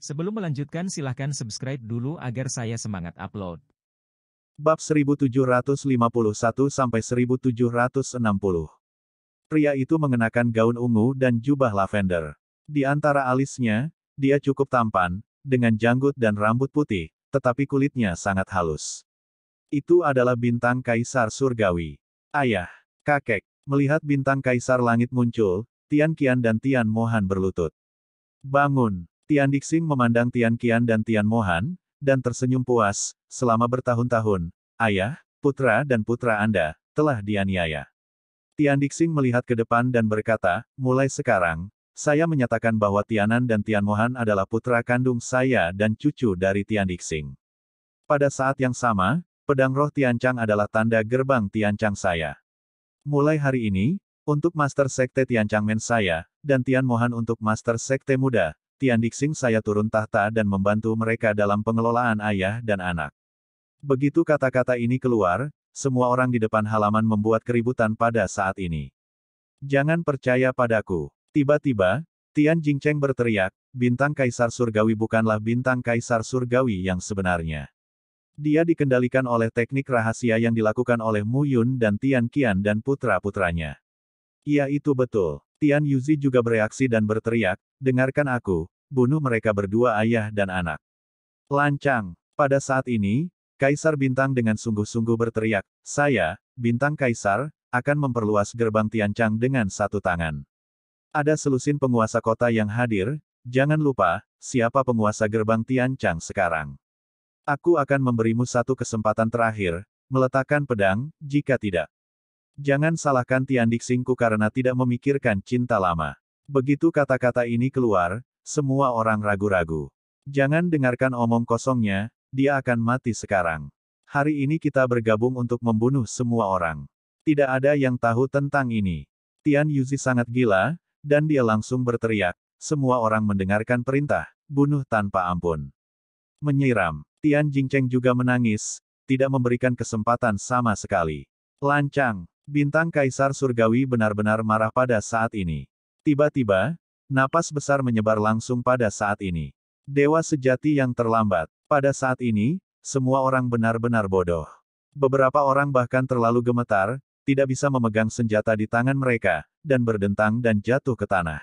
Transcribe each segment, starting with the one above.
Sebelum melanjutkan silahkan subscribe dulu agar saya semangat upload. Bab 1751 sampai 1760. Pria itu mengenakan gaun ungu dan jubah lavender. Di antara alisnya, dia cukup tampan, dengan janggut dan rambut putih, tetapi kulitnya sangat halus. Itu adalah bintang kaisar surgawi. Ayah, kakek, Melihat bintang kaisar langit muncul, Tian Qian dan Tian Mohan berlutut. Bangun! Tian Dixing memandang Tian Qian dan Tian Mohan, dan tersenyum puas, selama bertahun-tahun, ayah, putra dan putra Anda, telah dianiaya. Tian Dixing melihat ke depan dan berkata, mulai sekarang, saya menyatakan bahwa Tianan dan Tian Mohan adalah putra kandung saya dan cucu dari Tian Dixing. Pada saat yang sama, pedang roh Tian Chang adalah tanda gerbang Tian Chang saya. Mulai hari ini, untuk Master Sekte Tian Changmen saya, dan Tian Mohan untuk Master Sekte Muda, Tian Dixing saya turun tahta dan membantu mereka dalam pengelolaan ayah dan anak. Begitu kata-kata ini keluar, semua orang di depan halaman membuat keributan pada saat ini. Jangan percaya padaku. Tiba-tiba, Tian Jingcheng berteriak, bintang kaisar surgawi bukanlah bintang kaisar surgawi yang sebenarnya. Dia dikendalikan oleh teknik rahasia yang dilakukan oleh Mu Yun dan Tian Qian dan putra-putranya. Ia itu betul. Tian Yuzi juga bereaksi dan berteriak, dengarkan aku, bunuh mereka berdua ayah dan anak. Lancang. Pada saat ini, Kaisar Bintang dengan sungguh-sungguh berteriak, saya, Bintang Kaisar, akan memperluas gerbang Tian Chang dengan satu tangan. Ada selusin penguasa kota yang hadir, jangan lupa, siapa penguasa gerbang Tian Chang sekarang. Aku akan memberimu satu kesempatan terakhir, meletakkan pedang, jika tidak. Jangan salahkan Tian Dixingku karena tidak memikirkan cinta lama. Begitu kata-kata ini keluar, semua orang ragu-ragu. Jangan dengarkan omong kosongnya, dia akan mati sekarang. Hari ini kita bergabung untuk membunuh semua orang. Tidak ada yang tahu tentang ini. Tian Yuzi sangat gila, dan dia langsung berteriak. Semua orang mendengarkan perintah, bunuh tanpa ampun. Menyiram. Tian Jingcheng juga menangis, tidak memberikan kesempatan sama sekali. Lancang, bintang kaisar surgawi benar-benar marah pada saat ini. Tiba-tiba, napas besar menyebar langsung pada saat ini. Dewa sejati yang terlambat. Pada saat ini, semua orang benar-benar bodoh. Beberapa orang bahkan terlalu gemetar, tidak bisa memegang senjata di tangan mereka, dan berdentang dan jatuh ke tanah.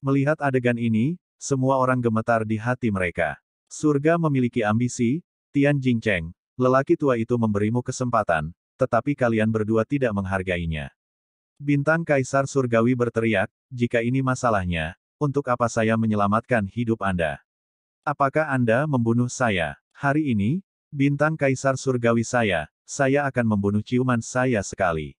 Melihat adegan ini, semua orang gemetar di hati mereka. Surga memiliki ambisi, Tian Jingcheng, lelaki tua itu memberimu kesempatan, tetapi kalian berdua tidak menghargainya. Bintang Kaisar Surgawi berteriak, jika ini masalahnya, untuk apa saya menyelamatkan hidup Anda? Apakah Anda membunuh saya? Hari ini, Bintang Kaisar Surgawi saya, saya akan membunuh ciuman saya sekali.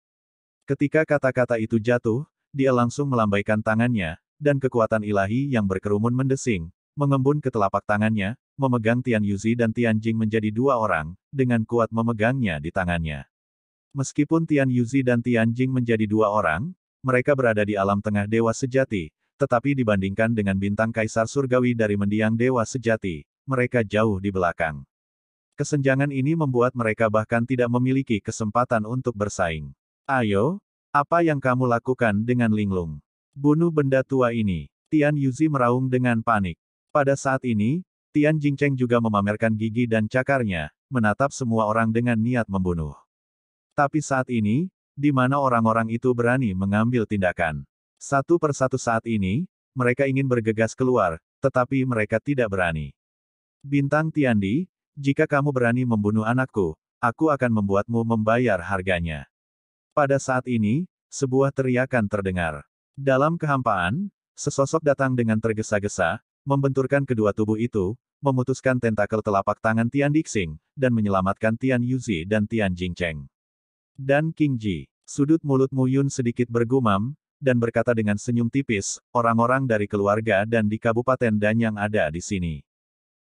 Ketika kata-kata itu jatuh, dia langsung melambaikan tangannya, dan kekuatan ilahi yang berkerumun mendesing, mengembun ke telapak tangannya, memegang Tian Yuzi dan Tian Jing menjadi dua orang, dengan kuat memegangnya di tangannya. Meskipun Tian Yuzi dan Tian Jing menjadi dua orang, mereka berada di alam tengah dewa sejati, tetapi dibandingkan dengan bintang kaisar surgawi dari mendiang dewa sejati, mereka jauh di belakang. Kesenjangan ini membuat mereka bahkan tidak memiliki kesempatan untuk bersaing. Ayo, apa yang kamu lakukan dengan linglung? Bunuh benda tua ini. Tian Yuzi meraung dengan panik. Pada saat ini, Tian Jingcheng juga memamerkan gigi dan cakarnya, menatap semua orang dengan niat membunuh. Tapi saat ini, di mana orang-orang itu berani mengambil tindakan. Satu persatu saat ini, mereka ingin bergegas keluar, tetapi mereka tidak berani. Bintang Tiandi, jika kamu berani membunuh anakku, aku akan membuatmu membayar harganya. Pada saat ini, sebuah teriakan terdengar. Dalam kehampaan, sesosok datang dengan tergesa-gesa, membenturkan kedua tubuh itu, memutuskan tentakel telapak tangan Tian Dixing, dan menyelamatkan Tian Yuzi dan Tian Jingcheng. Dan King Ji, sudut mulut Mu Yun sedikit bergumam, dan berkata dengan senyum tipis, orang-orang dari keluarga dan di Kabupaten dan yang ada di sini.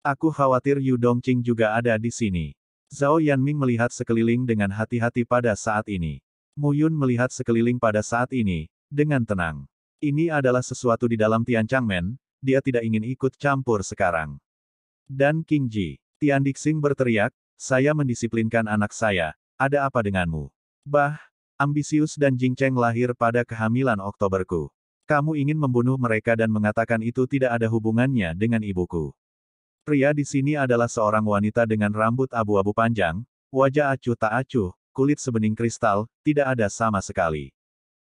Aku khawatir Yu Dongqing juga ada di sini. Zhao Yanming melihat sekeliling dengan hati-hati pada saat ini. Mu Yun melihat sekeliling pada saat ini, dengan tenang. Ini adalah sesuatu di dalam Tian Changmen, dia tidak ingin ikut campur sekarang. Dan King Ji, Tian Dixing berteriak, saya mendisiplinkan anak saya, ada apa denganmu? Bah, ambisius dan Jing Cheng lahir pada kehamilan Oktoberku. Kamu ingin membunuh mereka dan mengatakan itu tidak ada hubungannya dengan ibuku. Pria di sini adalah seorang wanita dengan rambut abu-abu panjang, wajah acuh tak acuh, kulit sebening kristal, tidak ada sama sekali.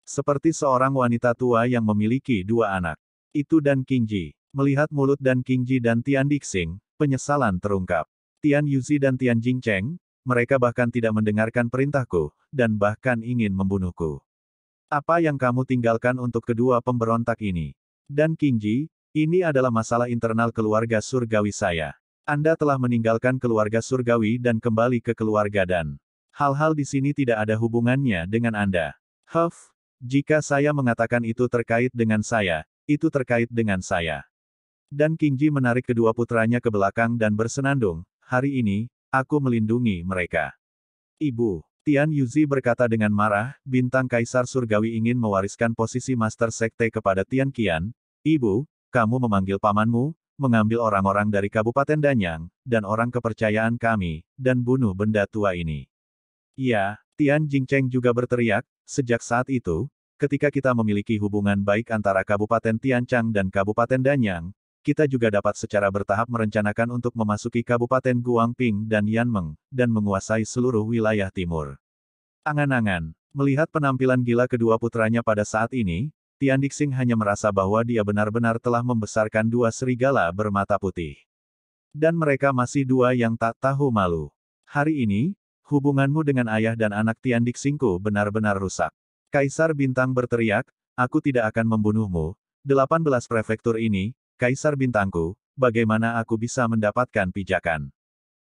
Seperti seorang wanita tua yang memiliki dua anak. Itu dan Kingji. Melihat mulut dan Kingji dan Tian Dixing, penyesalan terungkap. Tian Yuzi dan Tian Jingcheng, mereka bahkan tidak mendengarkan perintahku, dan bahkan ingin membunuhku. Apa yang kamu tinggalkan untuk kedua pemberontak ini? Dan Kingji, ini adalah masalah internal keluarga surgawi saya. Anda telah meninggalkan keluarga surgawi dan kembali ke keluarga dan hal-hal di sini tidak ada hubungannya dengan Anda. Huff, jika saya mengatakan itu terkait dengan saya, itu terkait dengan saya. Dan King Ji menarik kedua putranya ke belakang dan bersenandung, hari ini, aku melindungi mereka. Ibu, Tian Yuzi berkata dengan marah, bintang kaisar surgawi ingin mewariskan posisi master sekte kepada Tian Qian, Ibu, kamu memanggil pamanmu, mengambil orang-orang dari Kabupaten Danyang, dan orang kepercayaan kami, dan bunuh benda tua ini. Ya, Tian Jingcheng juga berteriak, sejak saat itu, ketika kita memiliki hubungan baik antara Kabupaten Tianchang dan Kabupaten Danyang, kita juga dapat secara bertahap merencanakan untuk memasuki Kabupaten Guangping dan Yanmeng, dan menguasai seluruh wilayah timur. Angan-angan, melihat penampilan gila kedua putranya pada saat ini, Tian Dixing hanya merasa bahwa dia benar-benar telah membesarkan dua serigala bermata putih. Dan mereka masih dua yang tak tahu malu. Hari ini, hubunganmu dengan ayah dan anak Tian Dixingku benar-benar rusak. Kaisar Bintang berteriak, aku tidak akan membunuhmu. 18 prefektur ini, Kaisar Bintangku, bagaimana aku bisa mendapatkan pijakan?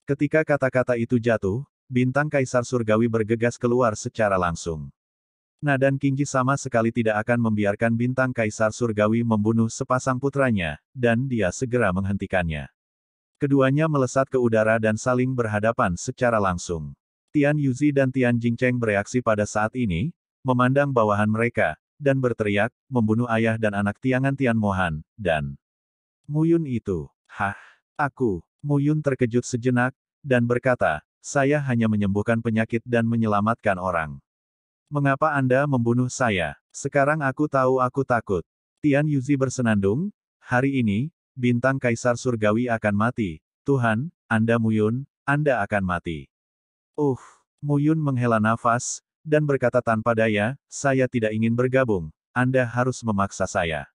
Ketika kata-kata itu jatuh, Bintang Kaisar Surgawi bergegas keluar secara langsung. Nadan Kingji sama sekali tidak akan membiarkan Bintang Kaisar Surgawi membunuh sepasang putranya, dan dia segera menghentikannya. Keduanya melesat ke udara dan saling berhadapan secara langsung. Tian Yuzi dan Tian Jingcheng bereaksi pada saat ini, memandang bawahan mereka, dan berteriak, membunuh ayah dan anak Tiangan Tian Mohan, dan Muyun itu. Hah, aku, Muyun terkejut sejenak, dan berkata, saya hanya menyembuhkan penyakit dan menyelamatkan orang. Mengapa Anda membunuh saya? Sekarang aku tahu aku takut. Tian Yuzi bersenandung, hari ini, bintang kaisar surgawi akan mati. Tuhan, Anda Muyun, Anda akan mati. Uh, Muyun menghela nafas, dan berkata tanpa daya, saya tidak ingin bergabung, Anda harus memaksa saya.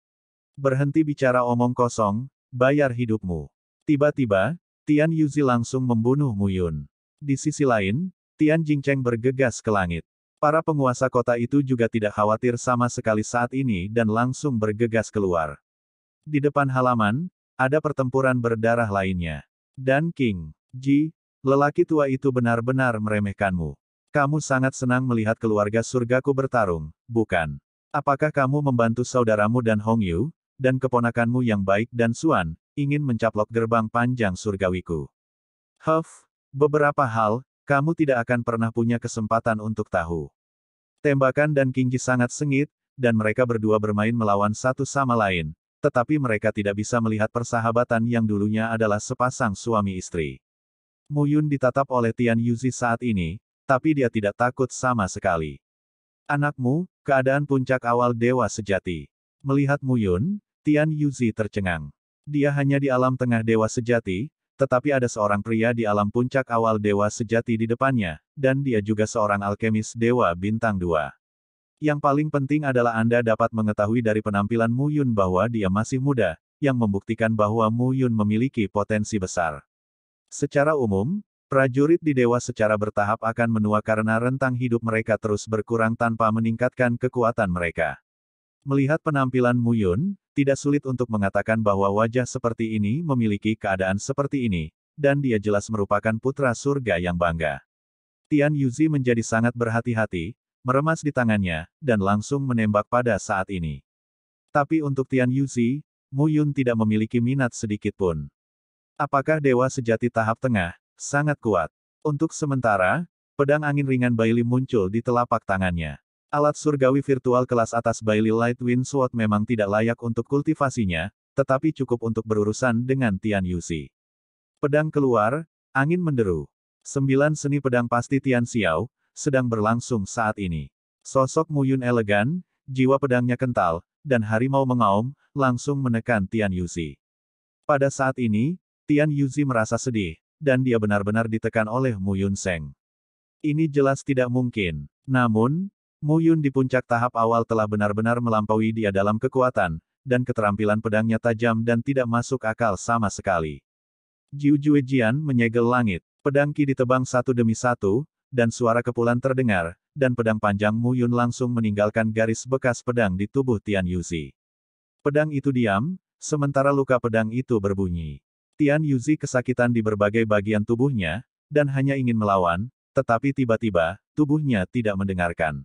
Berhenti bicara omong kosong, bayar hidupmu. Tiba-tiba, Tian Yuzi langsung membunuh Mu Yun. Di sisi lain, Tian Jingcheng bergegas ke langit. Para penguasa kota itu juga tidak khawatir sama sekali saat ini dan langsung bergegas keluar. Di depan halaman, ada pertempuran berdarah lainnya. Dan King, Ji, lelaki tua itu benar-benar meremehkanmu. Kamu sangat senang melihat keluarga surgaku bertarung, bukan? Apakah kamu membantu saudaramu dan Hong Yu, dan keponakanmu yang baik dan Suan, ingin mencaplok gerbang panjang surgawiku? Huff, beberapa hal, kamu tidak akan pernah punya kesempatan untuk tahu. Tembakan dan Kingji sangat sengit, dan mereka berdua bermain melawan satu sama lain, tetapi mereka tidak bisa melihat persahabatan yang dulunya adalah sepasang suami istri. Muyun ditatap oleh Tian Yuzi saat ini, tapi dia tidak takut sama sekali. Anakmu, keadaan puncak awal dewa sejati. Melihat Muyun, Tian Yuzi tercengang. Dia hanya di alam tengah dewa sejati, tetapi ada seorang pria di alam puncak awal dewa sejati di depannya, dan dia juga seorang alkemis dewa bintang dua. Yang paling penting adalah Anda dapat mengetahui dari penampilan Yun bahwa dia masih muda, yang membuktikan bahwa Mu Yun memiliki potensi besar. Secara umum, Prajurit di dewa secara bertahap akan menua karena rentang hidup mereka terus berkurang tanpa meningkatkan kekuatan mereka. Melihat penampilan Muyun, tidak sulit untuk mengatakan bahwa wajah seperti ini memiliki keadaan seperti ini, dan dia jelas merupakan putra surga yang bangga. Tian Yuzi menjadi sangat berhati-hati, meremas di tangannya, dan langsung menembak pada saat ini. Tapi untuk Tian Yuzi, Muyun tidak memiliki minat sedikit pun. Apakah dewa sejati tahap tengah, Sangat kuat. Untuk sementara, pedang angin ringan Bailey muncul di telapak tangannya. Alat surgawi virtual kelas atas Bailey Light Wind Sword memang tidak layak untuk kultivasinya, tetapi cukup untuk berurusan dengan Tian Yuxi. Pedang keluar, angin menderu. Sembilan seni pedang pasti Tian Xiao, sedang berlangsung saat ini. Sosok Muyun elegan, jiwa pedangnya kental, dan harimau mengaum, langsung menekan Tian Yuzi. Pada saat ini, Tian Yuzi merasa sedih, dan dia benar-benar ditekan oleh Mu Yun Seng. Ini jelas tidak mungkin. Namun, Mu Yun di puncak tahap awal telah benar-benar melampaui dia dalam kekuatan, dan keterampilan pedangnya tajam dan tidak masuk akal sama sekali. Jiu Jue Jian menyegel langit, pedang Qi ditebang satu demi satu, dan suara kepulan terdengar, dan pedang panjang Mu Yun langsung meninggalkan garis bekas pedang di tubuh Tian Yuzi. Pedang itu diam, sementara luka pedang itu berbunyi. Tian Yuzi kesakitan di berbagai bagian tubuhnya, dan hanya ingin melawan, tetapi tiba-tiba, tubuhnya tidak mendengarkan.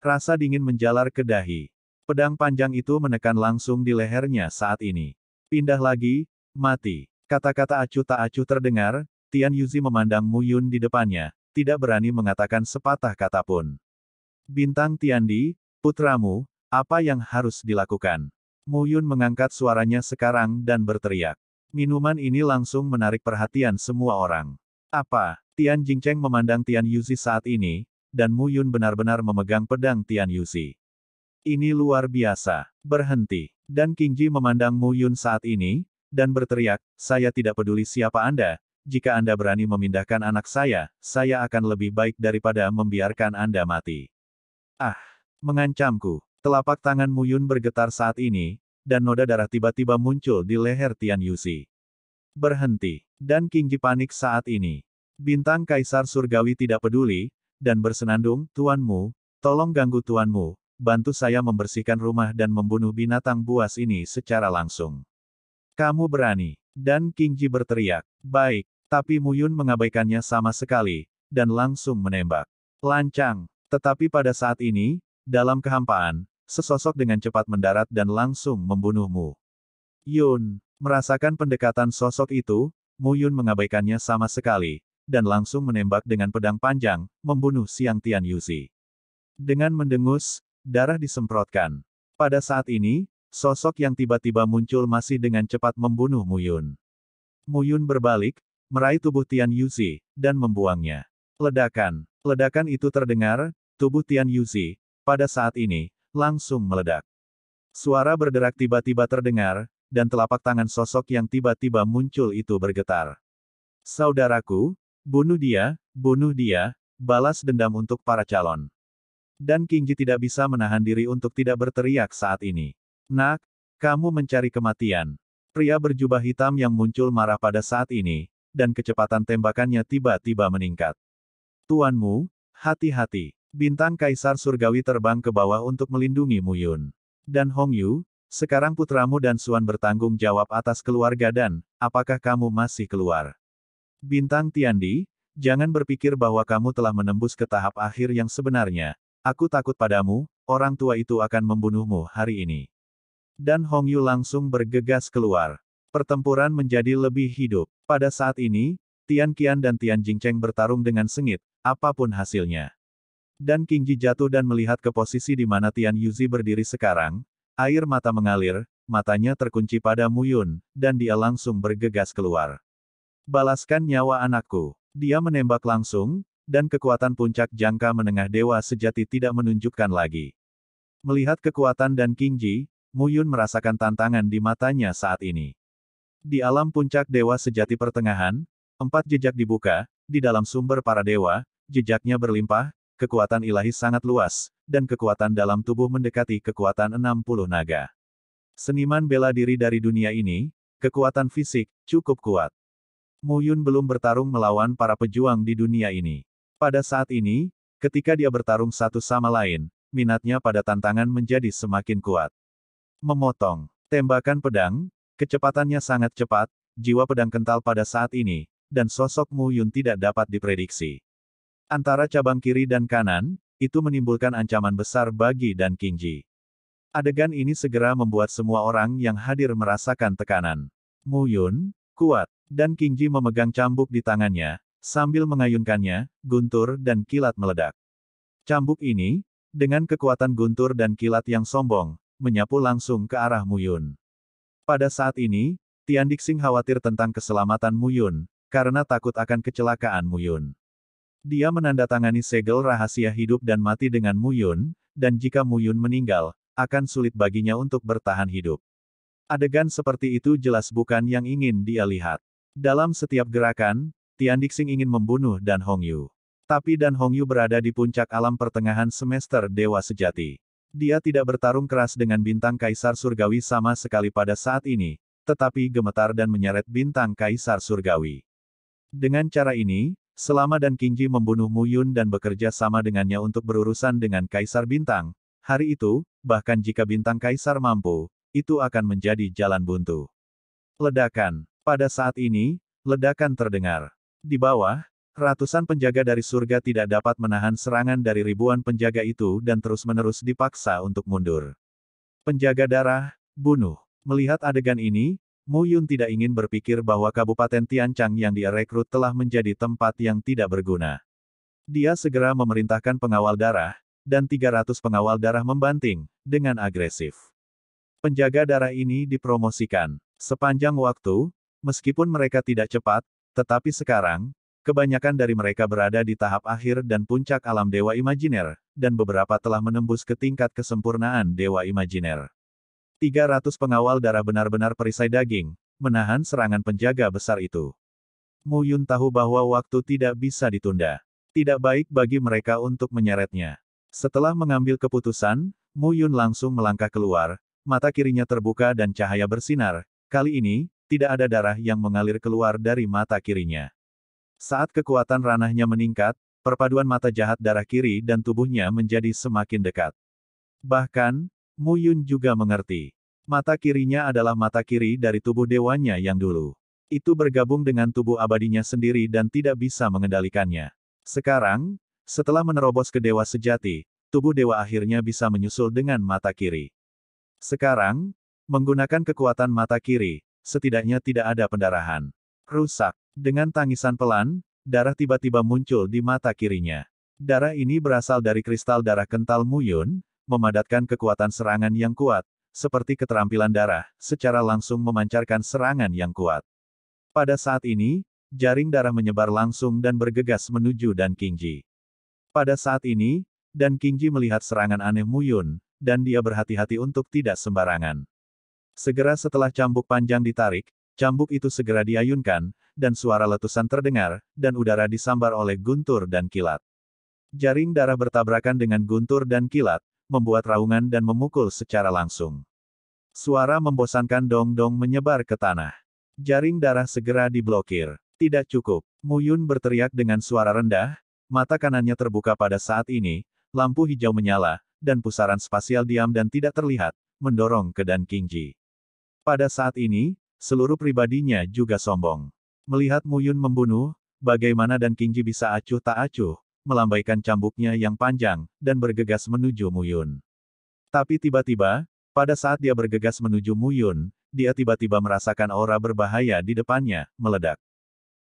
Rasa dingin menjalar ke dahi. Pedang panjang itu menekan langsung di lehernya saat ini. Pindah lagi, mati. Kata-kata acuh tak acuh terdengar, Tian Yuzi memandang Mu Yun di depannya, tidak berani mengatakan sepatah kata pun. Bintang Tian Di, putramu, apa yang harus dilakukan? Mu Yun mengangkat suaranya sekarang dan berteriak. Minuman ini langsung menarik perhatian semua orang. Apa? Tian Jingcheng memandang Tian Yuzi saat ini, dan Mu Yun benar-benar memegang pedang Tian Yuzi. Ini luar biasa. Berhenti. Dan King Ji memandang Mu Yun saat ini, dan berteriak, saya tidak peduli siapa Anda, jika Anda berani memindahkan anak saya, saya akan lebih baik daripada membiarkan Anda mati. Ah, mengancamku. Telapak tangan Mu Yun bergetar saat ini, dan noda darah tiba-tiba muncul di leher Tian Yusi. Berhenti. Dan Kingji panik saat ini. Bintang Kaisar Surgawi tidak peduli, dan bersenandung, Tuanmu, tolong ganggu Tuanmu, bantu saya membersihkan rumah dan membunuh binatang buas ini secara langsung. Kamu berani. Dan Kingji berteriak, baik, tapi Muyun mengabaikannya sama sekali, dan langsung menembak. Lancang. Tetapi pada saat ini, dalam kehampaan, sesosok dengan cepat mendarat dan langsung membunuhmu. Yun, merasakan pendekatan sosok itu, Mu Yun mengabaikannya sama sekali, dan langsung menembak dengan pedang panjang, membunuh Siang Tian Yuzi. Dengan mendengus, darah disemprotkan. Pada saat ini, sosok yang tiba-tiba muncul masih dengan cepat membunuh Mu Yun. Mu Yun berbalik, meraih tubuh Tian Yuzi, dan membuangnya. Ledakan, ledakan itu terdengar, tubuh Tian Yuzi, pada saat ini, langsung meledak. Suara berderak tiba-tiba terdengar, dan telapak tangan sosok yang tiba-tiba muncul itu bergetar. Saudaraku, bunuh dia, bunuh dia, balas dendam untuk para calon. Dan Kingji tidak bisa menahan diri untuk tidak berteriak saat ini. Nak, kamu mencari kematian. Pria berjubah hitam yang muncul marah pada saat ini, dan kecepatan tembakannya tiba-tiba meningkat. Tuanmu, hati-hati. Bintang Kaisar Surgawi terbang ke bawah untuk melindungi Muyun. Dan Hong Yu, sekarang putramu dan Suan bertanggung jawab atas keluarga dan, apakah kamu masih keluar? Bintang Tiandi, jangan berpikir bahwa kamu telah menembus ke tahap akhir yang sebenarnya. Aku takut padamu, orang tua itu akan membunuhmu hari ini. Dan Hong Yu langsung bergegas keluar. Pertempuran menjadi lebih hidup. Pada saat ini, Tian Qian dan Tian Jingcheng bertarung dengan sengit, apapun hasilnya. Dan Kingji jatuh dan melihat ke posisi di mana Tian Yuzi berdiri sekarang, air mata mengalir, matanya terkunci pada Mu Yun, dan dia langsung bergegas keluar. Balaskan nyawa anakku. Dia menembak langsung, dan kekuatan puncak jangka menengah dewa sejati tidak menunjukkan lagi. Melihat kekuatan dan Kingji, Yun merasakan tantangan di matanya saat ini. Di alam puncak dewa sejati pertengahan, empat jejak dibuka, di dalam sumber para dewa, jejaknya berlimpah, kekuatan ilahi sangat luas, dan kekuatan dalam tubuh mendekati kekuatan 60 naga. Seniman bela diri dari dunia ini, kekuatan fisik, cukup kuat. Mu Yun belum bertarung melawan para pejuang di dunia ini. Pada saat ini, ketika dia bertarung satu sama lain, minatnya pada tantangan menjadi semakin kuat. Memotong, tembakan pedang, kecepatannya sangat cepat, jiwa pedang kental pada saat ini, dan sosok Mu Yun tidak dapat diprediksi. Antara cabang kiri dan kanan, itu menimbulkan ancaman besar bagi Dan Kingji. Adegan ini segera membuat semua orang yang hadir merasakan tekanan. Mu Yun, kuat. Dan Kingji memegang cambuk di tangannya, sambil mengayunkannya, guntur dan kilat meledak. Cambuk ini, dengan kekuatan guntur dan kilat yang sombong, menyapu langsung ke arah Mu Yun. Pada saat ini, Tian Dixing khawatir tentang keselamatan Mu Yun karena takut akan kecelakaan Mu Yun. Dia menandatangani segel rahasia hidup dan mati dengan Muyun, dan jika Muyun meninggal, akan sulit baginya untuk bertahan hidup. Adegan seperti itu jelas bukan yang ingin dia lihat. Dalam setiap gerakan, Tian Dixing ingin membunuh Dan Hongyu. Tapi Dan Hongyu berada di puncak alam pertengahan semester Dewa Sejati. Dia tidak bertarung keras dengan bintang Kaisar Surgawi sama sekali pada saat ini, tetapi gemetar dan menyeret bintang Kaisar Surgawi. Dengan cara ini, Selama dan Kingji membunuh Mu Yun dan bekerja sama dengannya untuk berurusan dengan Kaisar Bintang, hari itu, bahkan jika Bintang Kaisar mampu, itu akan menjadi jalan buntu. Ledakan. Pada saat ini, ledakan terdengar. Di bawah, ratusan penjaga dari surga tidak dapat menahan serangan dari ribuan penjaga itu dan terus-menerus dipaksa untuk mundur. Penjaga darah, bunuh. Melihat adegan ini, Mu Yun tidak ingin berpikir bahwa Kabupaten Tianchang yang dia rekrut telah menjadi tempat yang tidak berguna. Dia segera memerintahkan pengawal darah, dan 300 pengawal darah membanting, dengan agresif. Penjaga darah ini dipromosikan. Sepanjang waktu, meskipun mereka tidak cepat, tetapi sekarang, kebanyakan dari mereka berada di tahap akhir dan puncak alam Dewa Imajiner, dan beberapa telah menembus ke tingkat kesempurnaan Dewa Imajiner. 300 pengawal darah benar-benar perisai daging, menahan serangan penjaga besar itu. Mu Yun tahu bahwa waktu tidak bisa ditunda. Tidak baik bagi mereka untuk menyeretnya. Setelah mengambil keputusan, Mu Yun langsung melangkah keluar, mata kirinya terbuka dan cahaya bersinar. Kali ini, tidak ada darah yang mengalir keluar dari mata kirinya. Saat kekuatan ranahnya meningkat, perpaduan mata jahat darah kiri dan tubuhnya menjadi semakin dekat. Bahkan, Mu Yun juga mengerti. Mata kirinya adalah mata kiri dari tubuh dewanya yang dulu. Itu bergabung dengan tubuh abadinya sendiri dan tidak bisa mengendalikannya. Sekarang, setelah menerobos ke dewa sejati, tubuh dewa akhirnya bisa menyusul dengan mata kiri. Sekarang, menggunakan kekuatan mata kiri, setidaknya tidak ada pendarahan. Rusak. Dengan tangisan pelan, darah tiba-tiba muncul di mata kirinya. Darah ini berasal dari kristal darah kental Muyun, memadatkan kekuatan serangan yang kuat, seperti keterampilan darah, secara langsung memancarkan serangan yang kuat. Pada saat ini, jaring darah menyebar langsung dan bergegas menuju Dan Kingji. Pada saat ini, Dan Kingji melihat serangan aneh Muyun, dan dia berhati-hati untuk tidak sembarangan. Segera setelah cambuk panjang ditarik, cambuk itu segera diayunkan, dan suara letusan terdengar, dan udara disambar oleh guntur dan kilat. Jaring darah bertabrakan dengan guntur dan kilat, membuat raungan dan memukul secara langsung. Suara membosankan dong-dong menyebar ke tanah. Jaring darah segera diblokir. Tidak cukup. Muyun berteriak dengan suara rendah, mata kanannya terbuka pada saat ini, lampu hijau menyala, dan pusaran spasial diam dan tidak terlihat, mendorong ke Dan Kingji. Pada saat ini, seluruh pribadinya juga sombong. Melihat Muyun membunuh, bagaimana Dan Kingji bisa acuh tak acuh, melambaikan cambuknya yang panjang, dan bergegas menuju Muyun. Tapi tiba-tiba, pada saat dia bergegas menuju Muyun, dia tiba-tiba merasakan aura berbahaya di depannya, meledak.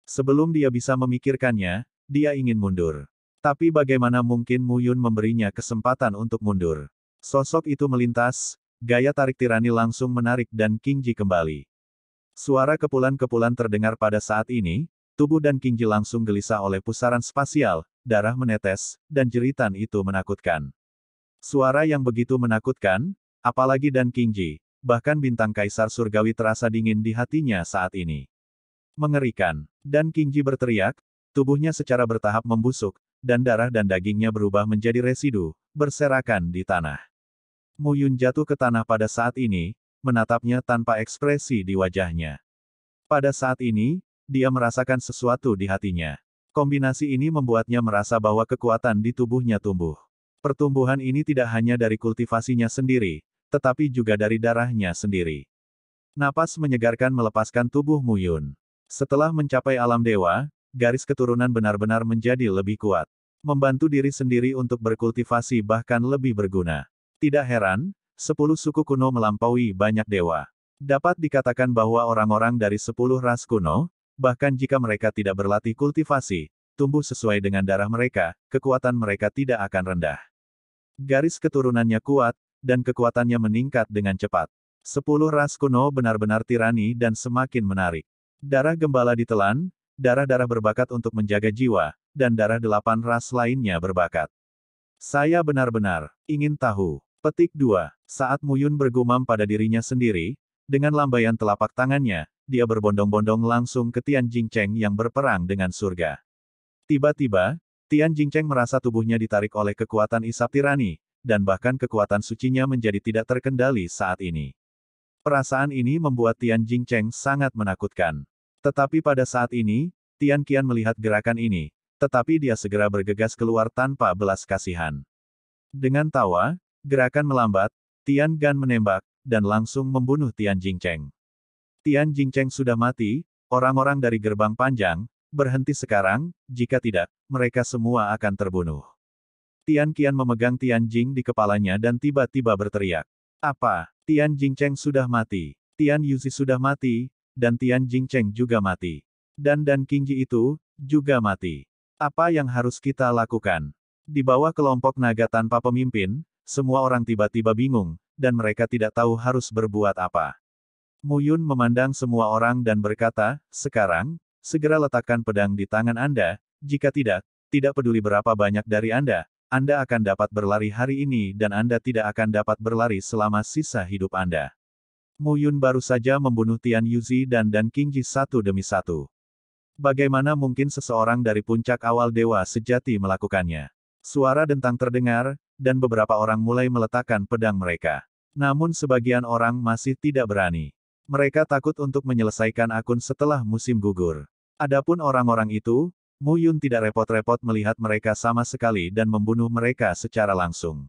Sebelum dia bisa memikirkannya, dia ingin mundur. Tapi bagaimana mungkin Muyun memberinya kesempatan untuk mundur? Sosok itu melintas, gaya tarik tirani langsung menarik dan Kingji kembali. Suara kepulan-kepulan terdengar pada saat ini, Tubuh dan Kingji langsung gelisah oleh pusaran spasial, darah menetes, dan jeritan itu menakutkan. Suara yang begitu menakutkan, apalagi dan Kingji, bahkan bintang kaisar surgawi terasa dingin di hatinya saat ini. Mengerikan, dan Kingji berteriak, tubuhnya secara bertahap membusuk, dan darah dan dagingnya berubah menjadi residu, berserakan di tanah. Muyun jatuh ke tanah pada saat ini, menatapnya tanpa ekspresi di wajahnya. Pada saat ini, dia merasakan sesuatu di hatinya. Kombinasi ini membuatnya merasa bahwa kekuatan di tubuhnya tumbuh. Pertumbuhan ini tidak hanya dari kultivasinya sendiri, tetapi juga dari darahnya sendiri. Napas menyegarkan melepaskan tubuh Muyun. Setelah mencapai alam dewa, garis keturunan benar-benar menjadi lebih kuat. Membantu diri sendiri untuk berkultivasi bahkan lebih berguna. Tidak heran, sepuluh suku kuno melampaui banyak dewa. Dapat dikatakan bahwa orang-orang dari sepuluh ras kuno, Bahkan jika mereka tidak berlatih kultivasi, tumbuh sesuai dengan darah mereka, kekuatan mereka tidak akan rendah. Garis keturunannya kuat, dan kekuatannya meningkat dengan cepat. Sepuluh ras kuno benar-benar tirani dan semakin menarik. Darah gembala ditelan, darah-darah berbakat untuk menjaga jiwa, dan darah delapan ras lainnya berbakat. Saya benar-benar ingin tahu. Petik 2. Saat Muyun bergumam pada dirinya sendiri, dengan lambaian telapak tangannya, dia berbondong-bondong langsung ke Tian Jingcheng yang berperang dengan surga. Tiba-tiba, Tian Jingcheng merasa tubuhnya ditarik oleh kekuatan isap tirani, dan bahkan kekuatan sucinya menjadi tidak terkendali saat ini. Perasaan ini membuat Tian Jingcheng sangat menakutkan. Tetapi pada saat ini, Tian Qian melihat gerakan ini, tetapi dia segera bergegas keluar tanpa belas kasihan. Dengan tawa, gerakan melambat, Tian Gan menembak, dan langsung membunuh Tian Jingcheng. Tian Jingcheng sudah mati, orang-orang dari gerbang panjang, berhenti sekarang, jika tidak, mereka semua akan terbunuh. Tian Qian memegang Tian Jing di kepalanya dan tiba-tiba berteriak. Apa? Tian Jingcheng sudah mati. Tian Yuzi sudah mati, dan Tian Jingcheng juga mati. Dan Dan Qingji itu, juga mati. Apa yang harus kita lakukan? Di bawah kelompok naga tanpa pemimpin, semua orang tiba-tiba bingung, dan mereka tidak tahu harus berbuat apa. Muyun memandang semua orang dan berkata, sekarang, segera letakkan pedang di tangan Anda, jika tidak, tidak peduli berapa banyak dari Anda, Anda akan dapat berlari hari ini dan Anda tidak akan dapat berlari selama sisa hidup Anda. Muyun baru saja membunuh Tian Yuzi dan Dan Qingji satu demi satu. Bagaimana mungkin seseorang dari puncak awal dewa sejati melakukannya? Suara dentang terdengar, dan beberapa orang mulai meletakkan pedang mereka. Namun sebagian orang masih tidak berani. Mereka takut untuk menyelesaikan akun setelah musim gugur. Adapun orang-orang itu, Mu Yun tidak repot-repot melihat mereka sama sekali dan membunuh mereka secara langsung.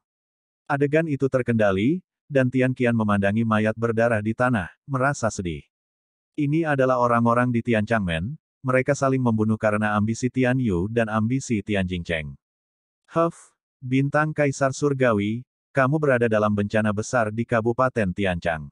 Adegan itu terkendali, dan Tian Qian memandangi mayat berdarah di tanah, merasa sedih. Ini adalah orang-orang di Tian Changmen, mereka saling membunuh karena ambisi Tian Yu dan ambisi Tian Jingcheng. Huff, bintang kaisar surgawi, kamu berada dalam bencana besar di Kabupaten Tianchang.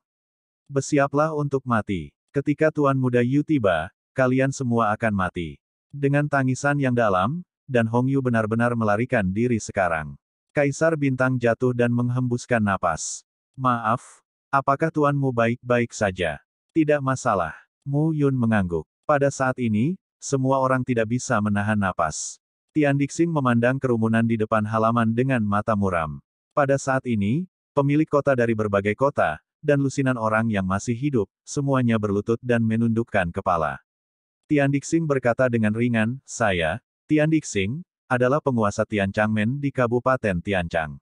Bersiaplah untuk mati. Ketika Tuan Muda Yu tiba, kalian semua akan mati. Dengan tangisan yang dalam, dan Hong Yu benar-benar melarikan diri sekarang. Kaisar Bintang jatuh dan menghembuskan napas. Maaf, apakah tuanmu baik-baik saja? Tidak masalah. Mu Yun mengangguk. Pada saat ini, semua orang tidak bisa menahan napas. Tian Dixing memandang kerumunan di depan halaman dengan mata muram. Pada saat ini, pemilik kota dari berbagai kota, dan lusinan orang yang masih hidup, semuanya berlutut dan menundukkan kepala. Tian Dixing berkata dengan ringan, saya, Tian Dixing, adalah penguasa Tian Changmen di Kabupaten Tianchang.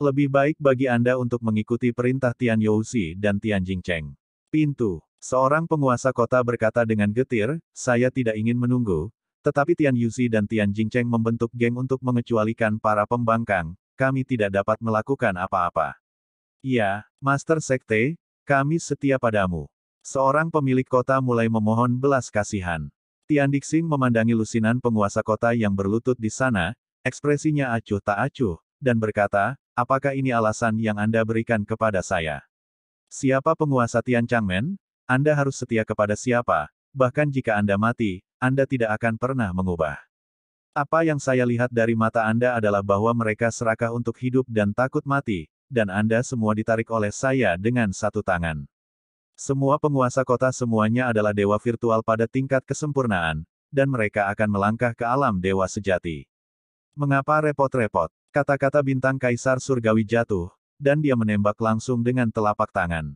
Lebih baik bagi Anda untuk mengikuti perintah Tian Youxi dan Tian Jingcheng. Pintu. Seorang penguasa kota berkata dengan getir, saya tidak ingin menunggu, tetapi Tian Yousi dan Tian Jingcheng membentuk geng untuk mengecualikan para pembangkang, kami tidak dapat melakukan apa-apa. Iya, Master Sekte, kami setia padamu. Seorang pemilik kota mulai memohon belas kasihan. Tian Dixing memandangi lusinan penguasa kota yang berlutut di sana, ekspresinya acuh tak acuh, dan berkata, apakah ini alasan yang Anda berikan kepada saya? Siapa penguasa Tian Changmen? Anda harus setia kepada siapa, bahkan jika Anda mati, Anda tidak akan pernah mengubah. Apa yang saya lihat dari mata Anda adalah bahwa mereka serakah untuk hidup dan takut mati, dan Anda semua ditarik oleh saya dengan satu tangan. Semua penguasa kota semuanya adalah dewa virtual pada tingkat kesempurnaan, dan mereka akan melangkah ke alam dewa sejati. Mengapa repot-repot? Kata-kata bintang kaisar surgawi jatuh, dan dia menembak langsung dengan telapak tangan.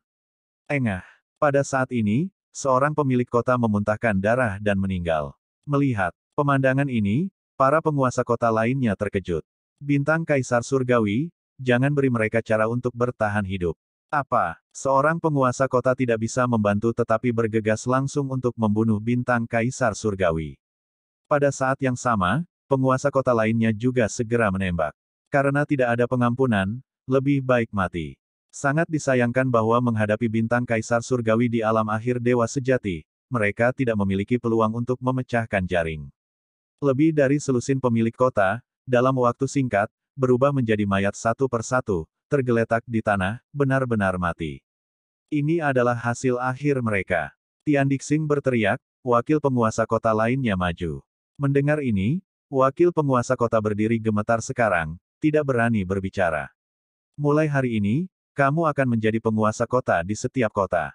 Engah. Pada saat ini, seorang pemilik kota memuntahkan darah dan meninggal. Melihat pemandangan ini, para penguasa kota lainnya terkejut. Bintang Kaisar Surgawi, jangan beri mereka cara untuk bertahan hidup. Apa, seorang penguasa kota tidak bisa membantu tetapi bergegas langsung untuk membunuh bintang kaisar surgawi. Pada saat yang sama, penguasa kota lainnya juga segera menembak. Karena tidak ada pengampunan, lebih baik mati. Sangat disayangkan bahwa menghadapi bintang kaisar surgawi di alam akhir dewa sejati, mereka tidak memiliki peluang untuk memecahkan jaring. Lebih dari selusin pemilik kota, dalam waktu singkat, berubah menjadi mayat satu persatu, tergeletak di tanah, benar-benar mati. Ini adalah hasil akhir mereka. Tian Dixing berteriak, wakil penguasa kota lainnya maju. Mendengar ini, wakil penguasa kota berdiri gemetar sekarang, tidak berani berbicara. Mulai hari ini, kamu akan menjadi penguasa kota di setiap kota.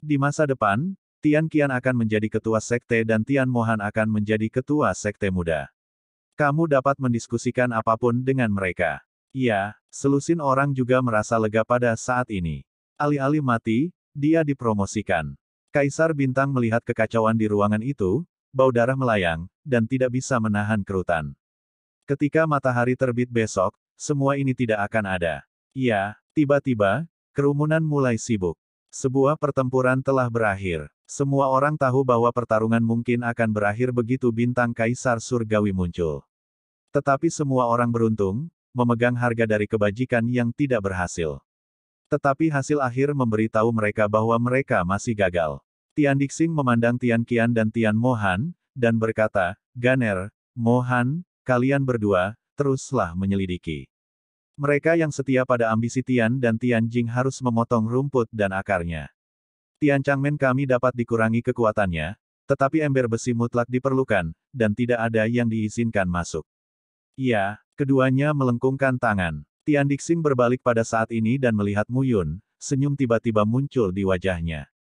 Di masa depan, Tian Qian akan menjadi ketua sekte dan Tian Mohan akan menjadi ketua sekte muda. Kamu dapat mendiskusikan apapun dengan mereka. Ya, selusin orang juga merasa lega pada saat ini. Alih-alih mati, dia dipromosikan. Kaisar Bintang melihat kekacauan di ruangan itu, bau darah melayang, dan tidak bisa menahan kerutan. Ketika matahari terbit besok, semua ini tidak akan ada. Ya, tiba-tiba, kerumunan mulai sibuk. Sebuah pertempuran telah berakhir. Semua orang tahu bahwa pertarungan mungkin akan berakhir begitu bintang kaisar surgawi muncul. Tetapi semua orang beruntung, memegang harga dari kebajikan yang tidak berhasil. Tetapi hasil akhir memberi tahu mereka bahwa mereka masih gagal. Tian Dixing memandang Tian Qian dan Tian Mohan, dan berkata, Ganer, Mohan, kalian berdua, teruslah menyelidiki. Mereka yang setia pada ambisi Tian dan Tian Jing harus memotong rumput dan akarnya. Tian Changmen kami dapat dikurangi kekuatannya, tetapi ember besi mutlak diperlukan, dan tidak ada yang diizinkan masuk. Ya, keduanya melengkungkan tangan. Tian Dixing berbalik pada saat ini dan melihat Mu Yun. senyum tiba-tiba muncul di wajahnya.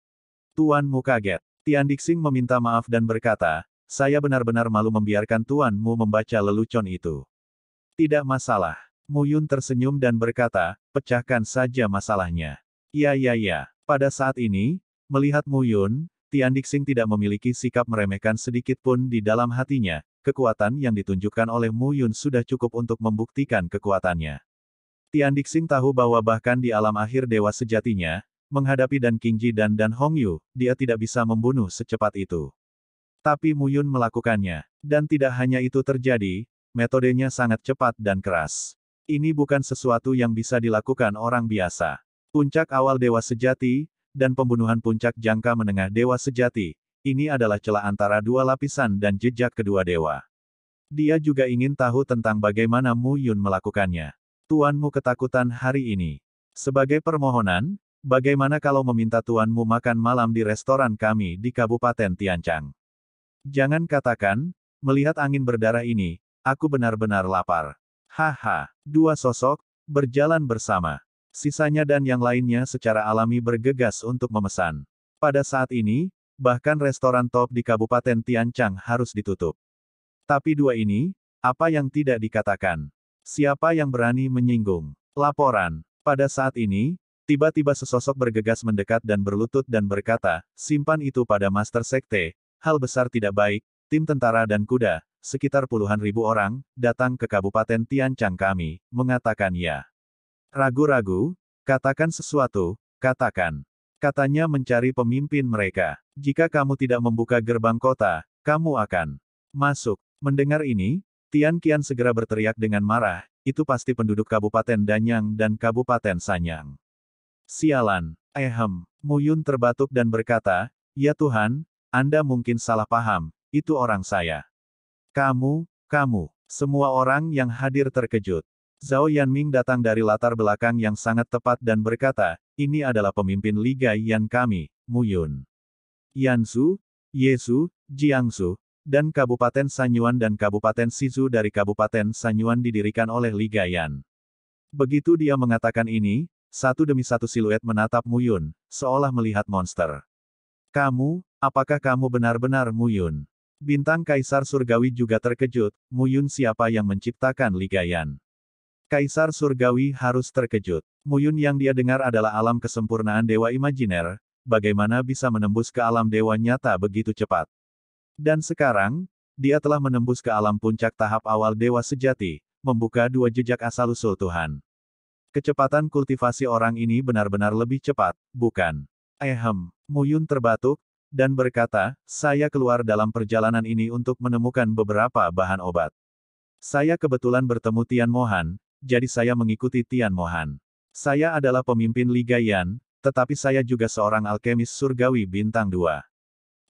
Tuan Mu kaget. Tian Dixing meminta maaf dan berkata, saya benar-benar malu membiarkan Tuan Mu membaca lelucon itu. Tidak masalah. Muyun tersenyum dan berkata, pecahkan saja masalahnya. Ya ya ya. Pada saat ini, melihat Muyun, Tian Dixing tidak memiliki sikap meremehkan sedikit pun di dalam hatinya, kekuatan yang ditunjukkan oleh Muyun sudah cukup untuk membuktikan kekuatannya. Tian Dixing tahu bahwa bahkan di alam akhir dewa sejatinya, menghadapi Dan Qingji dan Dan Hongyu, dia tidak bisa membunuh secepat itu. Tapi Muyun melakukannya. Dan tidak hanya itu terjadi, metodenya sangat cepat dan keras. Ini bukan sesuatu yang bisa dilakukan orang biasa. Puncak awal Dewa Sejati, dan pembunuhan puncak jangka menengah Dewa Sejati, ini adalah celah antara dua lapisan dan jejak kedua dewa. Dia juga ingin tahu tentang bagaimana Mu Yun melakukannya. Tuanmu ketakutan hari ini. Sebagai permohonan, bagaimana kalau meminta tuanmu makan malam di restoran kami di Kabupaten Tianchang? Jangan katakan, melihat angin berdarah ini, aku benar-benar lapar. Haha, dua sosok, berjalan bersama. Sisanya dan yang lainnya secara alami bergegas untuk memesan. Pada saat ini, bahkan restoran top di Kabupaten Tianchang harus ditutup. Tapi dua ini, apa yang tidak dikatakan? Siapa yang berani menyinggung? Laporan. Pada saat ini, tiba-tiba sesosok bergegas mendekat dan berlutut dan berkata, simpan itu pada Master Sekte, hal besar tidak baik, tim tentara dan kuda, sekitar puluhan ribu orang, datang ke Kabupaten Tiancang kami, mengatakan ya. Ragu-ragu, katakan sesuatu, katakan. Katanya mencari pemimpin mereka. Jika kamu tidak membuka gerbang kota, kamu akan masuk. Mendengar ini, Tian Qian segera berteriak dengan marah, itu pasti penduduk Kabupaten Danyang dan Kabupaten Sanyang. Sialan, ehem, Muyun terbatuk dan berkata, Ya Tuhan, Anda mungkin salah paham, itu orang saya. Kamu, kamu. Semua orang yang hadir terkejut. Zhao Yanming datang dari latar belakang yang sangat tepat dan berkata, ini adalah pemimpin Liga Yan kami, Mu Yun. Yansu, Yesu, Jiangsu, dan Kabupaten Sanyuan dan Kabupaten Sizu dari Kabupaten Sanyuan didirikan oleh Liga Yan. Begitu dia mengatakan ini, satu demi satu siluet menatap Mu Yun, seolah melihat monster. Kamu, apakah kamu benar-benar Mu Yun? Bintang Kaisar Surgawi juga terkejut, Muyun siapa yang menciptakan Ligayan. Kaisar Surgawi harus terkejut. Muyun yang dia dengar adalah alam kesempurnaan Dewa Imajiner, bagaimana bisa menembus ke alam Dewa nyata begitu cepat. Dan sekarang, dia telah menembus ke alam puncak tahap awal Dewa Sejati, membuka dua jejak asal-usul Tuhan. Kecepatan kultivasi orang ini benar-benar lebih cepat, bukan? Ehem, Muyun terbatuk, dan berkata, saya keluar dalam perjalanan ini untuk menemukan beberapa bahan obat. Saya kebetulan bertemu Tian Mohan, jadi saya mengikuti Tian Mohan. Saya adalah pemimpin Liga Yan, tetapi saya juga seorang alkemis surgawi bintang 2.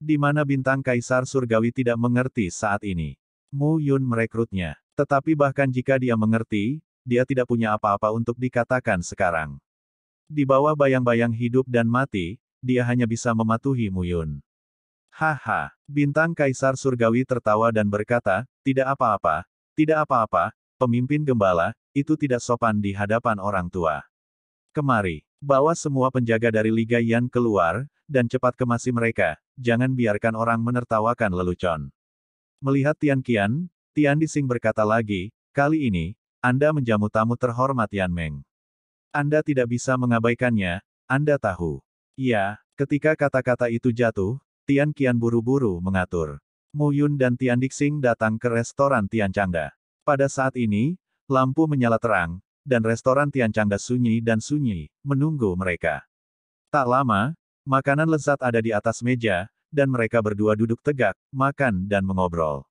Di mana bintang kaisar surgawi tidak mengerti saat ini. Mu Yun merekrutnya. Tetapi bahkan jika dia mengerti, dia tidak punya apa-apa untuk dikatakan sekarang. Di bawah bayang-bayang hidup dan mati, dia hanya bisa mematuhi Muyun. Haha, bintang kaisar surgawi tertawa dan berkata, tidak apa-apa, tidak apa-apa, pemimpin gembala, itu tidak sopan di hadapan orang tua. Kemari, bawa semua penjaga dari Liga Yan keluar, dan cepat kemasi mereka, jangan biarkan orang menertawakan lelucon. Melihat Tian Qian, Tian Dising berkata lagi, kali ini, Anda menjamu tamu terhormat Yan Meng. Anda tidak bisa mengabaikannya, Anda tahu. Iya, ketika kata-kata itu jatuh, Tian Qian buru-buru mengatur. Mu Yun dan Tian Dixing datang ke restoran Tian Changda. Pada saat ini, lampu menyala terang, dan restoran Tian Changda sunyi dan sunyi, menunggu mereka. Tak lama, makanan lezat ada di atas meja, dan mereka berdua duduk tegak, makan dan mengobrol.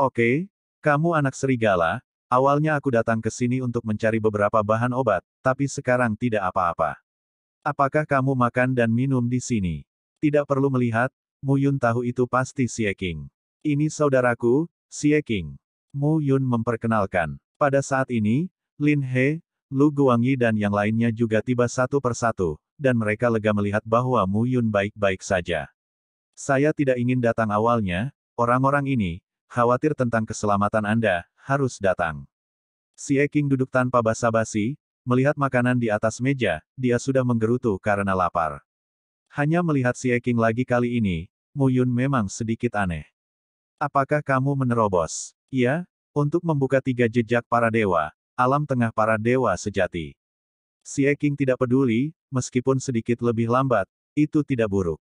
Oke, kamu anak serigala, awalnya aku datang ke sini untuk mencari beberapa bahan obat, tapi sekarang tidak apa-apa. Apakah kamu makan dan minum di sini? Tidak perlu melihat, Mu Yun tahu itu pasti Xie King. Ini saudaraku, Xie King. Mu Yun memperkenalkan. Pada saat ini, Lin He, Lu Guangyi dan yang lainnya juga tiba satu persatu, dan mereka lega melihat bahwa Mu Yun baik-baik saja. Saya tidak ingin datang awalnya, orang-orang ini, khawatir tentang keselamatan Anda, harus datang. Xie King duduk tanpa basa-basi, Melihat makanan di atas meja, dia sudah menggerutu karena lapar. Hanya melihat si Eking lagi kali ini, Mu Yun memang sedikit aneh. Apakah kamu menerobos? Ya, untuk membuka tiga jejak para dewa, alam tengah para dewa sejati. Si Eking tidak peduli, meskipun sedikit lebih lambat, itu tidak buruk.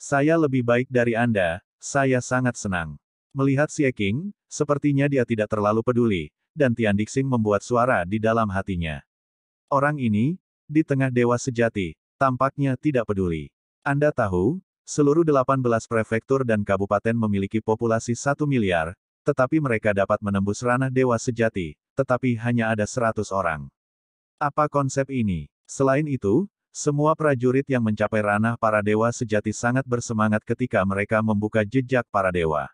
Saya lebih baik dari Anda, saya sangat senang. Melihat si Eking, sepertinya dia tidak terlalu peduli, dan Tian Dixing membuat suara di dalam hatinya. Orang ini, di tengah dewa sejati, tampaknya tidak peduli. Anda tahu, seluruh 18 prefektur dan kabupaten memiliki populasi 1 miliar, tetapi mereka dapat menembus ranah dewa sejati, tetapi hanya ada 100 orang. Apa konsep ini? Selain itu, semua prajurit yang mencapai ranah para dewa sejati sangat bersemangat ketika mereka membuka jejak para dewa.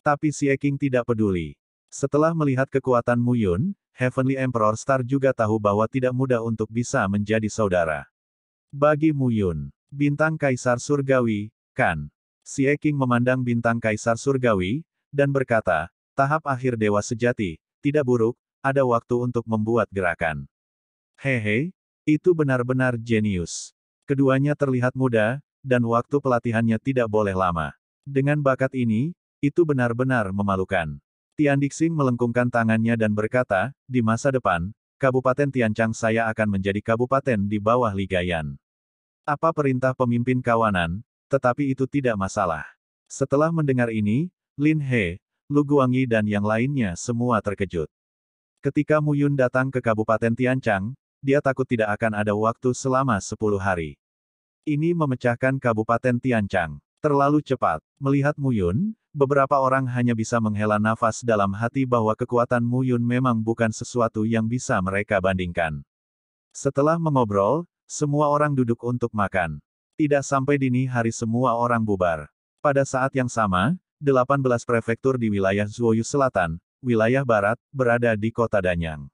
Tapi Sieking tidak peduli. Setelah melihat kekuatan Muyun, Heavenly Emperor Star juga tahu bahwa tidak mudah untuk bisa menjadi saudara. Bagi Muyun, bintang kaisar surgawi, kan? Si Eking memandang bintang kaisar surgawi, dan berkata, tahap akhir dewa sejati, tidak buruk, ada waktu untuk membuat gerakan. Hehe, itu benar-benar jenius. Keduanya terlihat muda, dan waktu pelatihannya tidak boleh lama. Dengan bakat ini, itu benar-benar memalukan. Tian Dixing melengkungkan tangannya dan berkata, di masa depan, Kabupaten Tianchang saya akan menjadi kabupaten di bawah Ligayan. Apa perintah pemimpin kawanan, tetapi itu tidak masalah. Setelah mendengar ini, Lin He, Lu Guangyi dan yang lainnya semua terkejut. Ketika Mu Yun datang ke Kabupaten Tianchang, dia takut tidak akan ada waktu selama 10 hari. Ini memecahkan Kabupaten Tianchang. Terlalu cepat. Melihat Muyun, beberapa orang hanya bisa menghela nafas dalam hati bahwa kekuatan Muyun memang bukan sesuatu yang bisa mereka bandingkan. Setelah mengobrol, semua orang duduk untuk makan. Tidak sampai dini hari semua orang bubar. Pada saat yang sama, 18 prefektur di wilayah Zuoyu Selatan, wilayah barat, berada di kota Danyang.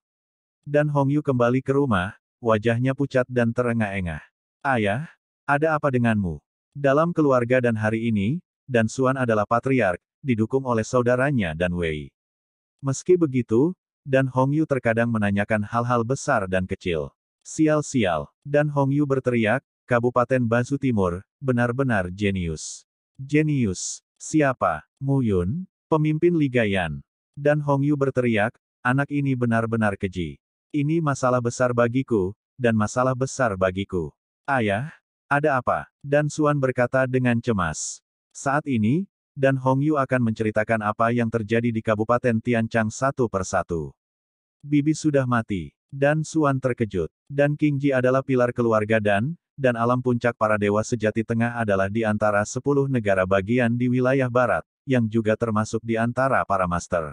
Dan Hong Yu kembali ke rumah, wajahnya pucat dan terengah-engah. Ayah, ada apa denganmu? Dalam keluarga dan hari ini, Dan Suan adalah patriark, didukung oleh saudaranya Dan Wei. Meski begitu, Dan Hongyu terkadang menanyakan hal-hal besar dan kecil. Sial-sial, Dan Hongyu berteriak, Kabupaten Bazu Timur, benar-benar jenius. Jenius, siapa? Mu Yun, pemimpin Liga Yan. Dan Hongyu berteriak, anak ini benar-benar keji. Ini masalah besar bagiku, dan masalah besar bagiku. Ayah, ada apa? Dan Suan berkata dengan cemas. Saat ini, dan Hong Yu akan menceritakan apa yang terjadi di Kabupaten Tianchang satu persatu. Bibi sudah mati, dan Suan terkejut, dan King Ji adalah pilar keluarga dan, dan alam puncak para dewa sejati tengah adalah di antara sepuluh negara bagian di wilayah barat, yang juga termasuk di antara para master.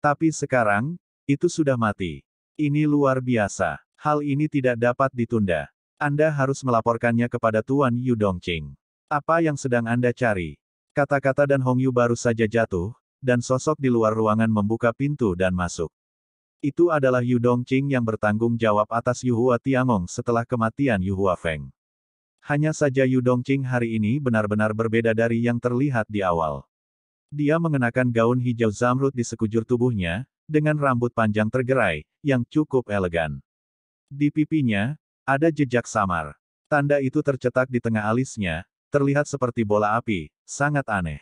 Tapi sekarang, itu sudah mati. Ini luar biasa. Hal ini tidak dapat ditunda. Anda harus melaporkannya kepada Tuan Yu Dongqing. Apa yang sedang Anda cari? Kata-kata dan Hong Yu baru saja jatuh, dan sosok di luar ruangan membuka pintu dan masuk. Itu adalah Yu Dongqing yang bertanggung jawab atas Yu Hua Tiangong setelah kematian Yu Hua Feng. Hanya saja Yu Dongqing hari ini benar-benar berbeda dari yang terlihat di awal. Dia mengenakan gaun hijau zamrud di sekujur tubuhnya, dengan rambut panjang tergerai, yang cukup elegan. Di pipinya, ada jejak samar. Tanda itu tercetak di tengah alisnya, terlihat seperti bola api, sangat aneh.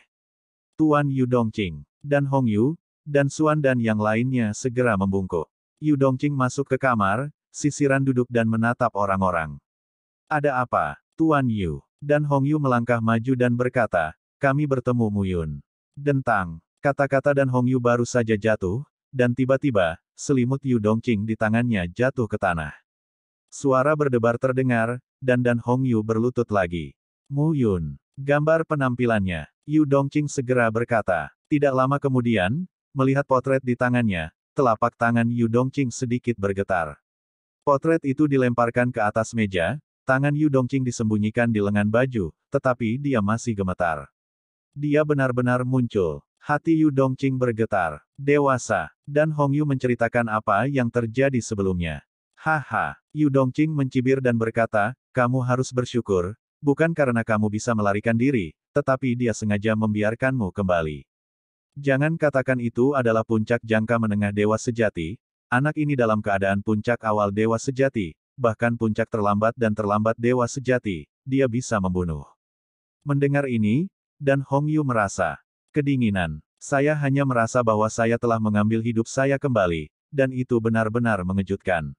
Tuan Yu Dongqing, dan Hong Yu, dan Suan dan yang lainnya segera membungkuk. Yu Dongqing masuk ke kamar, sisiran duduk dan menatap orang-orang. Ada apa, Tuan Yu? Dan Hong Yu melangkah maju dan berkata, kami bertemu Mu Yun. Dentang, kata-kata dan Hong Yu baru saja jatuh, dan tiba-tiba, selimut Yu Dongqing di tangannya jatuh ke tanah. Suara berdebar terdengar, dan Dan Yu berlutut lagi. Mu Yun. Gambar penampilannya. Yu Dongqing segera berkata. Tidak lama kemudian, melihat potret di tangannya, telapak tangan Yu Dongqing sedikit bergetar. Potret itu dilemparkan ke atas meja, tangan Yu Dongqing disembunyikan di lengan baju, tetapi dia masih gemetar. Dia benar-benar muncul. Hati Yu Dongqing bergetar, dewasa, dan Hong Yu menceritakan apa yang terjadi sebelumnya. Haha, Yu Dongqing mencibir dan berkata, kamu harus bersyukur, bukan karena kamu bisa melarikan diri, tetapi dia sengaja membiarkanmu kembali. Jangan katakan itu adalah puncak jangka menengah dewa sejati, anak ini dalam keadaan puncak awal dewa sejati, bahkan puncak terlambat dan terlambat dewa sejati, dia bisa membunuh. Mendengar ini, dan Hong Yu merasa kedinginan. Saya hanya merasa bahwa saya telah mengambil hidup saya kembali, dan itu benar-benar mengejutkan.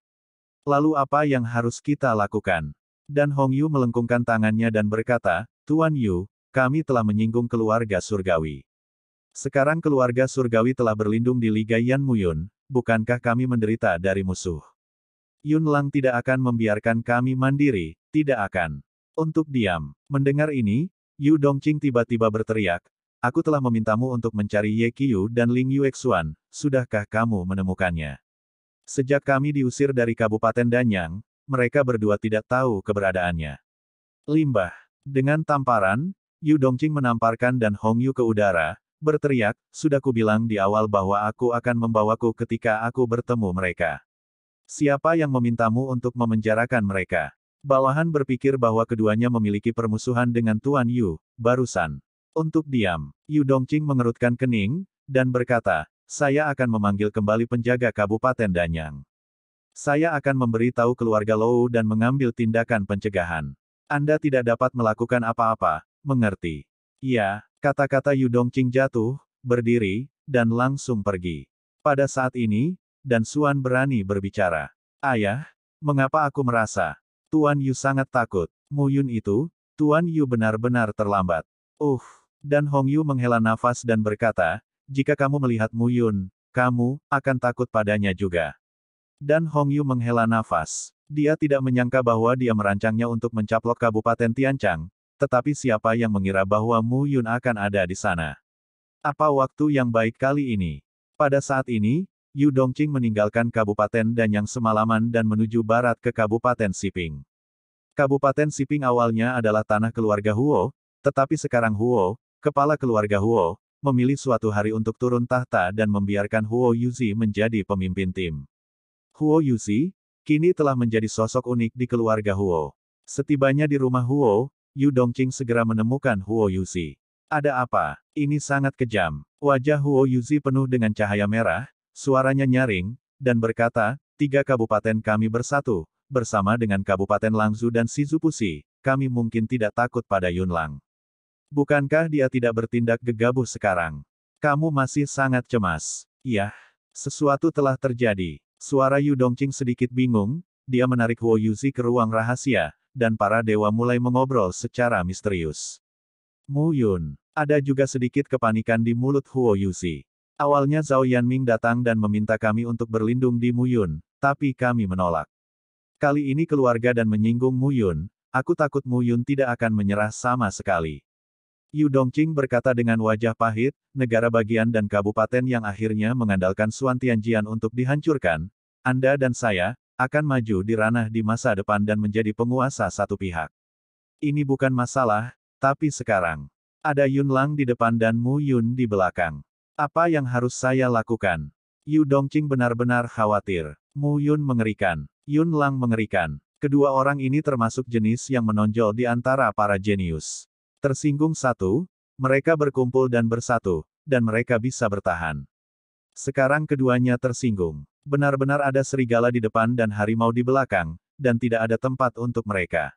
Lalu apa yang harus kita lakukan? Dan Hong Yu melengkungkan tangannya dan berkata, Tuan Yu, kami telah menyinggung keluarga surgawi. Sekarang keluarga surgawi telah berlindung di Liga Yan Muyun, bukankah kami menderita dari musuh? Yun Lang tidak akan membiarkan kami mandiri, tidak akan. Untuk diam. Mendengar ini, Yu Dongqing tiba-tiba berteriak, Aku telah memintamu untuk mencari Ye Qiyu dan Ling Yuexuan, sudahkah kamu menemukannya? Sejak kami diusir dari Kabupaten Danyang, mereka berdua tidak tahu keberadaannya. Limbah. Dengan tamparan, Yu Dongqing menamparkan dan Hong Yu ke udara, berteriak, sudah kubilang di awal bahwa aku akan membawaku ketika aku bertemu mereka. Siapa yang memintamu untuk memenjarakan mereka? Bawahan berpikir bahwa keduanya memiliki permusuhan dengan Tuan Yu, barusan. Untuk diam, Yu Dongqing mengerutkan kening, dan berkata, saya akan memanggil kembali penjaga Kabupaten Danyang. Saya akan memberitahu keluarga Lou dan mengambil tindakan pencegahan. Anda tidak dapat melakukan apa-apa, mengerti? Ya, kata-kata Yudong Qing jatuh, berdiri, dan langsung pergi. Pada saat ini, dan Suan berani berbicara. Ayah, mengapa aku merasa? Tuan Yu sangat takut. Mu Yun itu, Tuan Yu benar-benar terlambat. Uh, dan Hong Yu menghela nafas dan berkata, jika kamu melihat Mu Yun, kamu akan takut padanya juga. Dan Hong Yu menghela nafas. Dia tidak menyangka bahwa dia merancangnya untuk mencaplok Kabupaten Tianchang, tetapi siapa yang mengira bahwa Mu Yun akan ada di sana? Apa waktu yang baik kali ini? Pada saat ini, Yu Dongqing meninggalkan Kabupaten Danyang semalaman dan menuju barat ke Kabupaten Siping. Kabupaten Siping awalnya adalah tanah keluarga Huo, tetapi sekarang Huo, kepala keluarga Huo, memilih suatu hari untuk turun tahta dan membiarkan Huo Yuzi menjadi pemimpin tim. Huo Yuzi, kini telah menjadi sosok unik di keluarga Huo. Setibanya di rumah Huo, Yu Dongqing segera menemukan Huo Yuzi. Ada apa? Ini sangat kejam. Wajah Huo Yuzi penuh dengan cahaya merah, suaranya nyaring, dan berkata, tiga kabupaten kami bersatu, bersama dengan Kabupaten Langzu dan Sizupusi, kami mungkin tidak takut pada Yunlang. Bukankah dia tidak bertindak gegabah sekarang? Kamu masih sangat cemas. Iya, sesuatu telah terjadi. Suara Yu Dongqing sedikit bingung, dia menarik Huo Yuzi ke ruang rahasia, dan para dewa mulai mengobrol secara misterius. Mu Yun, ada juga sedikit kepanikan di mulut Huo Yuzi. Awalnya Zhao Yanming datang dan meminta kami untuk berlindung di Mu Yun, tapi kami menolak. Kali ini keluarga dan menyinggung Mu Yun, aku takut Mu Yun tidak akan menyerah sama sekali. Yu Dongqing berkata dengan wajah pahit, negara bagian dan kabupaten yang akhirnya mengandalkan Suan Tianjian untuk dihancurkan, Anda dan saya, akan maju di ranah di masa depan dan menjadi penguasa satu pihak. Ini bukan masalah, tapi sekarang. Ada Yun Lang di depan dan Mu Yun di belakang. Apa yang harus saya lakukan? Yu Dongqing benar-benar khawatir. Mu Yun mengerikan. Yun Lang mengerikan. Kedua orang ini termasuk jenis yang menonjol di antara para jenius. Tersinggung satu, mereka berkumpul dan bersatu, dan mereka bisa bertahan. Sekarang keduanya tersinggung. Benar-benar ada serigala di depan dan harimau di belakang, dan tidak ada tempat untuk mereka.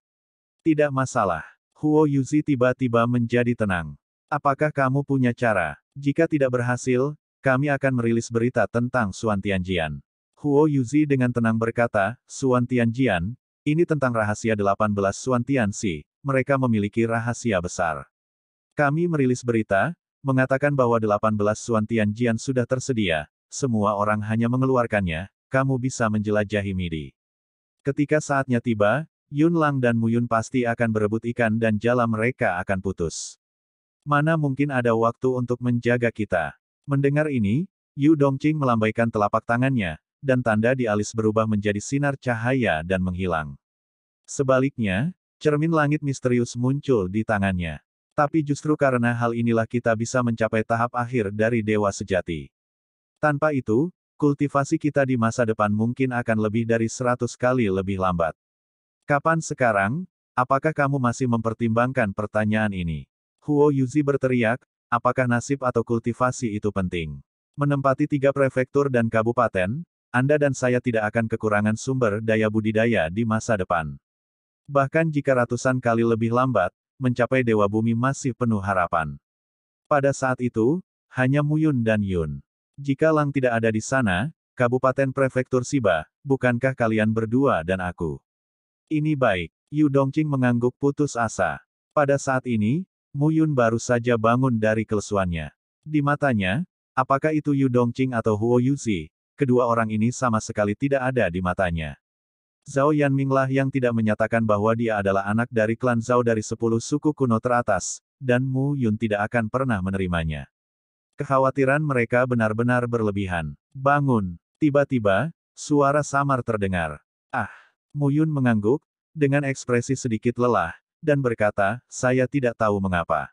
Tidak masalah. Huo Yuzi tiba-tiba menjadi tenang. Apakah kamu punya cara? Jika tidak berhasil, kami akan merilis berita tentang Suan Tianjian. Huo Yuzi dengan tenang berkata, Suan Tianjian, ini tentang rahasia 18 Suan Tianxi, mereka memiliki rahasia besar. Kami merilis berita, mengatakan bahwa 18 Suan Tianjian sudah tersedia, semua orang hanya mengeluarkannya, kamu bisa menjelajahi midi. Ketika saatnya tiba, Yun Lang dan Mu Yun pasti akan berebut ikan dan jala mereka akan putus. Mana mungkin ada waktu untuk menjaga kita. Mendengar ini, Yu Dongqing melambaikan telapak tangannya, dan tanda di alis berubah menjadi sinar cahaya dan menghilang. Sebaliknya, Cermin langit misterius muncul di tangannya. Tapi justru karena hal inilah kita bisa mencapai tahap akhir dari dewa sejati. Tanpa itu, kultivasi kita di masa depan mungkin akan lebih dari seratus kali lebih lambat. Kapan sekarang? Apakah kamu masih mempertimbangkan pertanyaan ini? Huo Yuzi berteriak, apakah nasib atau kultivasi itu penting? Menempati tiga prefektur dan kabupaten, Anda dan saya tidak akan kekurangan sumber daya budidaya di masa depan. Bahkan jika ratusan kali lebih lambat, mencapai Dewa Bumi masih penuh harapan. Pada saat itu, hanya Muyun dan Yun. Jika Lang tidak ada di sana, Kabupaten Prefektur Siba, bukankah kalian berdua dan aku? Ini baik, Yu Dongqing mengangguk putus asa. Pada saat ini, Muyun baru saja bangun dari kelesuannya. Di matanya, apakah itu Yu Dongqing atau Huo Yuzi, kedua orang ini sama sekali tidak ada di matanya. Zhao Yanminglah yang tidak menyatakan bahwa dia adalah anak dari klan Zhao dari sepuluh suku kuno teratas, dan Mu Yun tidak akan pernah menerimanya. Kekhawatiran mereka benar-benar berlebihan. Bangun! Tiba-tiba, suara samar terdengar. Ah! Mu Yun mengangguk, dengan ekspresi sedikit lelah, dan berkata, saya tidak tahu mengapa.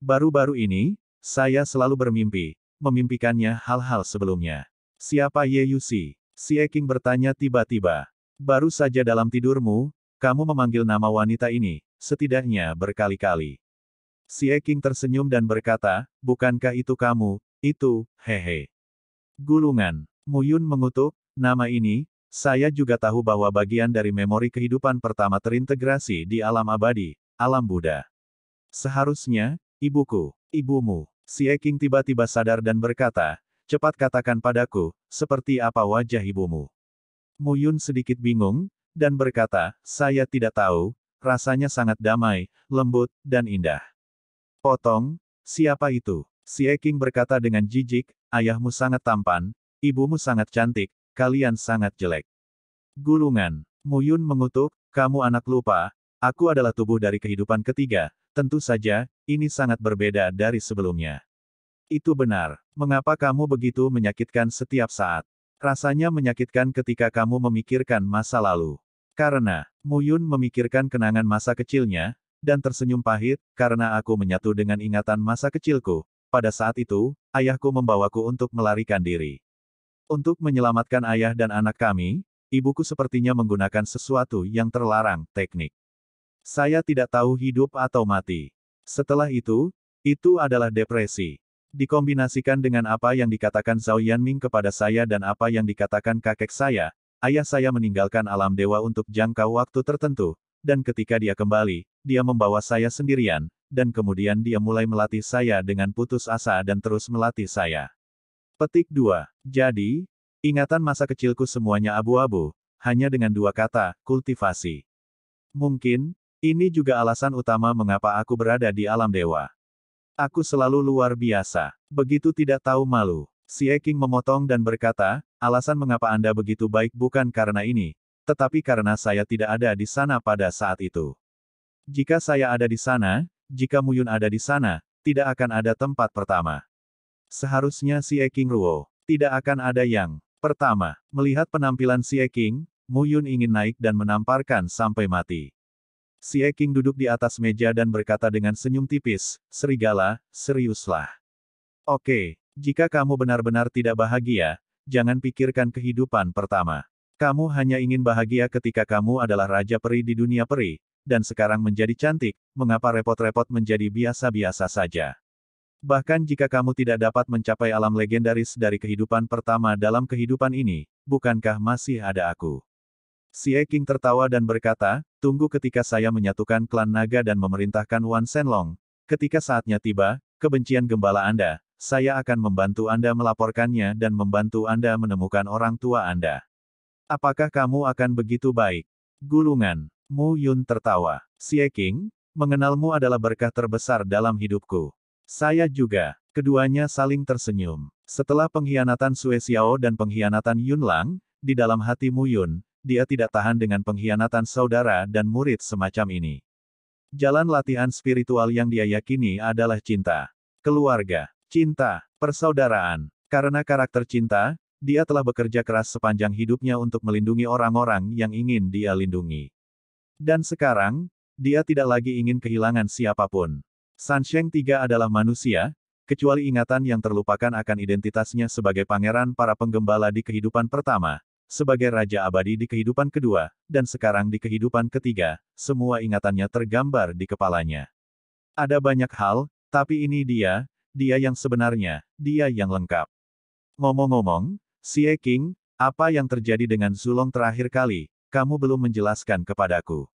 Baru-baru ini, saya selalu bermimpi, memimpikannya hal-hal sebelumnya. Siapa Ye Yusi? Si Eking bertanya tiba-tiba. Baru saja dalam tidurmu, kamu memanggil nama wanita ini, setidaknya berkali-kali. Si Eking tersenyum dan berkata, bukankah itu kamu, itu, hehe. Gulungan. Muyun mengutuk, nama ini, saya juga tahu bahwa bagian dari memori kehidupan pertama terintegrasi di alam abadi, alam Buddha. Seharusnya, ibuku, ibumu, si Eking tiba-tiba sadar dan berkata, cepat katakan padaku, seperti apa wajah ibumu. Muyun sedikit bingung, dan berkata, saya tidak tahu, rasanya sangat damai, lembut, dan indah. Potong, siapa itu? Si Eking berkata dengan jijik, ayahmu sangat tampan, ibumu sangat cantik, kalian sangat jelek. Gulungan, Muyun mengutuk, kamu anak lupa, aku adalah tubuh dari kehidupan ketiga, tentu saja, ini sangat berbeda dari sebelumnya. Itu benar, mengapa kamu begitu menyakitkan setiap saat? Rasanya menyakitkan ketika kamu memikirkan masa lalu. Karena, Muyun memikirkan kenangan masa kecilnya, dan tersenyum pahit, karena aku menyatu dengan ingatan masa kecilku. Pada saat itu, ayahku membawaku untuk melarikan diri. Untuk menyelamatkan ayah dan anak kami, ibuku sepertinya menggunakan sesuatu yang terlarang, teknik. Saya tidak tahu hidup atau mati. Setelah itu, itu adalah depresi dikombinasikan dengan apa yang dikatakan Zhao Yanming kepada saya dan apa yang dikatakan kakek saya, ayah saya meninggalkan alam dewa untuk jangka waktu tertentu, dan ketika dia kembali, dia membawa saya sendirian, dan kemudian dia mulai melatih saya dengan putus asa dan terus melatih saya. Petik 2. Jadi, ingatan masa kecilku semuanya abu-abu, hanya dengan dua kata, kultivasi. Mungkin, ini juga alasan utama mengapa aku berada di alam dewa. Aku selalu luar biasa. Begitu tidak tahu malu. Si Eking memotong dan berkata, alasan mengapa Anda begitu baik bukan karena ini, tetapi karena saya tidak ada di sana pada saat itu. Jika saya ada di sana, jika Muyun ada di sana, tidak akan ada tempat pertama. Seharusnya Si Eking Ruo, tidak akan ada yang pertama. Melihat penampilan si Eking, Muyun ingin naik dan menamparkan sampai mati. Si Eking duduk di atas meja dan berkata dengan senyum tipis, Serigala, seriuslah. Oke, jika kamu benar-benar tidak bahagia, jangan pikirkan kehidupan pertama. Kamu hanya ingin bahagia ketika kamu adalah raja peri di dunia peri, dan sekarang menjadi cantik, mengapa repot-repot menjadi biasa-biasa saja. Bahkan jika kamu tidak dapat mencapai alam legendaris dari kehidupan pertama dalam kehidupan ini, bukankah masih ada aku? Xie King tertawa dan berkata, tunggu ketika saya menyatukan klan naga dan memerintahkan Wan Senlong. Ketika saatnya tiba, kebencian gembala Anda, saya akan membantu Anda melaporkannya dan membantu Anda menemukan orang tua Anda. Apakah kamu akan begitu baik? Gulungan. Mu Yun tertawa. Xie King, mengenalmu adalah berkah terbesar dalam hidupku. Saya juga. Keduanya saling tersenyum. Setelah pengkhianatan Sue Xiao dan pengkhianatan Yun Lang, di dalam hati Mu Yun, dia tidak tahan dengan pengkhianatan saudara dan murid semacam ini. Jalan latihan spiritual yang dia yakini adalah cinta, keluarga, cinta, persaudaraan. Karena karakter cinta, dia telah bekerja keras sepanjang hidupnya untuk melindungi orang-orang yang ingin dia lindungi. Dan sekarang, dia tidak lagi ingin kehilangan siapapun. Sansheng III adalah manusia, kecuali ingatan yang terlupakan akan identitasnya sebagai pangeran para penggembala di kehidupan pertama, sebagai Raja Abadi di kehidupan kedua, dan sekarang di kehidupan ketiga, semua ingatannya tergambar di kepalanya. Ada banyak hal, tapi ini dia, dia yang sebenarnya, dia yang lengkap. Ngomong-ngomong, Xie King, apa yang terjadi dengan Zulong terakhir kali, kamu belum menjelaskan kepadaku.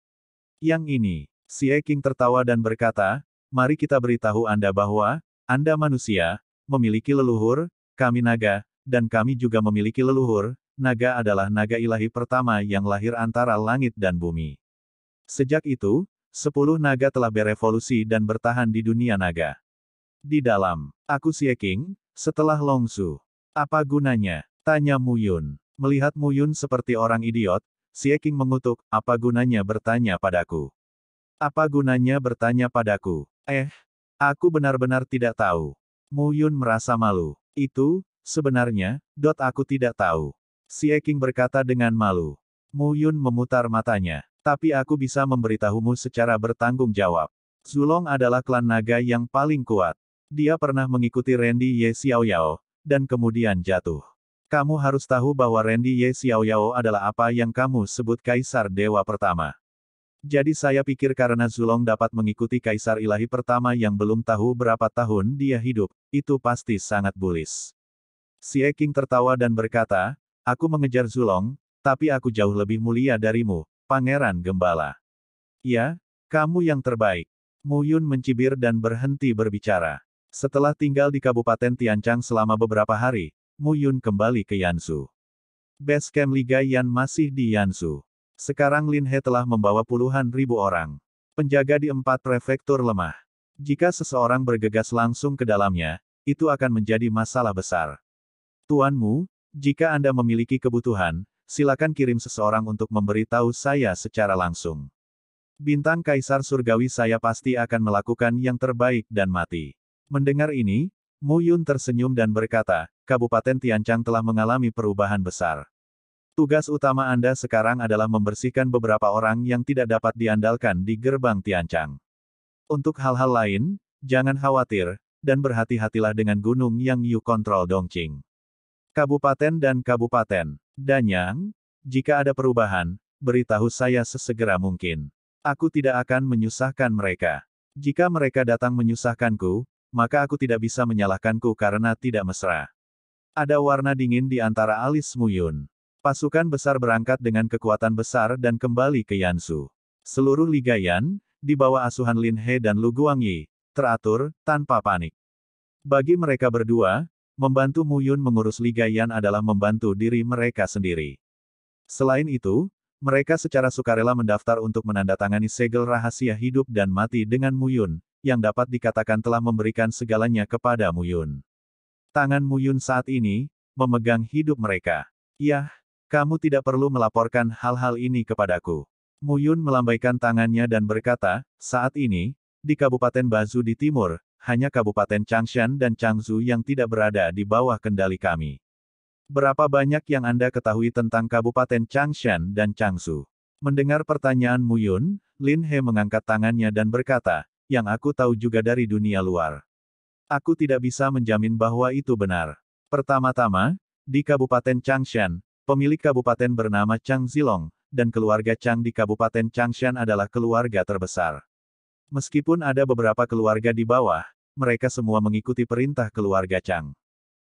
Yang ini, Xie King tertawa dan berkata, mari kita beritahu Anda bahwa, Anda manusia, memiliki leluhur, kami naga, dan kami juga memiliki leluhur, naga adalah naga ilahi pertama yang lahir antara langit dan bumi. Sejak itu, sepuluh naga telah berevolusi dan bertahan di dunia naga. Di dalam, aku Sieking, setelah Longsu. Apa gunanya? Tanya Muyun. Melihat Muyun seperti orang idiot, Sieking mengutuk, apa gunanya bertanya padaku? Apa gunanya bertanya padaku? Eh, aku benar-benar tidak tahu. Muyun merasa malu. Itu, sebenarnya, dot aku tidak tahu. Si Eking berkata dengan malu. Mu Yun memutar matanya. Tapi aku bisa memberitahumu secara bertanggung jawab. Zulong adalah klan naga yang paling kuat. Dia pernah mengikuti Randy Ye Xiaoyao, dan kemudian jatuh. Kamu harus tahu bahwa Randy Ye Xiaoyao adalah apa yang kamu sebut Kaisar Dewa Pertama. Jadi saya pikir karena Zulong dapat mengikuti Kaisar Ilahi Pertama yang belum tahu berapa tahun dia hidup, itu pasti sangat bulis. Si Eking tertawa dan berkata, Aku mengejar Zulong, tapi aku jauh lebih mulia darimu, Pangeran Gembala. Ya, kamu yang terbaik. Mu Yun mencibir dan berhenti berbicara. Setelah tinggal di Kabupaten Tianchang selama beberapa hari, Mu Yun kembali ke Yansu. Basecamp Liga Yan masih di Yansu. Sekarang Lin He telah membawa puluhan ribu orang. Penjaga di empat prefektur lemah. Jika seseorang bergegas langsung ke dalamnya, itu akan menjadi masalah besar. Tuanmu, jika Anda memiliki kebutuhan, silakan kirim seseorang untuk memberitahu saya secara langsung. Bintang Kaisar Surgawi saya pasti akan melakukan yang terbaik dan mati. Mendengar ini, Mu Yun tersenyum dan berkata, Kabupaten Tianchang telah mengalami perubahan besar. Tugas utama Anda sekarang adalah membersihkan beberapa orang yang tidak dapat diandalkan di gerbang Tianchang. Untuk hal-hal lain, jangan khawatir, dan berhati-hatilah dengan gunung yang you Control Dongqing. Kabupaten dan Kabupaten. Danyang, jika ada perubahan, beritahu saya sesegera mungkin. Aku tidak akan menyusahkan mereka. Jika mereka datang menyusahkanku, maka aku tidak bisa menyalahkanku karena tidak mesra. Ada warna dingin di antara alis Muyun. Pasukan besar berangkat dengan kekuatan besar dan kembali ke Yansu. Seluruh Ligayan, Yan, di bawah asuhan Lin He dan Lu Guangyi, teratur, tanpa panik. Bagi mereka berdua, Membantu Mu Yun mengurus Liga Yan adalah membantu diri mereka sendiri. Selain itu, mereka secara sukarela mendaftar untuk menandatangani segel rahasia hidup dan mati dengan Mu Yun, yang dapat dikatakan telah memberikan segalanya kepada Mu Yun. Tangan Mu Yun saat ini, memegang hidup mereka. Yah, kamu tidak perlu melaporkan hal-hal ini kepadaku. Mu Yun melambaikan tangannya dan berkata, saat ini, di Kabupaten Bazu di timur, hanya Kabupaten Changshan dan Changzhou yang tidak berada di bawah kendali kami. Berapa banyak yang Anda ketahui tentang Kabupaten Changshan dan Changsu? Mendengar pertanyaan Mu Yun, Lin He mengangkat tangannya dan berkata, yang aku tahu juga dari dunia luar. Aku tidak bisa menjamin bahwa itu benar. Pertama-tama, di Kabupaten Changshan, pemilik kabupaten bernama Chang Zilong, dan keluarga Chang di Kabupaten Changshan adalah keluarga terbesar. Meskipun ada beberapa keluarga di bawah, mereka semua mengikuti perintah keluarga Chang.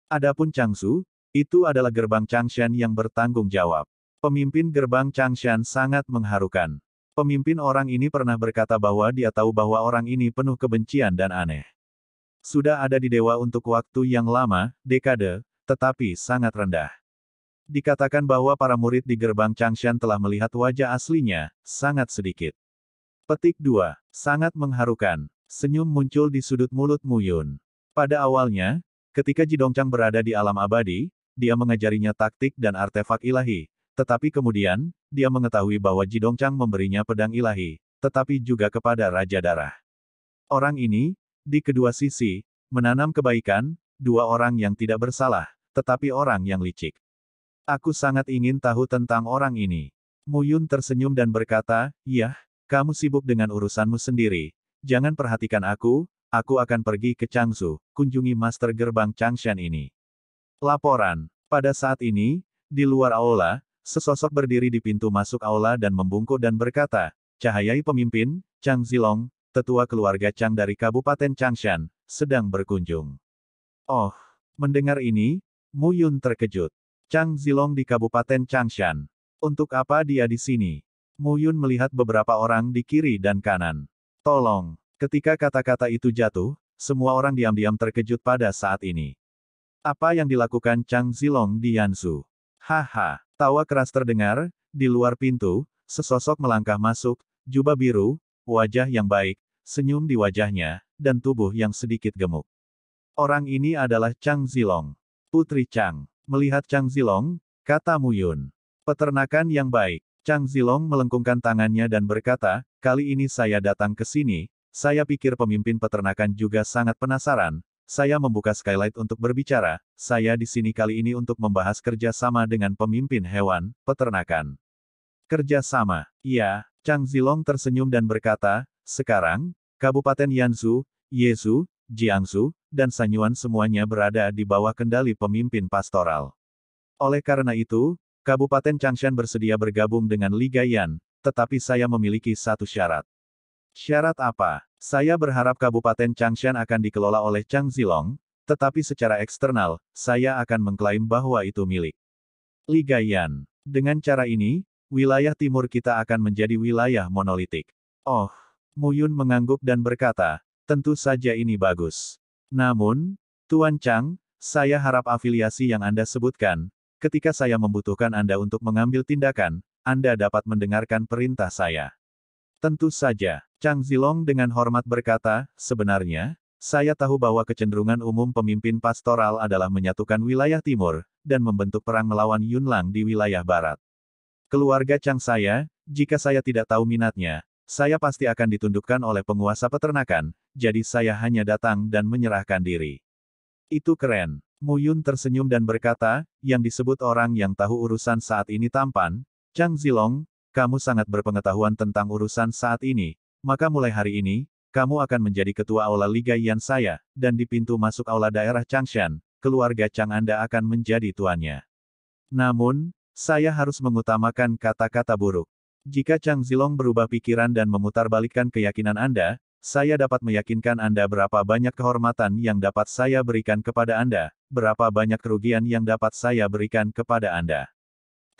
Adapun Changsu, itu adalah gerbang Changshan yang bertanggung jawab. Pemimpin gerbang Changshan sangat mengharukan. Pemimpin orang ini pernah berkata bahwa dia tahu bahwa orang ini penuh kebencian dan aneh. Sudah ada di dewa untuk waktu yang lama, dekade, tetapi sangat rendah. Dikatakan bahwa para murid di gerbang Changshan telah melihat wajah aslinya, sangat sedikit. Petik 2. Sangat mengharukan. Senyum muncul di sudut mulut Muyun. Pada awalnya, ketika Ji Chang berada di alam abadi, dia mengajarinya taktik dan artefak ilahi. Tetapi kemudian, dia mengetahui bahwa Ji Chang memberinya pedang ilahi, tetapi juga kepada Raja Darah. Orang ini, di kedua sisi, menanam kebaikan, dua orang yang tidak bersalah, tetapi orang yang licik. Aku sangat ingin tahu tentang orang ini. Muyun tersenyum dan berkata, Yah, kamu sibuk dengan urusanmu sendiri, Jangan perhatikan aku, aku akan pergi ke Changsu, kunjungi master gerbang Changshan ini. Laporan. Pada saat ini, di luar aula, sesosok berdiri di pintu masuk aula dan membungkuk dan berkata, Cahayai pemimpin, Chang Zilong, tetua keluarga Chang dari Kabupaten Changshan, sedang berkunjung. Oh, mendengar ini, Mu Yun terkejut. Chang Zilong di Kabupaten Changshan. Untuk apa dia di sini? Mu Yun melihat beberapa orang di kiri dan kanan. Tolong. Ketika kata-kata itu jatuh, semua orang diam-diam terkejut pada saat ini. Apa yang dilakukan Chang Zilong di Yansu? Haha, tawa keras terdengar, di luar pintu, sesosok melangkah masuk, jubah biru, wajah yang baik, senyum di wajahnya, dan tubuh yang sedikit gemuk. Orang ini adalah Chang Zilong. Putri Chang. Melihat Chang Zilong, kata Mu Yun, Peternakan yang baik. Chang Zilong melengkungkan tangannya dan berkata, kali ini saya datang ke sini, saya pikir pemimpin peternakan juga sangat penasaran, saya membuka skylight untuk berbicara, saya di sini kali ini untuk membahas kerjasama dengan pemimpin hewan, peternakan. Kerjasama, iya, Chang Zilong tersenyum dan berkata, sekarang, Kabupaten Yansu, Yezu, Jiangsu, dan Sanyuan semuanya berada di bawah kendali pemimpin pastoral. Oleh karena itu, Kabupaten Changshan bersedia bergabung dengan Liga Yan, tetapi saya memiliki satu syarat. Syarat apa? Saya berharap Kabupaten Changshan akan dikelola oleh Chang Zilong, tetapi secara eksternal, saya akan mengklaim bahwa itu milik Liga Yan. Dengan cara ini, wilayah timur kita akan menjadi wilayah monolitik. Oh, Muyun mengangguk dan berkata, tentu saja ini bagus. Namun, Tuan Chang, saya harap afiliasi yang Anda sebutkan, Ketika saya membutuhkan Anda untuk mengambil tindakan, Anda dapat mendengarkan perintah saya. Tentu saja, Chang Zilong dengan hormat berkata, sebenarnya, saya tahu bahwa kecenderungan umum pemimpin pastoral adalah menyatukan wilayah timur, dan membentuk perang melawan Yunlang di wilayah barat. Keluarga Chang saya, jika saya tidak tahu minatnya, saya pasti akan ditundukkan oleh penguasa peternakan, jadi saya hanya datang dan menyerahkan diri. Itu keren. Mu Yun tersenyum dan berkata, yang disebut orang yang tahu urusan saat ini tampan, Chang Zilong, kamu sangat berpengetahuan tentang urusan saat ini, maka mulai hari ini, kamu akan menjadi ketua aula Liga Yan saya, dan di pintu masuk aula daerah Changshan, keluarga Chang Anda akan menjadi tuannya. Namun, saya harus mengutamakan kata-kata buruk. Jika Chang Zilong berubah pikiran dan memutarbalikkan keyakinan Anda, saya dapat meyakinkan Anda berapa banyak kehormatan yang dapat saya berikan kepada Anda, berapa banyak kerugian yang dapat saya berikan kepada Anda.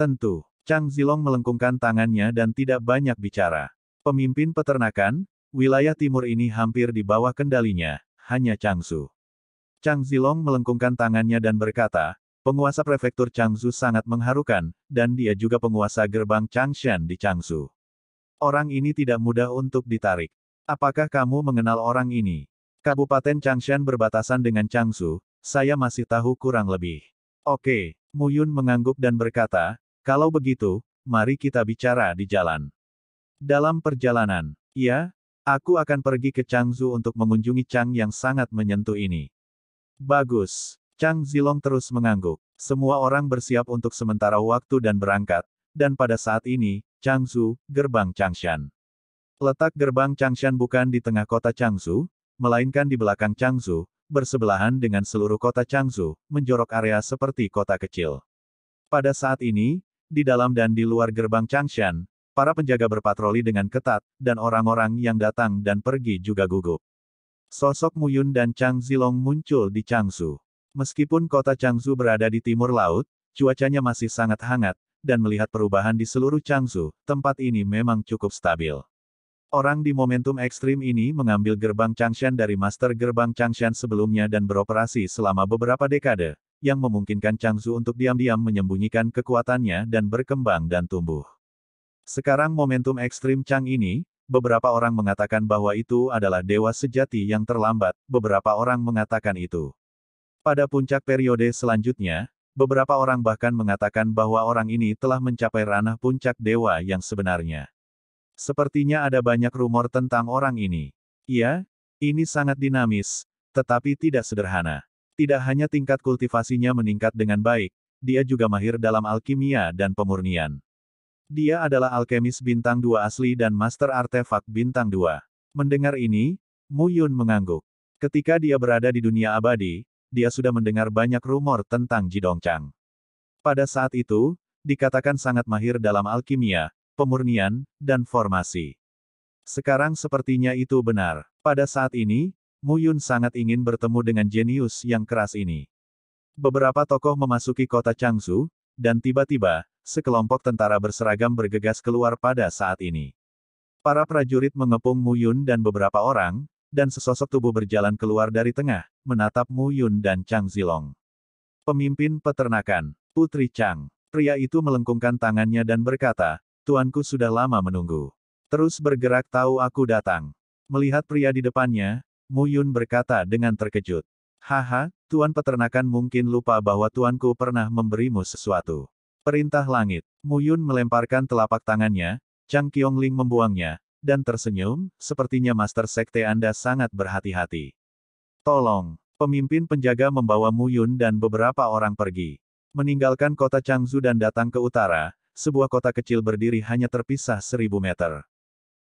Tentu, Chang Zilong melengkungkan tangannya dan tidak banyak bicara. Pemimpin peternakan, wilayah timur ini hampir di bawah kendalinya, hanya Changsu. Chang Zilong melengkungkan tangannya dan berkata, penguasa prefektur Changsu sangat mengharukan, dan dia juga penguasa gerbang Changshan di Changsu. Orang ini tidak mudah untuk ditarik. Apakah kamu mengenal orang ini? Kabupaten Changshan berbatasan dengan Changsu, saya masih tahu kurang lebih. Oke, Muyun mengangguk dan berkata, kalau begitu, mari kita bicara di jalan. Dalam perjalanan, ya, aku akan pergi ke Changsu untuk mengunjungi Chang yang sangat menyentuh ini. Bagus. Chang Zilong terus mengangguk. Semua orang bersiap untuk sementara waktu dan berangkat, dan pada saat ini, Changsu, gerbang Changshan. Letak gerbang Changshan bukan di tengah kota Changsu, melainkan di belakang Changsu, bersebelahan dengan seluruh kota Changzhou, menjorok area seperti kota kecil. Pada saat ini, di dalam dan di luar gerbang Changshan, para penjaga berpatroli dengan ketat, dan orang-orang yang datang dan pergi juga gugup. Sosok Muyun dan Chang Zilong muncul di Changsu. Meskipun kota Changsu berada di timur laut, cuacanya masih sangat hangat, dan melihat perubahan di seluruh Changsu, tempat ini memang cukup stabil. Orang di momentum ekstrim ini mengambil gerbang Changshan dari master gerbang Changshan sebelumnya dan beroperasi selama beberapa dekade, yang memungkinkan Changzu untuk diam-diam menyembunyikan kekuatannya dan berkembang dan tumbuh. Sekarang momentum ekstrim Chang ini, beberapa orang mengatakan bahwa itu adalah dewa sejati yang terlambat, beberapa orang mengatakan itu. Pada puncak periode selanjutnya, beberapa orang bahkan mengatakan bahwa orang ini telah mencapai ranah puncak dewa yang sebenarnya. Sepertinya ada banyak rumor tentang orang ini. Iya, ini sangat dinamis, tetapi tidak sederhana. Tidak hanya tingkat kultivasinya meningkat dengan baik, dia juga mahir dalam alkimia dan pemurnian. Dia adalah alkemis bintang dua asli dan master artefak bintang dua. Mendengar ini, Mu Yun mengangguk. Ketika dia berada di dunia abadi, dia sudah mendengar banyak rumor tentang Chang. Pada saat itu, dikatakan sangat mahir dalam alkimia, pemurnian, dan formasi. Sekarang sepertinya itu benar. Pada saat ini, Mu Yun sangat ingin bertemu dengan jenius yang keras ini. Beberapa tokoh memasuki kota Changsu, dan tiba-tiba, sekelompok tentara berseragam bergegas keluar pada saat ini. Para prajurit mengepung Mu Yun dan beberapa orang, dan sesosok tubuh berjalan keluar dari tengah, menatap Mu Yun dan Chang Zilong. Pemimpin peternakan, Putri Chang, pria itu melengkungkan tangannya dan berkata, Tuanku sudah lama menunggu. Terus bergerak tahu aku datang. Melihat pria di depannya, Muyun berkata dengan terkejut. Haha, Tuan peternakan mungkin lupa bahwa tuanku pernah memberimu sesuatu. Perintah langit. Muyun melemparkan telapak tangannya, Chang Ling membuangnya, dan tersenyum, sepertinya Master Sekte Anda sangat berhati-hati. Tolong, pemimpin penjaga membawa Muyun dan beberapa orang pergi. Meninggalkan kota Changzu dan datang ke utara, sebuah kota kecil berdiri hanya terpisah seribu meter.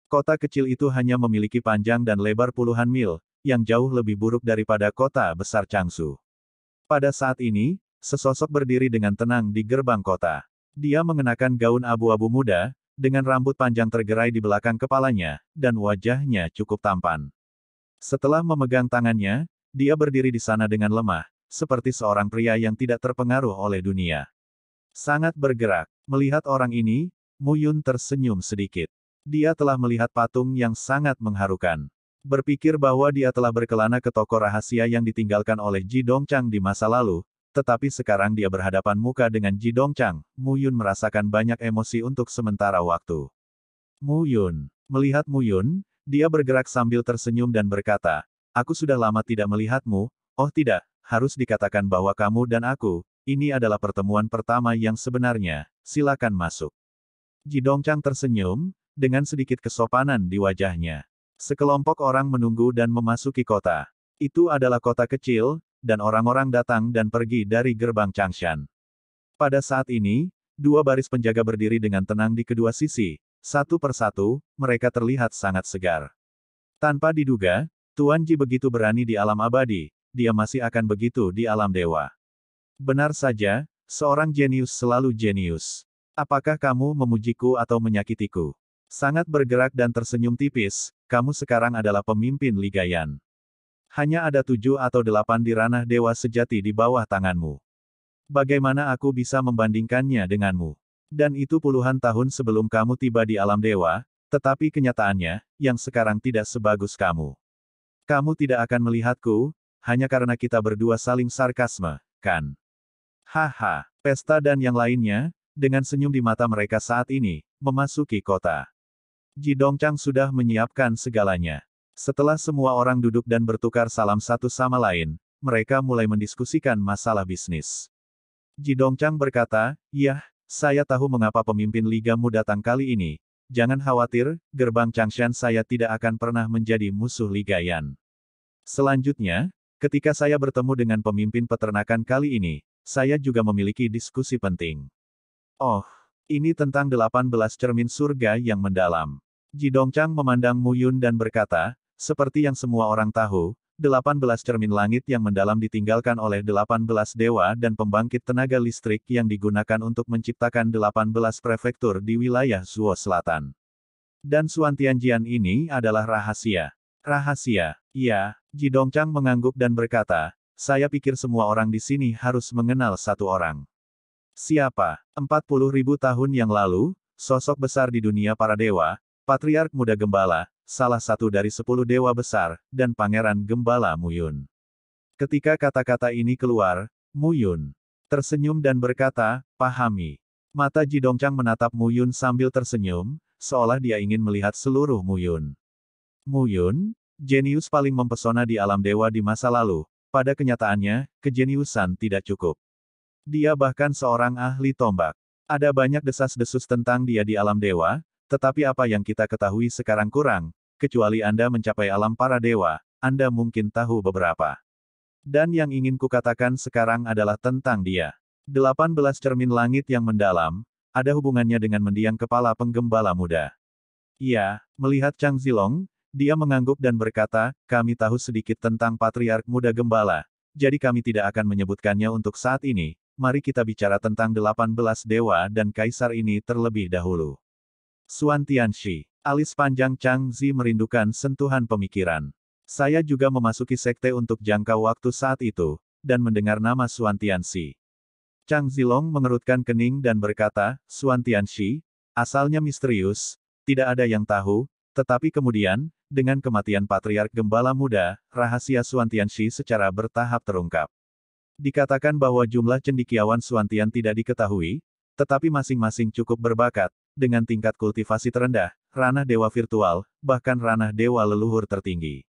Kota kecil itu hanya memiliki panjang dan lebar puluhan mil, yang jauh lebih buruk daripada kota besar Changsu. Pada saat ini, sesosok berdiri dengan tenang di gerbang kota. Dia mengenakan gaun abu-abu muda, dengan rambut panjang tergerai di belakang kepalanya, dan wajahnya cukup tampan. Setelah memegang tangannya, dia berdiri di sana dengan lemah, seperti seorang pria yang tidak terpengaruh oleh dunia. Sangat bergerak. Melihat orang ini, Mu Yun tersenyum sedikit. Dia telah melihat patung yang sangat mengharukan. Berpikir bahwa dia telah berkelana ke toko rahasia yang ditinggalkan oleh Ji Dong Chang di masa lalu, tetapi sekarang dia berhadapan muka dengan Ji Dong Chang. Mu Yun merasakan banyak emosi untuk sementara waktu. Mu Yun, Melihat Mu Yun, dia bergerak sambil tersenyum dan berkata, Aku sudah lama tidak melihatmu, oh tidak, harus dikatakan bahwa kamu dan aku, ini adalah pertemuan pertama yang sebenarnya, silakan masuk. Ji Jidongchang tersenyum, dengan sedikit kesopanan di wajahnya. Sekelompok orang menunggu dan memasuki kota. Itu adalah kota kecil, dan orang-orang datang dan pergi dari gerbang Changshan. Pada saat ini, dua baris penjaga berdiri dengan tenang di kedua sisi, satu persatu, mereka terlihat sangat segar. Tanpa diduga, Tuan Ji begitu berani di alam abadi, dia masih akan begitu di alam dewa. Benar saja, seorang jenius selalu jenius. Apakah kamu memujiku atau menyakitiku? Sangat bergerak dan tersenyum tipis, kamu sekarang adalah pemimpin Ligayan. Hanya ada tujuh atau delapan di ranah dewa sejati di bawah tanganmu. Bagaimana aku bisa membandingkannya denganmu? Dan itu puluhan tahun sebelum kamu tiba di alam dewa, tetapi kenyataannya, yang sekarang tidak sebagus kamu. Kamu tidak akan melihatku, hanya karena kita berdua saling sarkasme, kan? Haha, pesta dan yang lainnya, dengan senyum di mata mereka saat ini, memasuki kota. Ji Dongchang sudah menyiapkan segalanya. Setelah semua orang duduk dan bertukar salam satu sama lain, mereka mulai mendiskusikan masalah bisnis. Ji Dongchang berkata, Yah, saya tahu mengapa pemimpin ligamu datang kali ini. Jangan khawatir, gerbang Changshan saya tidak akan pernah menjadi musuh ligayan. Selanjutnya, ketika saya bertemu dengan pemimpin peternakan kali ini, saya juga memiliki diskusi penting. Oh, ini tentang 18 cermin surga yang mendalam. Ji Jidongchang memandang Mu Yun dan berkata, seperti yang semua orang tahu, 18 cermin langit yang mendalam ditinggalkan oleh 18 dewa dan pembangkit tenaga listrik yang digunakan untuk menciptakan 18 prefektur di wilayah Zuo Selatan. Dan Suan Tianjian ini adalah rahasia. Rahasia, ya, Jidongchang mengangguk dan berkata, saya pikir semua orang di sini harus mengenal satu orang. Siapa? 40 ribu tahun yang lalu, sosok besar di dunia para dewa, Patriark Muda Gembala, salah satu dari sepuluh dewa besar, dan Pangeran Gembala Muyun. Ketika kata-kata ini keluar, Muyun tersenyum dan berkata, pahami. Mata Jidongchang menatap Muyun sambil tersenyum, seolah dia ingin melihat seluruh Muyun. Muyun, jenius paling mempesona di alam dewa di masa lalu, pada kenyataannya, kejeniusan tidak cukup. Dia bahkan seorang ahli tombak. Ada banyak desas-desus tentang dia di alam dewa, tetapi apa yang kita ketahui sekarang kurang, kecuali Anda mencapai alam para dewa, Anda mungkin tahu beberapa. Dan yang ingin kukatakan sekarang adalah tentang dia. 18 cermin langit yang mendalam, ada hubungannya dengan mendiang kepala penggembala muda. Ia, melihat Chang Zilong, dia mengangguk dan berkata, kami tahu sedikit tentang Patriark Muda Gembala. Jadi kami tidak akan menyebutkannya untuk saat ini, mari kita bicara tentang 18 dewa dan kaisar ini terlebih dahulu. Suan Tianxi, alis panjang Chang Zi merindukan sentuhan pemikiran. Saya juga memasuki sekte untuk jangka waktu saat itu, dan mendengar nama Suan Tianxi. Chang Zilong mengerutkan kening dan berkata, Suan Tianxi, asalnya misterius, tidak ada yang tahu, tetapi kemudian, dengan kematian Patriark Gembala Muda, rahasia Suantianshi secara bertahap terungkap. Dikatakan bahwa jumlah cendikiawan Suantian tidak diketahui, tetapi masing-masing cukup berbakat, dengan tingkat kultivasi terendah, ranah dewa virtual, bahkan ranah dewa leluhur tertinggi.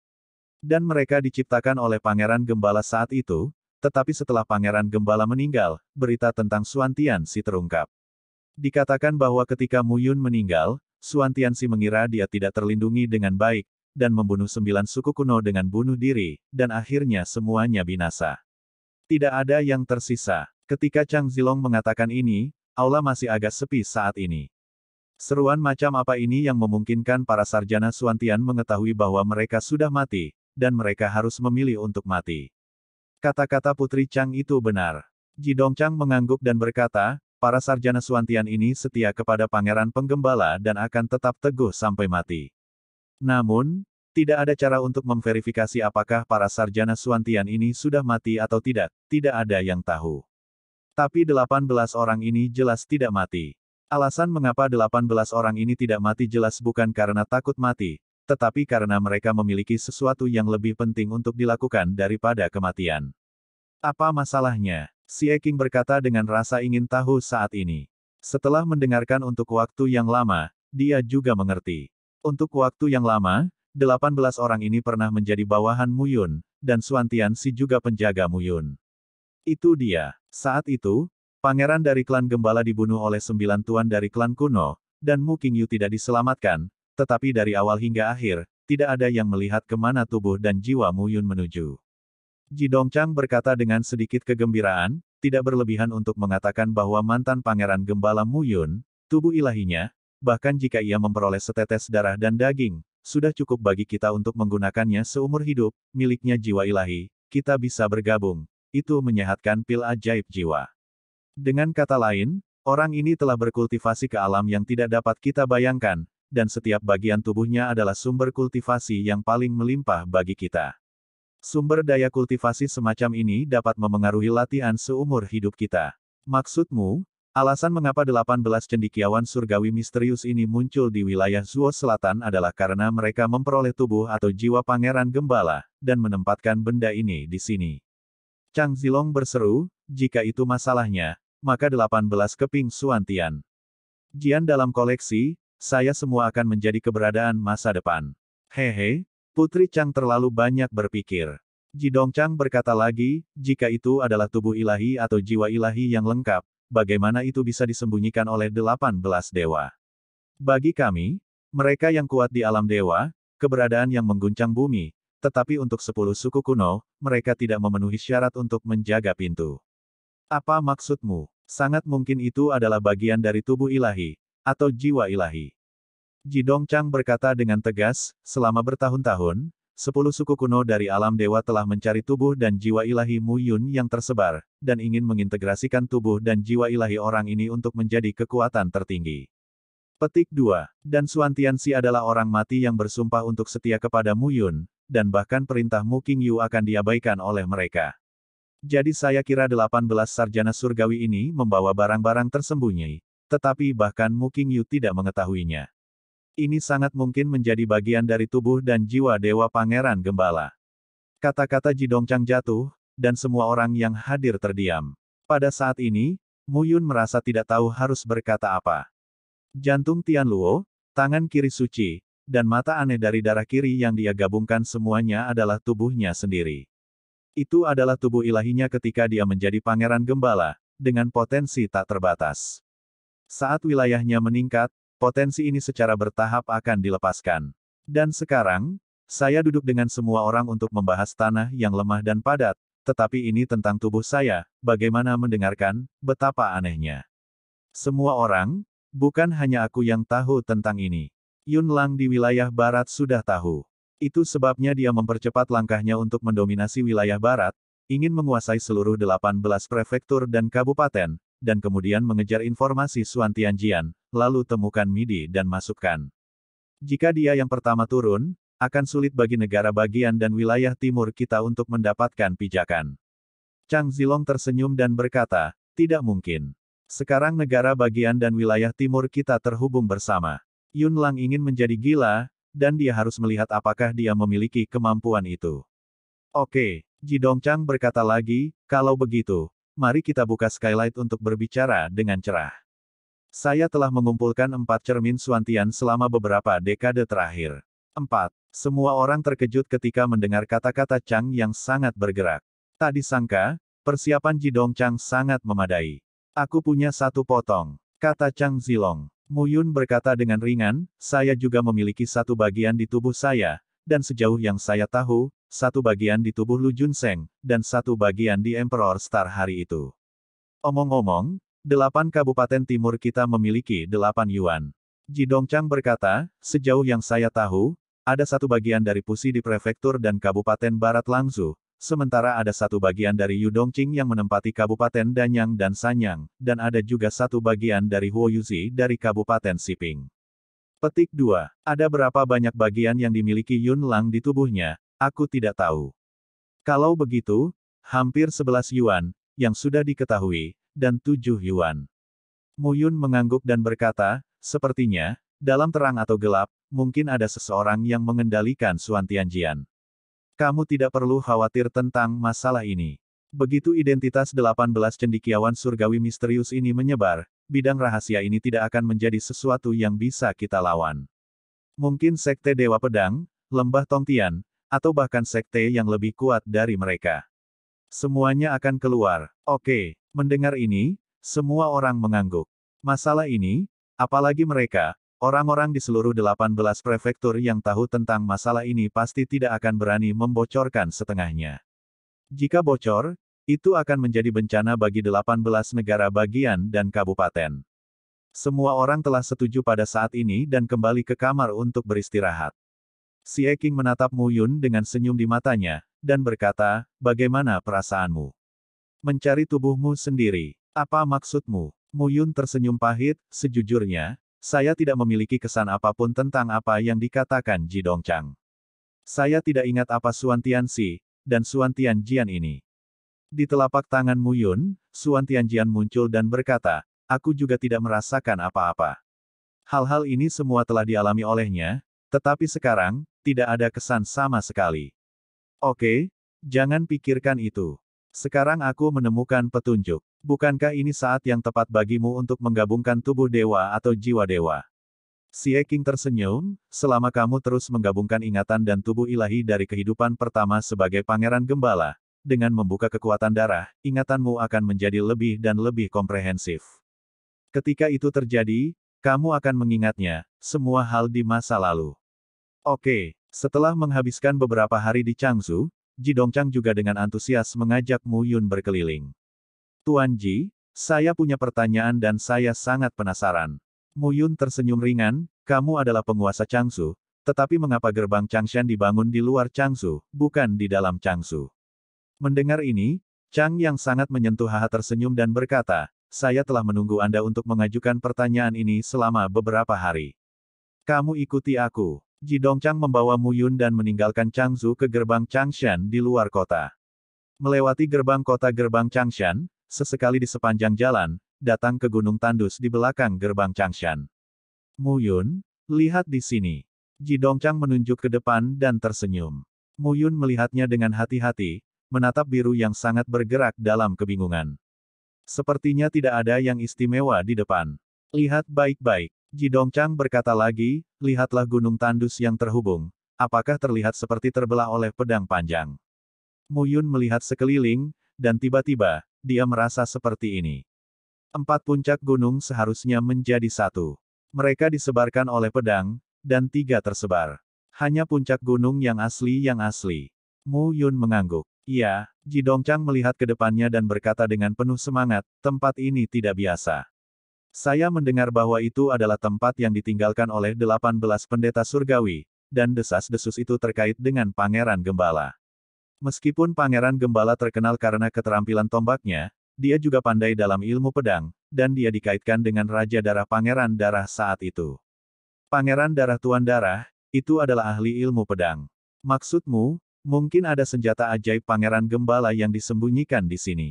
Dan mereka diciptakan oleh Pangeran Gembala saat itu, tetapi setelah Pangeran Gembala meninggal, berita tentang Suantian si terungkap. Dikatakan bahwa ketika Muyun meninggal, Suan Tianxi mengira dia tidak terlindungi dengan baik, dan membunuh sembilan suku kuno dengan bunuh diri, dan akhirnya semuanya binasa. Tidak ada yang tersisa. Ketika Chang Zilong mengatakan ini, aula masih agak sepi saat ini. Seruan macam apa ini yang memungkinkan para sarjana Suantian mengetahui bahwa mereka sudah mati, dan mereka harus memilih untuk mati. Kata-kata Putri Chang itu benar. Jidong Chang mengangguk dan berkata, para sarjana Suantian ini setia kepada Pangeran Penggembala dan akan tetap teguh sampai mati. Namun, tidak ada cara untuk memverifikasi apakah para sarjana Suantian ini sudah mati atau tidak, tidak ada yang tahu. Tapi 18 orang ini jelas tidak mati. Alasan mengapa 18 orang ini tidak mati jelas bukan karena takut mati, tetapi karena mereka memiliki sesuatu yang lebih penting untuk dilakukan daripada kematian. Apa masalahnya? Si Eking berkata dengan rasa ingin tahu saat ini. Setelah mendengarkan untuk waktu yang lama, dia juga mengerti. Untuk waktu yang lama, 18 orang ini pernah menjadi bawahan Muyun, dan Suantian Si juga penjaga Muyun. Itu dia. Saat itu, pangeran dari klan Gembala dibunuh oleh sembilan tuan dari klan kuno, dan Mu Qingyu tidak diselamatkan, tetapi dari awal hingga akhir, tidak ada yang melihat kemana tubuh dan jiwa Muyun menuju. Ji Dongchang berkata dengan sedikit kegembiraan, tidak berlebihan untuk mengatakan bahwa mantan pangeran gembala Muyun, tubuh ilahinya, bahkan jika ia memperoleh setetes darah dan daging, sudah cukup bagi kita untuk menggunakannya seumur hidup, miliknya jiwa ilahi, kita bisa bergabung. Itu menyehatkan pil ajaib jiwa. Dengan kata lain, orang ini telah berkultivasi ke alam yang tidak dapat kita bayangkan, dan setiap bagian tubuhnya adalah sumber kultivasi yang paling melimpah bagi kita. Sumber daya kultivasi semacam ini dapat memengaruhi latihan seumur hidup kita. Maksudmu, alasan mengapa 18 cendikiawan surgawi misterius ini muncul di wilayah Zuo Selatan adalah karena mereka memperoleh tubuh atau jiwa pangeran gembala, dan menempatkan benda ini di sini. Chang Zilong berseru, jika itu masalahnya, maka 18 keping suantian. Jian dalam koleksi, saya semua akan menjadi keberadaan masa depan. Hehe, Putri Chang terlalu banyak berpikir. Ji Dong Chang berkata lagi, jika itu adalah tubuh ilahi atau jiwa ilahi yang lengkap, bagaimana itu bisa disembunyikan oleh 18 dewa? Bagi kami, mereka yang kuat di alam dewa, keberadaan yang mengguncang bumi, tetapi untuk sepuluh suku kuno, mereka tidak memenuhi syarat untuk menjaga pintu. Apa maksudmu? Sangat mungkin itu adalah bagian dari tubuh ilahi, atau jiwa ilahi. Jidong Chang berkata dengan tegas, selama bertahun-tahun, sepuluh suku kuno dari alam dewa telah mencari tubuh dan jiwa ilahi Mu Yun yang tersebar, dan ingin mengintegrasikan tubuh dan jiwa ilahi orang ini untuk menjadi kekuatan tertinggi. Petik 2. Dan Suan Tianxi adalah orang mati yang bersumpah untuk setia kepada Mu Yun, dan bahkan perintah Mu King Yu akan diabaikan oleh mereka. Jadi saya kira 18 sarjana surgawi ini membawa barang-barang tersembunyi, tetapi bahkan Mu King Yu tidak mengetahuinya. Ini sangat mungkin menjadi bagian dari tubuh dan jiwa Dewa Pangeran Gembala. Kata-kata Jidongcang jatuh, dan semua orang yang hadir terdiam. Pada saat ini, Muyun merasa tidak tahu harus berkata apa. Jantung Tianluo, tangan kiri suci, dan mata aneh dari darah kiri yang dia gabungkan semuanya adalah tubuhnya sendiri. Itu adalah tubuh ilahinya ketika dia menjadi pangeran gembala, dengan potensi tak terbatas. Saat wilayahnya meningkat, potensi ini secara bertahap akan dilepaskan. Dan sekarang, saya duduk dengan semua orang untuk membahas tanah yang lemah dan padat, tetapi ini tentang tubuh saya, bagaimana mendengarkan, betapa anehnya. Semua orang, bukan hanya aku yang tahu tentang ini. Yun Lang di wilayah barat sudah tahu. Itu sebabnya dia mempercepat langkahnya untuk mendominasi wilayah barat, ingin menguasai seluruh 18 prefektur dan kabupaten, dan kemudian mengejar informasi Suan Tianjian, lalu temukan MIDI dan masukkan. Jika dia yang pertama turun, akan sulit bagi negara bagian dan wilayah timur kita untuk mendapatkan pijakan. Chang Zilong tersenyum dan berkata, tidak mungkin. Sekarang negara bagian dan wilayah timur kita terhubung bersama. Yun Lang ingin menjadi gila, dan dia harus melihat apakah dia memiliki kemampuan itu. Oke, Jidong Chang berkata lagi, kalau begitu, mari kita buka skylight untuk berbicara dengan cerah. Saya telah mengumpulkan empat cermin Suantian selama beberapa dekade terakhir. Empat. Semua orang terkejut ketika mendengar kata-kata Chang yang sangat bergerak. Tak disangka, persiapan Jidong Chang sangat memadai. Aku punya satu potong, kata Chang Zilong. Muyun berkata dengan ringan, saya juga memiliki satu bagian di tubuh saya, dan sejauh yang saya tahu, satu bagian di tubuh Lu Junseng, dan satu bagian di Emperor Star hari itu. Omong-omong, delapan kabupaten timur kita memiliki delapan yuan. Ji Dongchang berkata, sejauh yang saya tahu, ada satu bagian dari Pusi di prefektur dan kabupaten barat Langzu, sementara ada satu bagian dari Yu Qing yang menempati kabupaten Danyang dan Sanyang, dan ada juga satu bagian dari Huo Yuzi dari kabupaten Siping. Petik 2. Ada berapa banyak bagian yang dimiliki Yun Lang di tubuhnya, aku tidak tahu. Kalau begitu, hampir 11 yuan, yang sudah diketahui, dan 7 yuan. Mu Yun mengangguk dan berkata, sepertinya, dalam terang atau gelap, mungkin ada seseorang yang mengendalikan Suan Tianjian. Kamu tidak perlu khawatir tentang masalah ini. Begitu identitas 18 cendikiawan surgawi misterius ini menyebar, bidang rahasia ini tidak akan menjadi sesuatu yang bisa kita lawan. Mungkin sekte Dewa Pedang, Lembah Tongtian, atau bahkan sekte yang lebih kuat dari mereka. Semuanya akan keluar. Oke, mendengar ini, semua orang mengangguk. Masalah ini, apalagi mereka, orang-orang di seluruh 18 prefektur yang tahu tentang masalah ini pasti tidak akan berani membocorkan setengahnya. Jika bocor, itu akan menjadi bencana bagi 18 negara bagian dan kabupaten. Semua orang telah setuju pada saat ini dan kembali ke kamar untuk beristirahat. Si Eking menatap Mu Yun dengan senyum di matanya, dan berkata, bagaimana perasaanmu? Mencari tubuhmu sendiri. Apa maksudmu? Mu Yun tersenyum pahit, sejujurnya, saya tidak memiliki kesan apapun tentang apa yang dikatakan Ji Dong Chang. Saya tidak ingat apa Suan Tianxi, dan Suan Tianjian ini. Di telapak tangan Mu Yun, Suan Tianjian muncul dan berkata, aku juga tidak merasakan apa-apa. Hal-hal ini semua telah dialami olehnya, tetapi sekarang, tidak ada kesan sama sekali. Oke, jangan pikirkan itu. Sekarang aku menemukan petunjuk. Bukankah ini saat yang tepat bagimu untuk menggabungkan tubuh dewa atau jiwa dewa? Si King tersenyum, selama kamu terus menggabungkan ingatan dan tubuh ilahi dari kehidupan pertama sebagai pangeran gembala, dengan membuka kekuatan darah, ingatanmu akan menjadi lebih dan lebih komprehensif. Ketika itu terjadi, kamu akan mengingatnya, semua hal di masa lalu. Oke, setelah menghabiskan beberapa hari di Changsu, Ji Dongchang juga dengan antusias mengajak Mu Yun berkeliling. Tuan Ji, saya punya pertanyaan dan saya sangat penasaran. Muyun tersenyum ringan, kamu adalah penguasa Changsu, tetapi mengapa gerbang Changshan dibangun di luar Changsu, bukan di dalam Changsu? Mendengar ini, Chang yang sangat menyentuh haha tersenyum dan berkata, saya telah menunggu Anda untuk mengajukan pertanyaan ini selama beberapa hari. Kamu ikuti aku. Jidong Chang membawa Muyun dan meninggalkan Changsu ke gerbang Changshan di luar kota. Melewati gerbang kota gerbang Changshan, sesekali di sepanjang jalan, datang ke Gunung Tandus di belakang gerbang Changshan. Mu Yun, lihat di sini. Ji Dongchang menunjuk ke depan dan tersenyum. Mu Yun melihatnya dengan hati-hati, menatap biru yang sangat bergerak dalam kebingungan. Sepertinya tidak ada yang istimewa di depan. Lihat baik-baik. Ji Dongchang berkata lagi, lihatlah gunung tandus yang terhubung. Apakah terlihat seperti terbelah oleh pedang panjang? Mu Yun melihat sekeliling, dan tiba-tiba, dia merasa seperti ini. Empat puncak gunung seharusnya menjadi satu. Mereka disebarkan oleh pedang, dan tiga tersebar. Hanya puncak gunung yang asli yang asli. Mu Yun mengangguk. Iya, Ji Dongchang melihat ke depannya dan berkata dengan penuh semangat, tempat ini tidak biasa. Saya mendengar bahwa itu adalah tempat yang ditinggalkan oleh delapan belas pendeta surgawi, dan desas-desus itu terkait dengan Pangeran Gembala. Meskipun Pangeran Gembala terkenal karena keterampilan tombaknya, dia juga pandai dalam ilmu pedang, dan dia dikaitkan dengan Raja Darah Pangeran Darah saat itu. Pangeran Darah Tuan Darah, itu adalah ahli ilmu pedang. Maksudmu, mungkin ada senjata ajaib Pangeran Gembala yang disembunyikan di sini.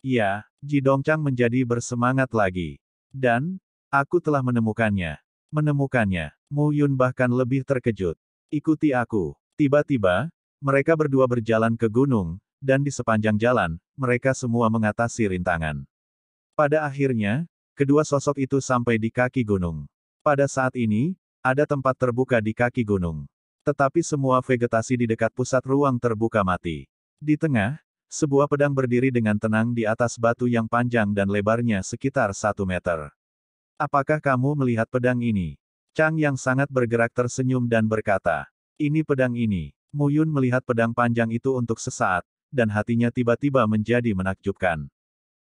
Ya, Ji Dongchang menjadi bersemangat lagi. Dan, aku telah menemukannya. Menemukannya, Mu Yun bahkan lebih terkejut. Ikuti aku. Tiba-tiba, mereka berdua berjalan ke gunung, dan di sepanjang jalan, mereka semua mengatasi rintangan. Pada akhirnya, kedua sosok itu sampai di kaki gunung. Pada saat ini, ada tempat terbuka di kaki gunung. Tetapi semua vegetasi di dekat pusat ruang terbuka mati. Di tengah, sebuah pedang berdiri dengan tenang di atas batu yang panjang dan lebarnya sekitar satu meter. Apakah kamu melihat pedang ini? Chang yang sangat bergerak tersenyum dan berkata, ini pedang ini. Muyun melihat pedang panjang itu untuk sesaat, dan hatinya tiba-tiba menjadi menakjubkan.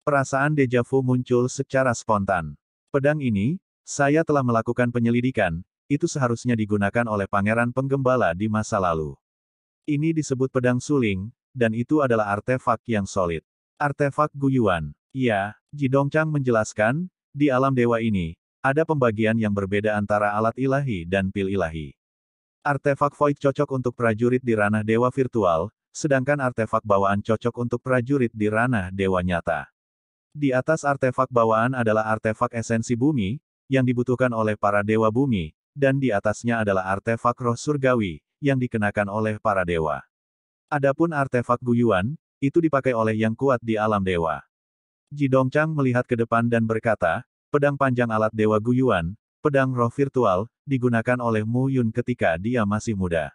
Perasaan dejavu muncul secara spontan. Pedang ini, saya telah melakukan penyelidikan, itu seharusnya digunakan oleh pangeran penggembala di masa lalu. Ini disebut pedang suling, dan itu adalah artefak yang solid. Artefak Guyuan. Ya, Chang menjelaskan, di alam dewa ini, ada pembagian yang berbeda antara alat ilahi dan pil ilahi. Artefak void cocok untuk prajurit di ranah dewa virtual, sedangkan artefak bawaan cocok untuk prajurit di ranah dewa nyata. Di atas artefak bawaan adalah artefak esensi bumi, yang dibutuhkan oleh para dewa bumi, dan di atasnya adalah artefak roh surgawi, yang dikenakan oleh para dewa. Adapun artefak guyuan, itu dipakai oleh yang kuat di alam dewa. Chang melihat ke depan dan berkata, pedang panjang alat dewa guyuan, pedang roh virtual, digunakan oleh Mu Yun ketika dia masih muda.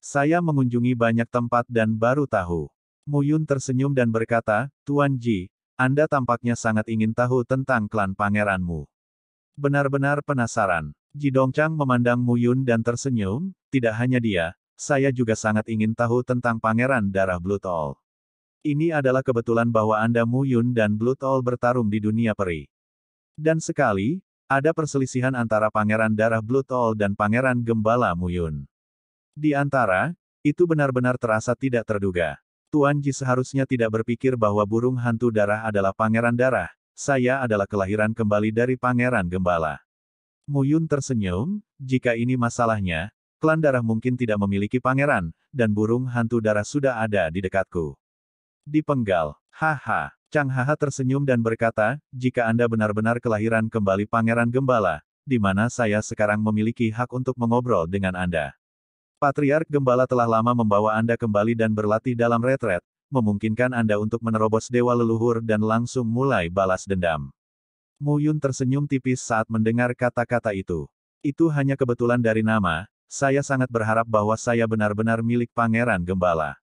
Saya mengunjungi banyak tempat dan baru tahu. Muyun tersenyum dan berkata, Tuan Ji, Anda tampaknya sangat ingin tahu tentang klan pangeranmu. Benar-benar penasaran. Ji Dongchang memandang Muyun dan tersenyum, tidak hanya dia, saya juga sangat ingin tahu tentang pangeran darah Blutol. Ini adalah kebetulan bahwa Anda Muyun dan Blutol bertarung di dunia peri. Dan sekali, ada perselisihan antara pangeran darah Blutol dan pangeran gembala Muyun. Di antara, itu benar-benar terasa tidak terduga. Tuan Ji seharusnya tidak berpikir bahwa burung hantu darah adalah pangeran darah, saya adalah kelahiran kembali dari pangeran gembala. Muyun tersenyum, jika ini masalahnya, klan darah mungkin tidak memiliki pangeran, dan burung hantu darah sudah ada di dekatku. Dipenggal, haha, Chang Haha tersenyum dan berkata, jika Anda benar-benar kelahiran kembali pangeran gembala, di mana saya sekarang memiliki hak untuk mengobrol dengan Anda. Patriark Gembala telah lama membawa Anda kembali dan berlatih dalam retret, memungkinkan Anda untuk menerobos dewa leluhur dan langsung mulai balas dendam. Mu Yun tersenyum tipis saat mendengar kata-kata itu. Itu hanya kebetulan dari nama, saya sangat berharap bahwa saya benar-benar milik Pangeran Gembala.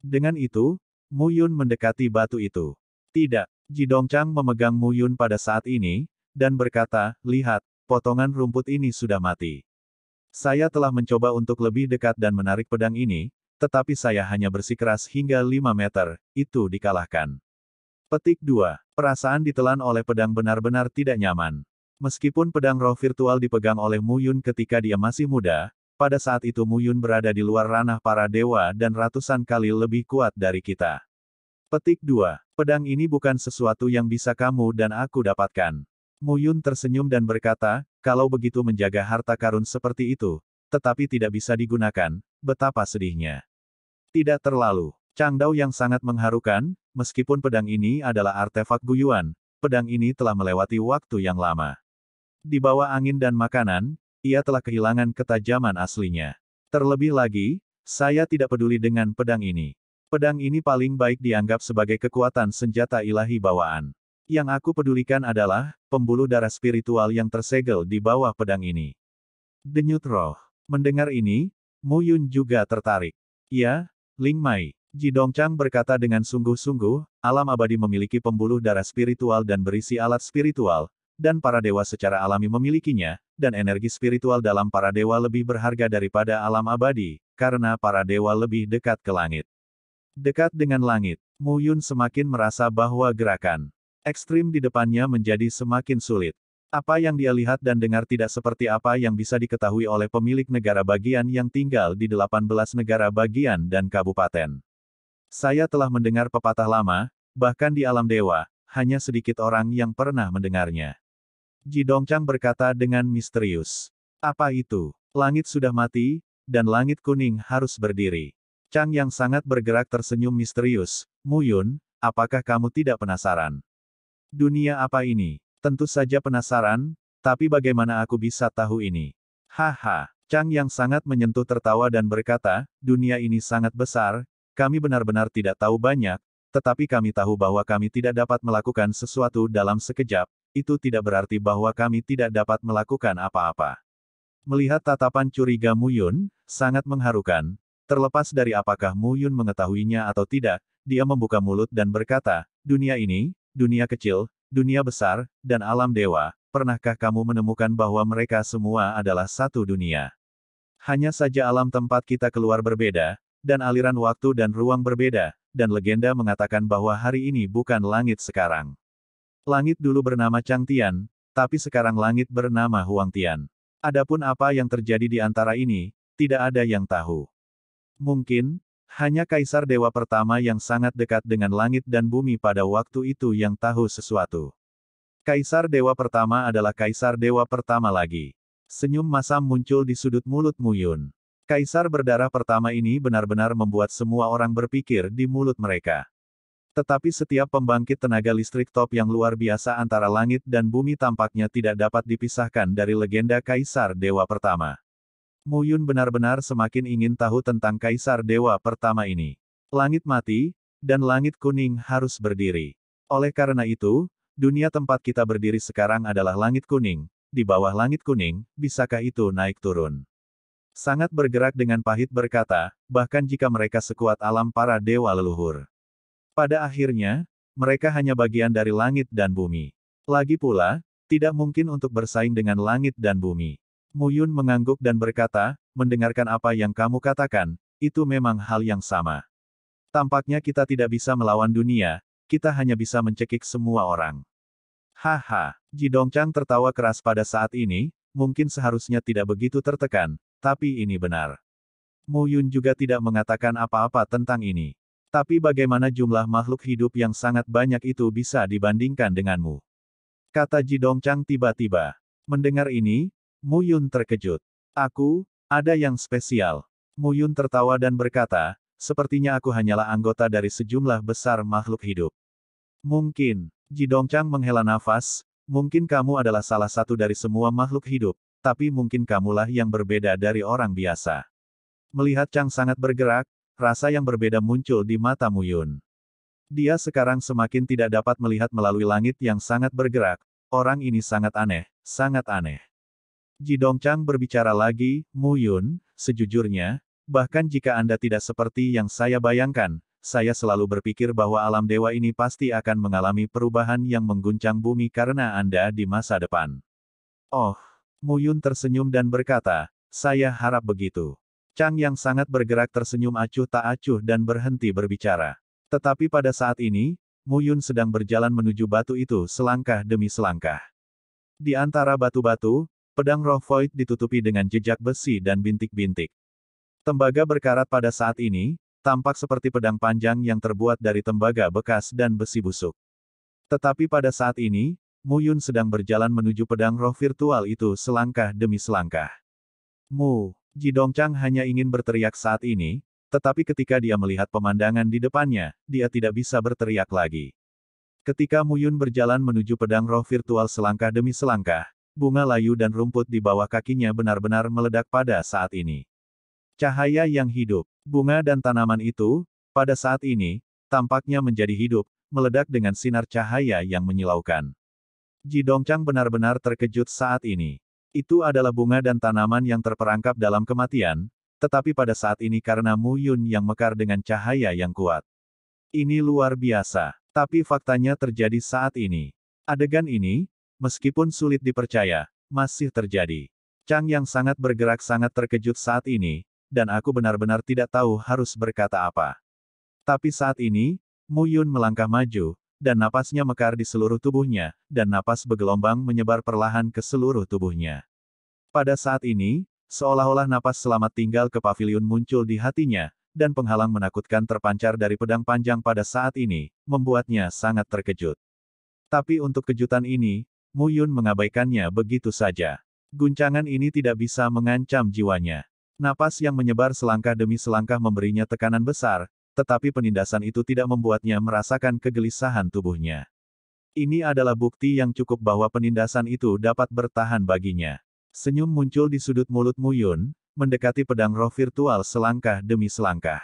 Dengan itu, Mu Yun mendekati batu itu. Tidak, Ji Dong Chang memegang Mu Yun pada saat ini, dan berkata, lihat, potongan rumput ini sudah mati. Saya telah mencoba untuk lebih dekat dan menarik pedang ini, tetapi saya hanya bersikeras hingga 5 meter, itu dikalahkan. Petik 2. Perasaan ditelan oleh pedang benar-benar tidak nyaman. Meskipun pedang roh virtual dipegang oleh Muyun ketika dia masih muda, pada saat itu Muyun berada di luar ranah para dewa dan ratusan kali lebih kuat dari kita. Petik 2. Pedang ini bukan sesuatu yang bisa kamu dan aku dapatkan. Muyun tersenyum dan berkata, kalau begitu menjaga harta karun seperti itu, tetapi tidak bisa digunakan, betapa sedihnya. Tidak terlalu, Chang Dao yang sangat mengharukan, meskipun pedang ini adalah artefak guyuan, pedang ini telah melewati waktu yang lama. Di bawah angin dan makanan, ia telah kehilangan ketajaman aslinya. Terlebih lagi, saya tidak peduli dengan pedang ini. Pedang ini paling baik dianggap sebagai kekuatan senjata ilahi bawaan. Yang aku pedulikan adalah, pembuluh darah spiritual yang tersegel di bawah pedang ini. Denyut roh. Mendengar ini, Mu Yun juga tertarik. Ya, Ling Mai. Ji Dongchang berkata dengan sungguh-sungguh, alam abadi memiliki pembuluh darah spiritual dan berisi alat spiritual, dan para dewa secara alami memilikinya, dan energi spiritual dalam para dewa lebih berharga daripada alam abadi, karena para dewa lebih dekat ke langit. Dekat dengan langit, Mu Yun semakin merasa bahwa gerakan Ekstrim di depannya menjadi semakin sulit. Apa yang dia lihat dan dengar tidak seperti apa yang bisa diketahui oleh pemilik negara bagian yang tinggal di 18 negara bagian dan kabupaten. Saya telah mendengar pepatah lama, bahkan di alam dewa, hanya sedikit orang yang pernah mendengarnya. Ji Dongchang berkata dengan misterius. Apa itu? Langit sudah mati, dan langit kuning harus berdiri. Chang yang sangat bergerak tersenyum misterius. Muyun, apakah kamu tidak penasaran? Dunia apa ini? Tentu saja penasaran, tapi bagaimana aku bisa tahu ini? Haha, Chang yang sangat menyentuh tertawa dan berkata, dunia ini sangat besar, kami benar-benar tidak tahu banyak, tetapi kami tahu bahwa kami tidak dapat melakukan sesuatu dalam sekejap, itu tidak berarti bahwa kami tidak dapat melakukan apa-apa. Melihat tatapan curiga Mu Yun, sangat mengharukan, terlepas dari apakah Mu Yun mengetahuinya atau tidak, dia membuka mulut dan berkata, dunia ini, dunia kecil, dunia besar, dan alam dewa, pernahkah kamu menemukan bahwa mereka semua adalah satu dunia? Hanya saja alam tempat kita keluar berbeda, dan aliran waktu dan ruang berbeda, dan legenda mengatakan bahwa hari ini bukan langit sekarang. Langit dulu bernama Chang Tian, tapi sekarang langit bernama Huang Tian. Adapun apa yang terjadi di antara ini, tidak ada yang tahu. Mungkin, hanya kaisar dewa pertama yang sangat dekat dengan langit dan bumi pada waktu itu yang tahu sesuatu. Kaisar dewa pertama adalah kaisar dewa pertama lagi. Senyum masam muncul di sudut mulut Muyun. Kaisar berdarah pertama ini benar-benar membuat semua orang berpikir di mulut mereka. Tetapi setiap pembangkit tenaga listrik top yang luar biasa antara langit dan bumi tampaknya tidak dapat dipisahkan dari legenda Kaisar Dewa Pertama. Mu Yun benar-benar semakin ingin tahu tentang Kaisar Dewa pertama ini. Langit mati, dan langit kuning harus berdiri. Oleh karena itu, dunia tempat kita berdiri sekarang adalah langit kuning. Di bawah langit kuning, bisakah itu naik turun? Sangat bergerak dengan pahit berkata, bahkan jika mereka sekuat alam para dewa leluhur. Pada akhirnya, mereka hanya bagian dari langit dan bumi. Lagi pula, tidak mungkin untuk bersaing dengan langit dan bumi. Muyun mengangguk dan berkata, mendengarkan apa yang kamu katakan, itu memang hal yang sama. Tampaknya kita tidak bisa melawan dunia, kita hanya bisa mencekik semua orang. Haha, Ji Dong Chang tertawa keras pada saat ini, mungkin seharusnya tidak begitu tertekan, tapi ini benar. Muyun juga tidak mengatakan apa-apa tentang ini. Tapi bagaimana jumlah makhluk hidup yang sangat banyak itu bisa dibandingkan denganmu? Kata Ji Dong Chang tiba-tiba. Mendengar ini, Muyun terkejut. Aku, ada yang spesial. Muyun tertawa dan berkata, sepertinya aku hanyalah anggota dari sejumlah besar makhluk hidup. Mungkin, Jidongchang menghela nafas, mungkin kamu adalah salah satu dari semua makhluk hidup, tapi mungkin kamulah yang berbeda dari orang biasa. Melihat Chang sangat bergerak, rasa yang berbeda muncul di mata Muyun. Dia sekarang semakin tidak dapat melihat melalui langit yang sangat bergerak, orang ini sangat aneh, sangat aneh. Ji Dongchang berbicara lagi, Mu Yun, sejujurnya, bahkan jika Anda tidak seperti yang saya bayangkan, saya selalu berpikir bahwa alam dewa ini pasti akan mengalami perubahan yang mengguncang bumi karena Anda di masa depan. Oh, Mu Yun tersenyum dan berkata, saya harap begitu. Chang yang sangat bergerak tersenyum acuh tak acuh dan berhenti berbicara. Tetapi pada saat ini, Mu Yun sedang berjalan menuju batu itu selangkah demi selangkah. Di antara batu-batu, Pedang roh void ditutupi dengan jejak besi dan bintik-bintik. Tembaga berkarat pada saat ini, tampak seperti pedang panjang yang terbuat dari tembaga bekas dan besi busuk. Tetapi pada saat ini, Mu Yun sedang berjalan menuju pedang roh virtual itu selangkah demi selangkah. Mu, Chang hanya ingin berteriak saat ini, tetapi ketika dia melihat pemandangan di depannya, dia tidak bisa berteriak lagi. Ketika Mu Yun berjalan menuju pedang roh virtual selangkah demi selangkah, bunga layu dan rumput di bawah kakinya benar-benar meledak pada saat ini. Cahaya yang hidup, bunga dan tanaman itu, pada saat ini, tampaknya menjadi hidup, meledak dengan sinar cahaya yang menyilaukan. Ji Dongchang benar-benar terkejut saat ini. Itu adalah bunga dan tanaman yang terperangkap dalam kematian, tetapi pada saat ini karena Mu Yun yang mekar dengan cahaya yang kuat. Ini luar biasa, tapi faktanya terjadi saat ini. Adegan ini, Meskipun sulit dipercaya, masih terjadi. Chang yang sangat bergerak sangat terkejut saat ini, dan aku benar-benar tidak tahu harus berkata apa. Tapi saat ini, Mu Yun melangkah maju, dan napasnya mekar di seluruh tubuhnya, dan napas bergelombang menyebar perlahan ke seluruh tubuhnya. Pada saat ini, seolah-olah napas selamat tinggal ke pavilion muncul di hatinya, dan penghalang menakutkan terpancar dari pedang panjang pada saat ini, membuatnya sangat terkejut. Tapi untuk kejutan ini, Mu Yun mengabaikannya begitu saja. Guncangan ini tidak bisa mengancam jiwanya. Napas yang menyebar selangkah demi selangkah memberinya tekanan besar, tetapi penindasan itu tidak membuatnya merasakan kegelisahan tubuhnya. Ini adalah bukti yang cukup bahwa penindasan itu dapat bertahan baginya. Senyum muncul di sudut mulut Mu Yun, mendekati pedang roh virtual selangkah demi selangkah.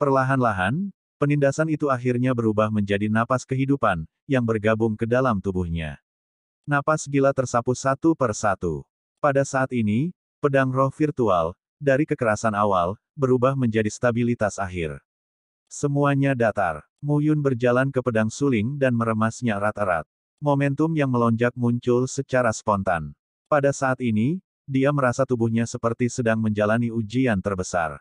Perlahan-lahan, penindasan itu akhirnya berubah menjadi napas kehidupan, yang bergabung ke dalam tubuhnya. Napas gila tersapu satu per satu. Pada saat ini, pedang roh virtual, dari kekerasan awal, berubah menjadi stabilitas akhir. Semuanya datar. Muyun berjalan ke pedang suling dan meremasnya erat-erat. Momentum yang melonjak muncul secara spontan. Pada saat ini, dia merasa tubuhnya seperti sedang menjalani ujian terbesar.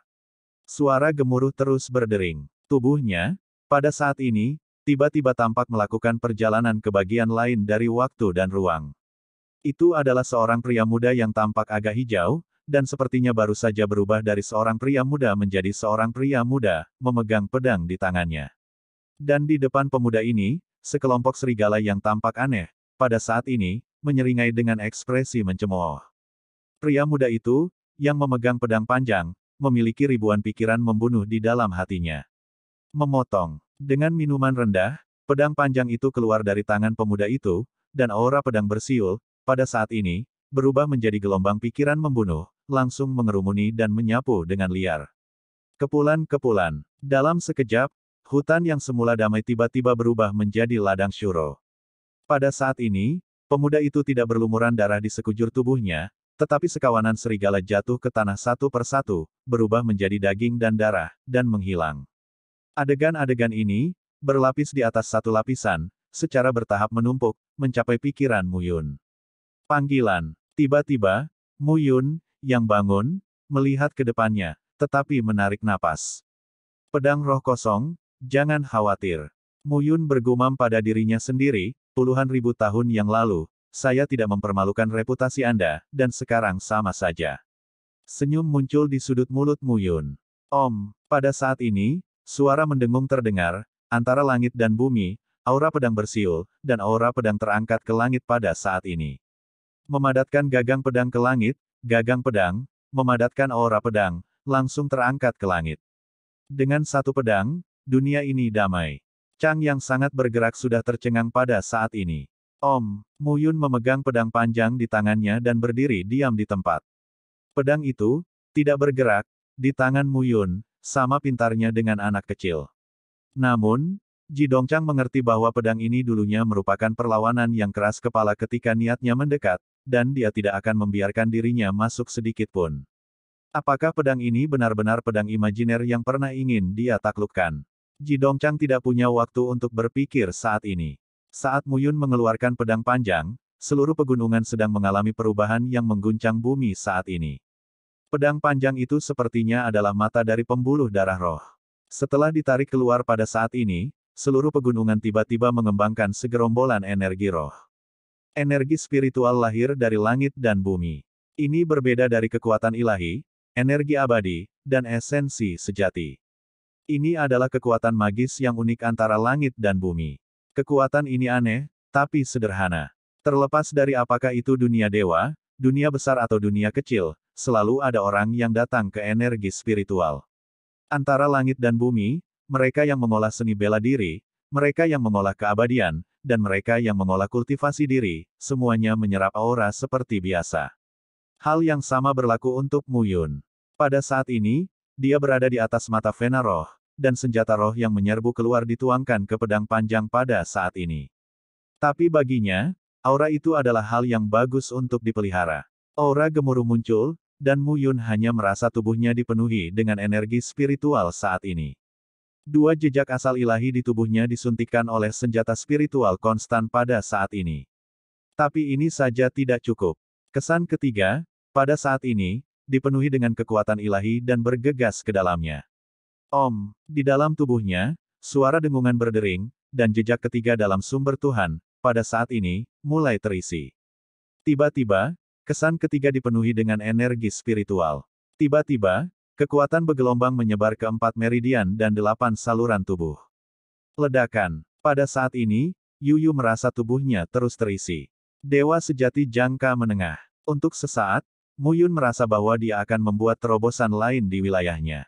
Suara gemuruh terus berdering. Tubuhnya, pada saat ini, tiba-tiba tampak melakukan perjalanan ke bagian lain dari waktu dan ruang. Itu adalah seorang pria muda yang tampak agak hijau, dan sepertinya baru saja berubah dari seorang pria muda menjadi seorang pria muda, memegang pedang di tangannya. Dan di depan pemuda ini, sekelompok serigala yang tampak aneh, pada saat ini, menyeringai dengan ekspresi mencemooh. Pria muda itu, yang memegang pedang panjang, memiliki ribuan pikiran membunuh di dalam hatinya. Memotong. Dengan minuman rendah, pedang panjang itu keluar dari tangan pemuda itu, dan aura pedang bersiul, pada saat ini, berubah menjadi gelombang pikiran membunuh, langsung mengerumuni dan menyapu dengan liar. Kepulan-kepulan. Dalam sekejap, hutan yang semula damai tiba-tiba berubah menjadi ladang syuro. Pada saat ini, pemuda itu tidak berlumuran darah di sekujur tubuhnya, tetapi sekawanan serigala jatuh ke tanah satu persatu, berubah menjadi daging dan darah, dan menghilang. Adegan-adegan ini, berlapis di atas satu lapisan, secara bertahap menumpuk, mencapai pikiran Mu Yun. Panggilan. Tiba-tiba, Mu Yun yang bangun, melihat ke depannya, tetapi menarik napas. Pedang roh kosong, jangan khawatir. Mu Yun bergumam pada dirinya sendiri, puluhan ribu tahun yang lalu, saya tidak mempermalukan reputasi Anda, dan sekarang sama saja. Senyum muncul di sudut mulut Mu Yun. Om, pada saat ini, Suara mendengung terdengar, antara langit dan bumi, aura pedang bersiul, dan aura pedang terangkat ke langit pada saat ini. Memadatkan gagang pedang ke langit, gagang pedang, memadatkan aura pedang, langsung terangkat ke langit. Dengan satu pedang, dunia ini damai. Chang yang sangat bergerak sudah tercengang pada saat ini. Om, Muyun memegang pedang panjang di tangannya dan berdiri diam di tempat. Pedang itu, tidak bergerak, di tangan Muyun, sama pintarnya dengan anak kecil. Namun, Ji Dongchang mengerti bahwa pedang ini dulunya merupakan perlawanan yang keras kepala ketika niatnya mendekat, dan dia tidak akan membiarkan dirinya masuk sedikit pun. Apakah pedang ini benar-benar pedang imajiner yang pernah ingin dia taklukkan? Ji Dongchang tidak punya waktu untuk berpikir saat ini. Saat Muyun mengeluarkan pedang panjang, seluruh pegunungan sedang mengalami perubahan yang mengguncang bumi saat ini. Pedang panjang itu sepertinya adalah mata dari pembuluh darah roh. Setelah ditarik keluar pada saat ini, seluruh pegunungan tiba-tiba mengembangkan segerombolan energi roh. Energi spiritual lahir dari langit dan bumi. Ini berbeda dari kekuatan ilahi, energi abadi, dan esensi sejati. Ini adalah kekuatan magis yang unik antara langit dan bumi. Kekuatan ini aneh, tapi sederhana. Terlepas dari apakah itu dunia dewa, dunia besar atau dunia kecil, selalu ada orang yang datang ke energi spiritual. Antara langit dan bumi, mereka yang mengolah seni bela diri, mereka yang mengolah keabadian, dan mereka yang mengolah kultivasi diri, semuanya menyerap aura seperti biasa. Hal yang sama berlaku untuk Muyun. Pada saat ini, dia berada di atas mata Vena Roh, dan senjata roh yang menyerbu keluar dituangkan ke pedang panjang pada saat ini. Tapi baginya, aura itu adalah hal yang bagus untuk dipelihara. Aura gemuruh muncul, dan Mu Yun hanya merasa tubuhnya dipenuhi dengan energi spiritual saat ini. Dua jejak asal ilahi di tubuhnya disuntikan oleh senjata spiritual konstan pada saat ini. Tapi ini saja tidak cukup. Kesan ketiga, pada saat ini, dipenuhi dengan kekuatan ilahi dan bergegas ke dalamnya. Om, di dalam tubuhnya, suara dengungan berdering, dan jejak ketiga dalam sumber Tuhan, pada saat ini, mulai terisi. Tiba-tiba, Kesan ketiga dipenuhi dengan energi spiritual. Tiba-tiba, kekuatan bergelombang menyebar ke empat meridian dan delapan saluran tubuh. Ledakan. Pada saat ini, Yuyu merasa tubuhnya terus terisi. Dewa sejati jangka menengah. Untuk sesaat, Muyun merasa bahwa dia akan membuat terobosan lain di wilayahnya.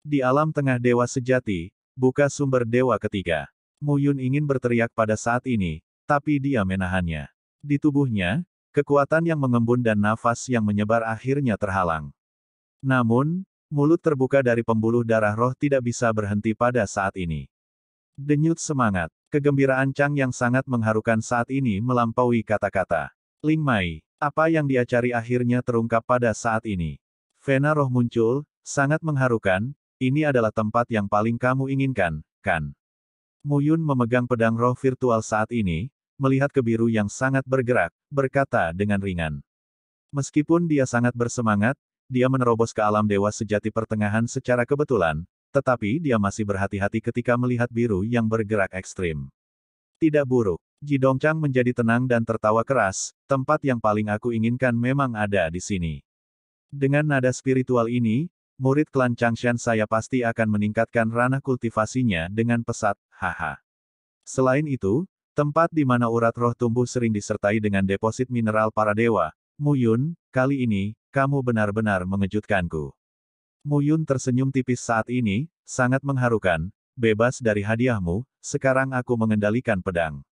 Di alam tengah dewa sejati, buka sumber dewa ketiga. Muyun ingin berteriak pada saat ini, tapi dia menahannya. Di tubuhnya, Kekuatan yang mengembun dan nafas yang menyebar akhirnya terhalang. Namun, mulut terbuka dari pembuluh darah roh tidak bisa berhenti pada saat ini. Denyut semangat, kegembiraan Chang yang sangat mengharukan saat ini melampaui kata-kata. Ling Mai, apa yang dia cari akhirnya terungkap pada saat ini. Vena roh muncul, sangat mengharukan, ini adalah tempat yang paling kamu inginkan, kan? Muyun memegang pedang roh virtual saat ini, melihat kebiru yang sangat bergerak, berkata dengan ringan. Meskipun dia sangat bersemangat, dia menerobos ke alam dewa sejati pertengahan secara kebetulan, tetapi dia masih berhati-hati ketika melihat biru yang bergerak ekstrim. Tidak buruk, Ji Jidongchang menjadi tenang dan tertawa keras, tempat yang paling aku inginkan memang ada di sini. Dengan nada spiritual ini, murid klan Changshan saya pasti akan meningkatkan ranah kultivasinya dengan pesat, haha. Selain itu, Tempat di mana urat roh tumbuh sering disertai dengan deposit mineral para dewa. Muyun, kali ini, kamu benar-benar mengejutkanku. Muyun tersenyum tipis saat ini, sangat mengharukan, bebas dari hadiahmu, sekarang aku mengendalikan pedang.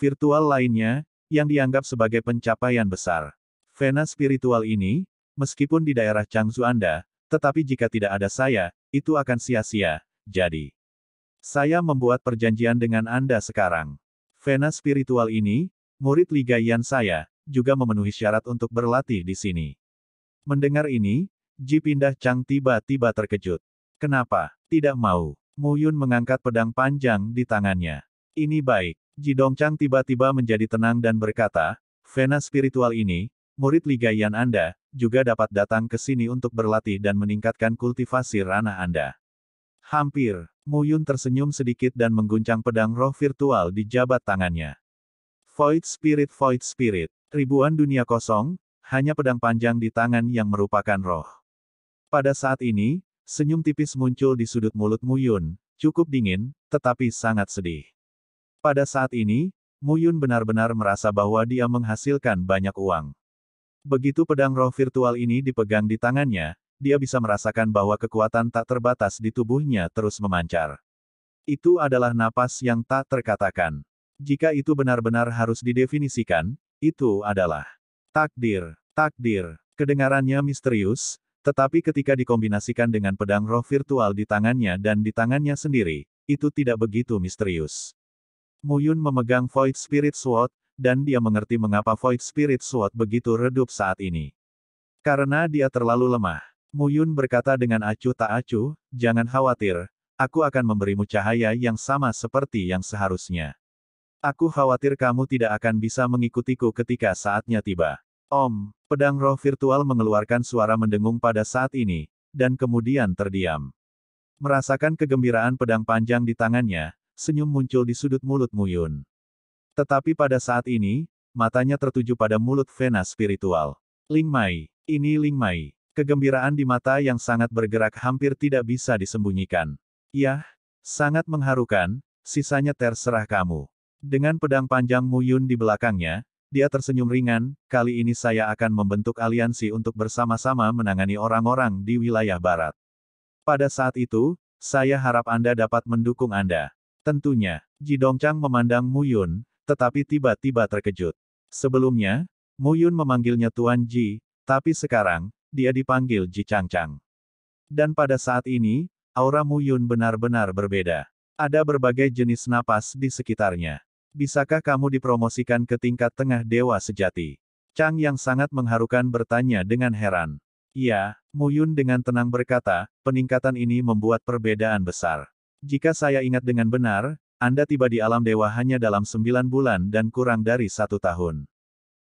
Virtual lainnya, yang dianggap sebagai pencapaian besar. Vena spiritual ini, meskipun di daerah Changzu Anda, tetapi jika tidak ada saya, itu akan sia-sia, jadi. Saya membuat perjanjian dengan Anda sekarang. Vena spiritual ini, murid Liga Yan saya, juga memenuhi syarat untuk berlatih di sini. Mendengar ini, Ji Pindah Chang tiba-tiba terkejut. Kenapa? Tidak mau. Mu Yun mengangkat pedang panjang di tangannya. Ini baik. Ji Dong Chang tiba-tiba menjadi tenang dan berkata, Vena spiritual ini, murid Liga Yan Anda, juga dapat datang ke sini untuk berlatih dan meningkatkan kultivasi ranah Anda. Hampir, Muyun tersenyum sedikit dan mengguncang pedang roh virtual di jabat tangannya. Void Spirit Void Spirit. Ribuan dunia kosong, hanya pedang panjang di tangan yang merupakan roh. Pada saat ini, senyum tipis muncul di sudut mulut Muyun, cukup dingin, tetapi sangat sedih. Pada saat ini, Muyun benar-benar merasa bahwa dia menghasilkan banyak uang. Begitu pedang roh virtual ini dipegang di tangannya, dia bisa merasakan bahwa kekuatan tak terbatas di tubuhnya terus memancar. Itu adalah napas yang tak terkatakan. Jika itu benar-benar harus didefinisikan, itu adalah takdir, takdir. Kedengarannya misterius, tetapi ketika dikombinasikan dengan pedang roh virtual di tangannya dan di tangannya sendiri, itu tidak begitu misterius. Muyun memegang Void Spirit Sword, dan dia mengerti mengapa Void Spirit Sword begitu redup saat ini. Karena dia terlalu lemah. Muyun berkata dengan acuh tak acuh, jangan khawatir, aku akan memberimu cahaya yang sama seperti yang seharusnya. Aku khawatir kamu tidak akan bisa mengikutiku ketika saatnya tiba. Om, pedang roh virtual mengeluarkan suara mendengung pada saat ini, dan kemudian terdiam. Merasakan kegembiraan pedang panjang di tangannya, senyum muncul di sudut mulut Muyun. Tetapi pada saat ini, matanya tertuju pada mulut Vena spiritual. Ling Mai, ini Ling Mai. Kegembiraan di mata yang sangat bergerak hampir tidak bisa disembunyikan. Yah, sangat mengharukan, sisanya terserah kamu. Dengan pedang panjang Muyun di belakangnya, dia tersenyum ringan, kali ini saya akan membentuk aliansi untuk bersama-sama menangani orang-orang di wilayah barat. Pada saat itu, saya harap Anda dapat mendukung Anda. Tentunya, Ji Jidongchang memandang Muyun, tetapi tiba-tiba terkejut. Sebelumnya, Muyun memanggilnya Tuan Ji, tapi sekarang, dia dipanggil Ji Changchang. Dan pada saat ini, aura Mu Yun benar-benar berbeda. Ada berbagai jenis napas di sekitarnya. Bisakah kamu dipromosikan ke tingkat tengah dewa sejati? Chang yang sangat mengharukan bertanya dengan heran. Ya, Mu Yun dengan tenang berkata, peningkatan ini membuat perbedaan besar. Jika saya ingat dengan benar, Anda tiba di alam dewa hanya dalam sembilan bulan dan kurang dari satu tahun.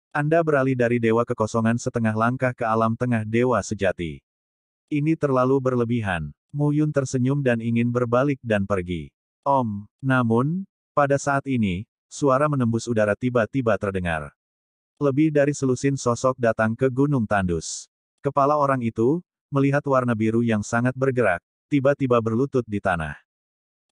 Anda beralih dari dewa kekosongan setengah langkah ke alam tengah dewa sejati. Ini terlalu berlebihan. Mu Yun tersenyum dan ingin berbalik dan pergi. Om, namun, pada saat ini, suara menembus udara tiba-tiba terdengar. Lebih dari selusin sosok datang ke Gunung Tandus. Kepala orang itu, melihat warna biru yang sangat bergerak, tiba-tiba berlutut di tanah.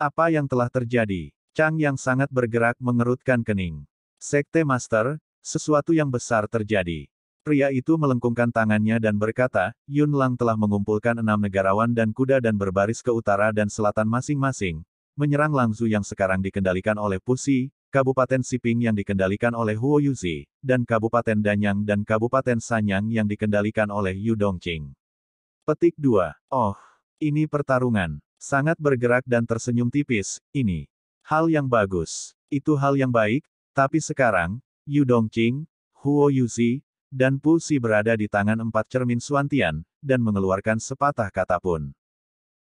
Apa yang telah terjadi? Chang yang sangat bergerak mengerutkan kening. Sekte Master, sesuatu yang besar terjadi. Pria itu melengkungkan tangannya dan berkata, Yun Lang telah mengumpulkan enam negarawan dan kuda dan berbaris ke utara dan selatan masing-masing, menyerang Langzu yang sekarang dikendalikan oleh Pusi, Kabupaten Siping yang dikendalikan oleh Huo Yuzi, dan Kabupaten Danyang dan Kabupaten Sanyang yang dikendalikan oleh Yu Dongqing. Petik 2. Oh, ini pertarungan. Sangat bergerak dan tersenyum tipis, ini. Hal yang bagus. Itu hal yang baik, tapi sekarang, Yu Dongqing, Huo Yuzi, dan Pu Si berada di tangan empat cermin Suantian, dan mengeluarkan sepatah kata pun.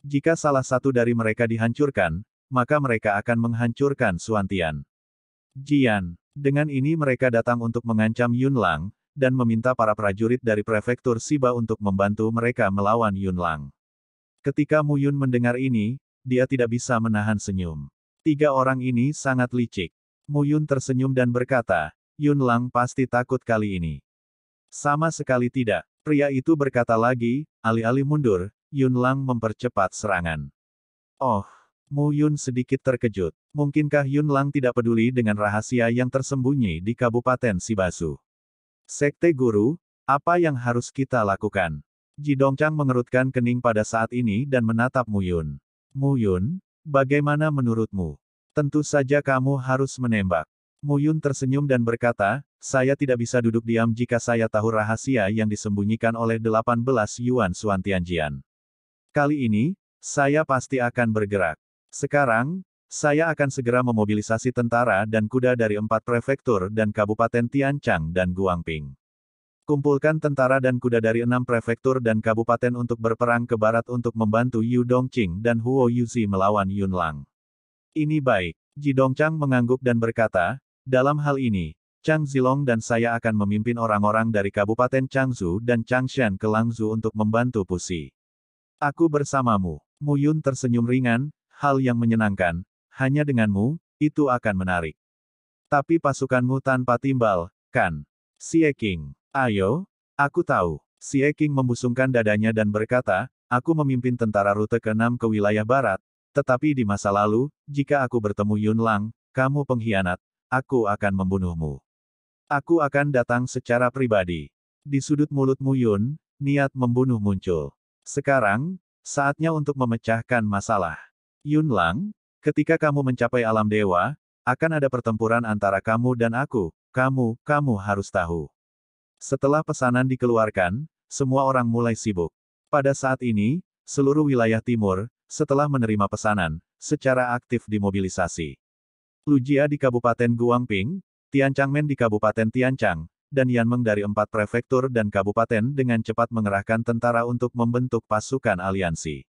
Jika salah satu dari mereka dihancurkan, maka mereka akan menghancurkan Suantian. Jian, dengan ini mereka datang untuk mengancam Yun Lang, dan meminta para prajurit dari prefektur Siba untuk membantu mereka melawan Yun Lang. Ketika Mu Yun mendengar ini, dia tidak bisa menahan senyum. Tiga orang ini sangat licik. Mu Yun tersenyum dan berkata, Yun Lang pasti takut kali ini. Sama sekali tidak, pria itu berkata lagi, alih-alih mundur, Yun Lang mempercepat serangan. Oh, Mu Yun sedikit terkejut. Mungkinkah Yun Lang tidak peduli dengan rahasia yang tersembunyi di Kabupaten Sibasu? Sekte Guru, apa yang harus kita lakukan? Ji Dongchang mengerutkan kening pada saat ini dan menatap Mu Yun. Mu Yun, bagaimana menurutmu? Tentu saja kamu harus menembak. Muyun tersenyum dan berkata, saya tidak bisa duduk diam jika saya tahu rahasia yang disembunyikan oleh 18 Yuan Suan Tianjian. Kali ini, saya pasti akan bergerak. Sekarang, saya akan segera memobilisasi tentara dan kuda dari empat prefektur dan kabupaten Tianchang dan Guangping. Kumpulkan tentara dan kuda dari enam prefektur dan kabupaten untuk berperang ke barat untuk membantu Yu Dongqing dan Huo Yuzi melawan Yunlang. Ini baik. Ji Dongchang mengangguk dan berkata, dalam hal ini, Chang Zilong dan saya akan memimpin orang-orang dari Kabupaten Changzhou dan Changshan ke Langzu untuk membantu Pusi. Aku bersamamu. Mu Yun tersenyum ringan, hal yang menyenangkan, hanya denganmu, itu akan menarik. Tapi pasukanmu tanpa timbal, kan? Xie King. Ayo, aku tahu. Xie King membusungkan dadanya dan berkata, aku memimpin tentara rute ke-6 ke wilayah barat, tetapi di masa lalu, jika aku bertemu Yun Lang, kamu pengkhianat, Aku akan membunuhmu. Aku akan datang secara pribadi. Di sudut mulutmu Yun, niat membunuh muncul. Sekarang, saatnya untuk memecahkan masalah. Yun Lang, ketika kamu mencapai alam dewa, akan ada pertempuran antara kamu dan aku, kamu, kamu harus tahu. Setelah pesanan dikeluarkan, semua orang mulai sibuk. Pada saat ini, seluruh wilayah timur, setelah menerima pesanan, secara aktif dimobilisasi. Lu Jia di Kabupaten Guangping, Tian Tiancangmen di Kabupaten Tiancang, dan Yan Meng dari empat prefektur dan kabupaten dengan cepat mengerahkan tentara untuk membentuk pasukan aliansi.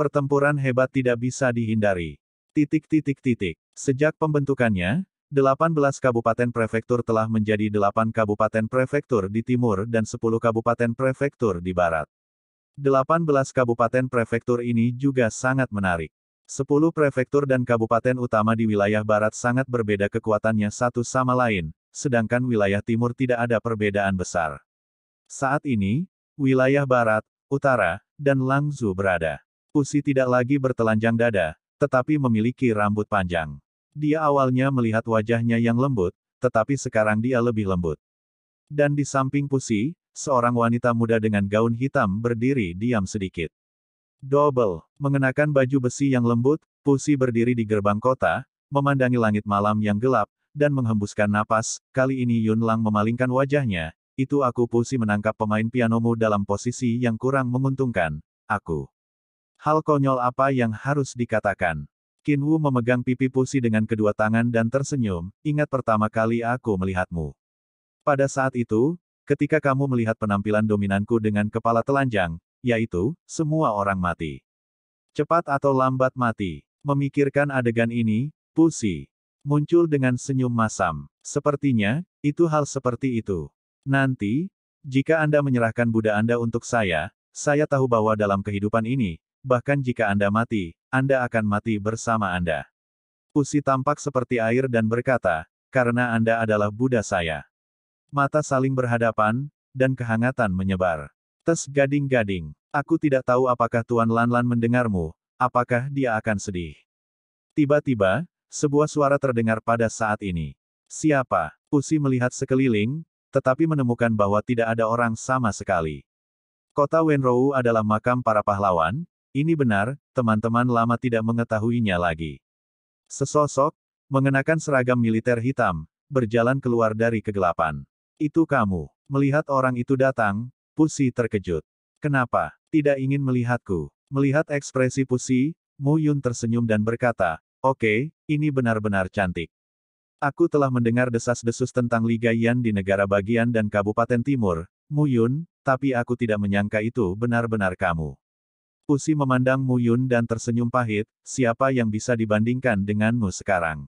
Pertempuran hebat tidak bisa dihindari. Titik-titik-titik. Sejak pembentukannya, 18 kabupaten prefektur telah menjadi 8 kabupaten prefektur di timur dan 10 kabupaten prefektur di barat. 18 kabupaten prefektur ini juga sangat menarik. Sepuluh prefektur dan kabupaten utama di wilayah barat sangat berbeda kekuatannya satu sama lain, sedangkan wilayah timur tidak ada perbedaan besar. Saat ini, wilayah barat, utara, dan Langzu berada. Usi tidak lagi bertelanjang dada, tetapi memiliki rambut panjang. Dia awalnya melihat wajahnya yang lembut, tetapi sekarang dia lebih lembut. Dan di samping Pusi, seorang wanita muda dengan gaun hitam berdiri diam sedikit. Double, mengenakan baju besi yang lembut, Pusi berdiri di gerbang kota, memandangi langit malam yang gelap, dan menghembuskan napas, kali ini Yun Lang memalingkan wajahnya, itu aku Pusi menangkap pemain pianomu dalam posisi yang kurang menguntungkan, aku. Hal konyol apa yang harus dikatakan? Qin Wu memegang pipi Pusi dengan kedua tangan dan tersenyum, ingat pertama kali aku melihatmu. Pada saat itu, ketika kamu melihat penampilan dominanku dengan kepala telanjang, yaitu, semua orang mati. Cepat atau lambat mati. Memikirkan adegan ini, Pusi muncul dengan senyum masam. Sepertinya, itu hal seperti itu. Nanti, jika Anda menyerahkan Buddha Anda untuk saya, saya tahu bahwa dalam kehidupan ini, bahkan jika Anda mati, Anda akan mati bersama Anda. Pusi tampak seperti air dan berkata, karena Anda adalah Buddha saya. Mata saling berhadapan, dan kehangatan menyebar. Tes gading-gading. Aku tidak tahu apakah Tuan Lanlan mendengarmu, apakah dia akan sedih. Tiba-tiba, sebuah suara terdengar pada saat ini. Siapa? Usi melihat sekeliling, tetapi menemukan bahwa tidak ada orang sama sekali. Kota Wenrou adalah makam para pahlawan, ini benar, teman-teman lama tidak mengetahuinya lagi. Sesosok, mengenakan seragam militer hitam, berjalan keluar dari kegelapan. Itu kamu. Melihat orang itu datang, Pusi terkejut. Kenapa? Tidak ingin melihatku. Melihat ekspresi Pusi, Mu Yun tersenyum dan berkata, Oke, ini benar-benar cantik. Aku telah mendengar desas-desus tentang Liga Yan di negara bagian dan Kabupaten Timur, Mu Yun, tapi aku tidak menyangka itu benar-benar kamu. Pusi memandang Mu Yun dan tersenyum pahit, siapa yang bisa dibandingkan denganmu sekarang?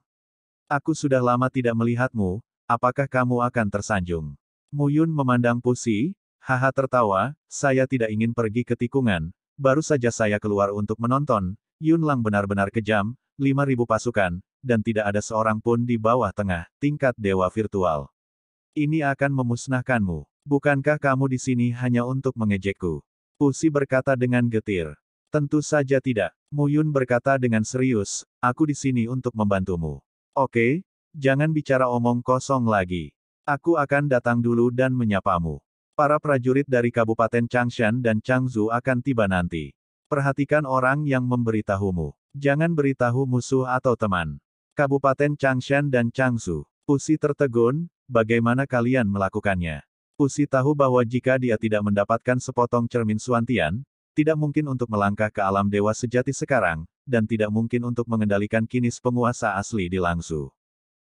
Aku sudah lama tidak melihatmu, apakah kamu akan tersanjung? Mu Yun memandang Pusi, Haha tertawa, saya tidak ingin pergi ke tikungan, baru saja saya keluar untuk menonton, Yun Lang benar-benar kejam, 5.000 pasukan, dan tidak ada seorang pun di bawah tengah, tingkat dewa virtual. Ini akan memusnahkanmu. Bukankah kamu di sini hanya untuk mengejekku? Pusi berkata dengan getir. Tentu saja tidak. Mu Yun berkata dengan serius, aku di sini untuk membantumu. Oke, jangan bicara omong kosong lagi. Aku akan datang dulu dan menyapamu. Para prajurit dari Kabupaten Changshan dan Changzu akan tiba nanti. Perhatikan orang yang memberitahumu. Jangan beritahu musuh atau teman. Kabupaten Changshan dan Changzu. Usi tertegun, bagaimana kalian melakukannya? Usi tahu bahwa jika dia tidak mendapatkan sepotong cermin suantian, tidak mungkin untuk melangkah ke alam dewa sejati sekarang, dan tidak mungkin untuk mengendalikan kinis penguasa asli di Langsu.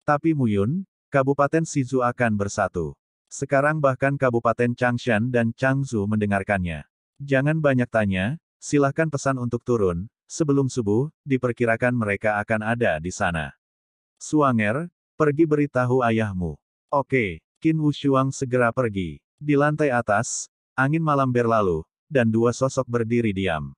Tapi Muyun, Kabupaten Sizu akan bersatu. Sekarang bahkan Kabupaten Changshan dan Changzu mendengarkannya. Jangan banyak tanya, silahkan pesan untuk turun, sebelum subuh, diperkirakan mereka akan ada di sana. Suanger, pergi beritahu ayahmu. Oke, Qin Wushuang segera pergi. Di lantai atas, angin malam berlalu, dan dua sosok berdiri diam.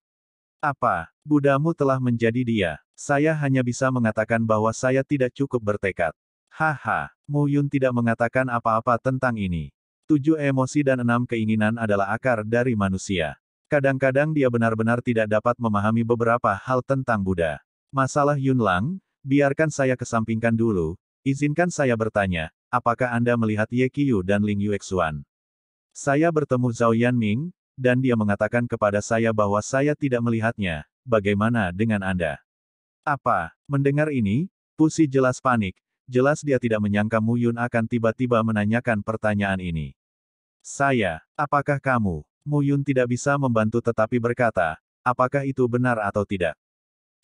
Apa, Budamu telah menjadi dia? Saya hanya bisa mengatakan bahwa saya tidak cukup bertekad. Haha, Mu Yun tidak mengatakan apa-apa tentang ini. Tujuh emosi dan enam keinginan adalah akar dari manusia. Kadang-kadang dia benar-benar tidak dapat memahami beberapa hal tentang Buddha. Masalah Yun Lang, biarkan saya kesampingkan dulu, izinkan saya bertanya, apakah Anda melihat Ye Qiyu dan Ling Yuexuan? Saya bertemu Zhao Yanming, dan dia mengatakan kepada saya bahwa saya tidak melihatnya, bagaimana dengan Anda? Apa, mendengar ini, Pusi jelas panik, jelas dia tidak menyangka Mu Yun akan tiba-tiba menanyakan pertanyaan ini. Saya, apakah kamu? Mu Yun tidak bisa membantu tetapi berkata, apakah itu benar atau tidak?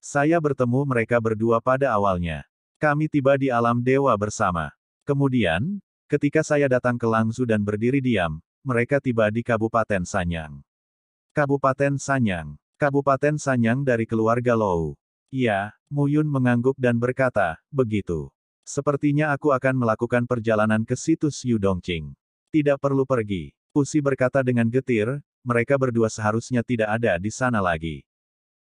Saya bertemu mereka berdua pada awalnya. Kami tiba di alam dewa bersama. Kemudian, ketika saya datang ke Langsu dan berdiri diam, mereka tiba di Kabupaten Sanyang. Kabupaten Sanyang. Kabupaten Sanyang dari keluarga Lou. Iya, Muyun mengangguk dan berkata, begitu. Sepertinya aku akan melakukan perjalanan ke situs Yu Yudongqing. Tidak perlu pergi. Usi berkata dengan getir, mereka berdua seharusnya tidak ada di sana lagi.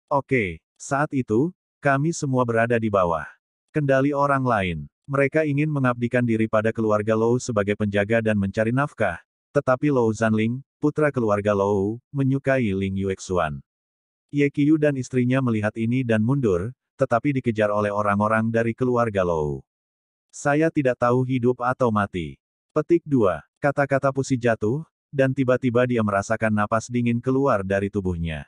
Oke, saat itu, kami semua berada di bawah. Kendali orang lain. Mereka ingin mengabdikan diri pada keluarga Lou sebagai penjaga dan mencari nafkah, tetapi Lou Zanling, putra keluarga Lou, menyukai Ling Yuexuan. Ye Qiyu dan istrinya melihat ini dan mundur, tetapi dikejar oleh orang-orang dari keluarga Lou. Saya tidak tahu hidup atau mati. Petik 2. Kata-kata Pusi jatuh, dan tiba-tiba dia merasakan napas dingin keluar dari tubuhnya.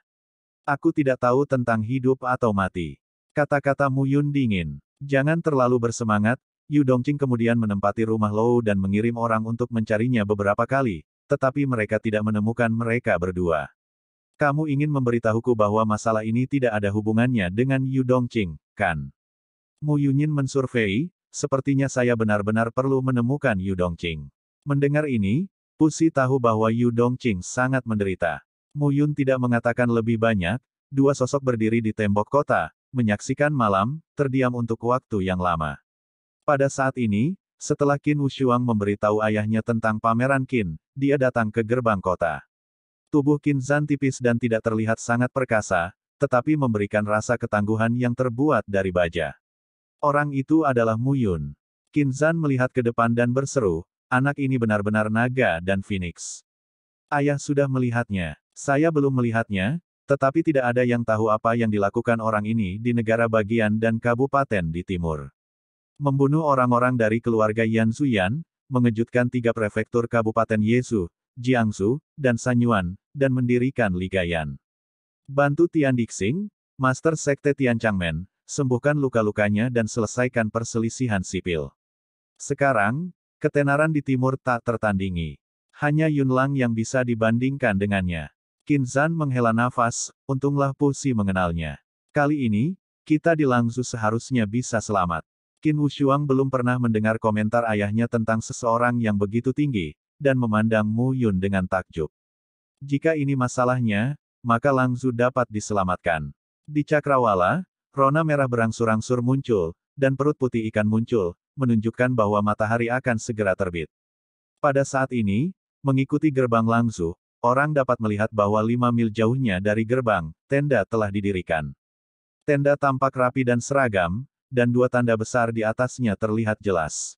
Aku tidak tahu tentang hidup atau mati. Kata-kata Muyun dingin. Jangan terlalu bersemangat, Yu Dongqing kemudian menempati rumah Lou dan mengirim orang untuk mencarinya beberapa kali, tetapi mereka tidak menemukan mereka berdua. Kamu ingin memberitahuku bahwa masalah ini tidak ada hubungannya dengan Yu Dongqing, kan? Mu Yunyin mensurvei, sepertinya saya benar-benar perlu menemukan Yu Dongqing. Mendengar ini, Pusi tahu bahwa Yu Dongqing sangat menderita. Mu Yun tidak mengatakan lebih banyak, dua sosok berdiri di tembok kota, menyaksikan malam, terdiam untuk waktu yang lama. Pada saat ini, setelah Qin Wushuang memberitahu ayahnya tentang pameran Qin, dia datang ke gerbang kota. Tubuh Qin Zan tipis dan tidak terlihat sangat perkasa, tetapi memberikan rasa ketangguhan yang terbuat dari baja. Orang itu adalah Muyun. Kinzan melihat ke depan dan berseru, anak ini benar-benar naga dan phoenix. Ayah sudah melihatnya. Saya belum melihatnya, tetapi tidak ada yang tahu apa yang dilakukan orang ini di negara bagian dan kabupaten di timur. Membunuh orang-orang dari keluarga Yan Suyan, mengejutkan tiga prefektur kabupaten Yesu, Jiangsu, dan Sanyuan, dan mendirikan Ligayan. Bantu Tian Dixing, Master Sekte Tian Changmen, sembuhkan luka-lukanya dan selesaikan perselisihan sipil. Sekarang, ketenaran di timur tak tertandingi. Hanya Yunlang yang bisa dibandingkan dengannya. Kinzan menghela nafas, untunglah Pusi mengenalnya. Kali ini, kita di Langzu seharusnya bisa selamat. Qin Wushuang belum pernah mendengar komentar ayahnya tentang seseorang yang begitu tinggi, dan memandang Mu Yun dengan takjub. Jika ini masalahnya, maka Langzu dapat diselamatkan. Di Cakrawala, Rona merah berangsur-angsur muncul, dan perut putih ikan muncul, menunjukkan bahwa matahari akan segera terbit. Pada saat ini, mengikuti gerbang Langzu, orang dapat melihat bahwa lima mil jauhnya dari gerbang, tenda telah didirikan. Tenda tampak rapi dan seragam, dan dua tanda besar di atasnya terlihat jelas.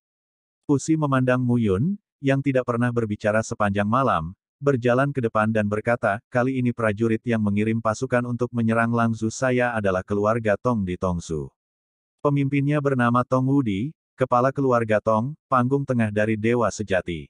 Usi memandang Muyun, yang tidak pernah berbicara sepanjang malam, berjalan ke depan dan berkata, kali ini prajurit yang mengirim pasukan untuk menyerang Langzu saya adalah keluarga Tong di Tongsu. Pemimpinnya bernama Tong Wudi, kepala keluarga Tong, panggung tengah dari Dewa Sejati.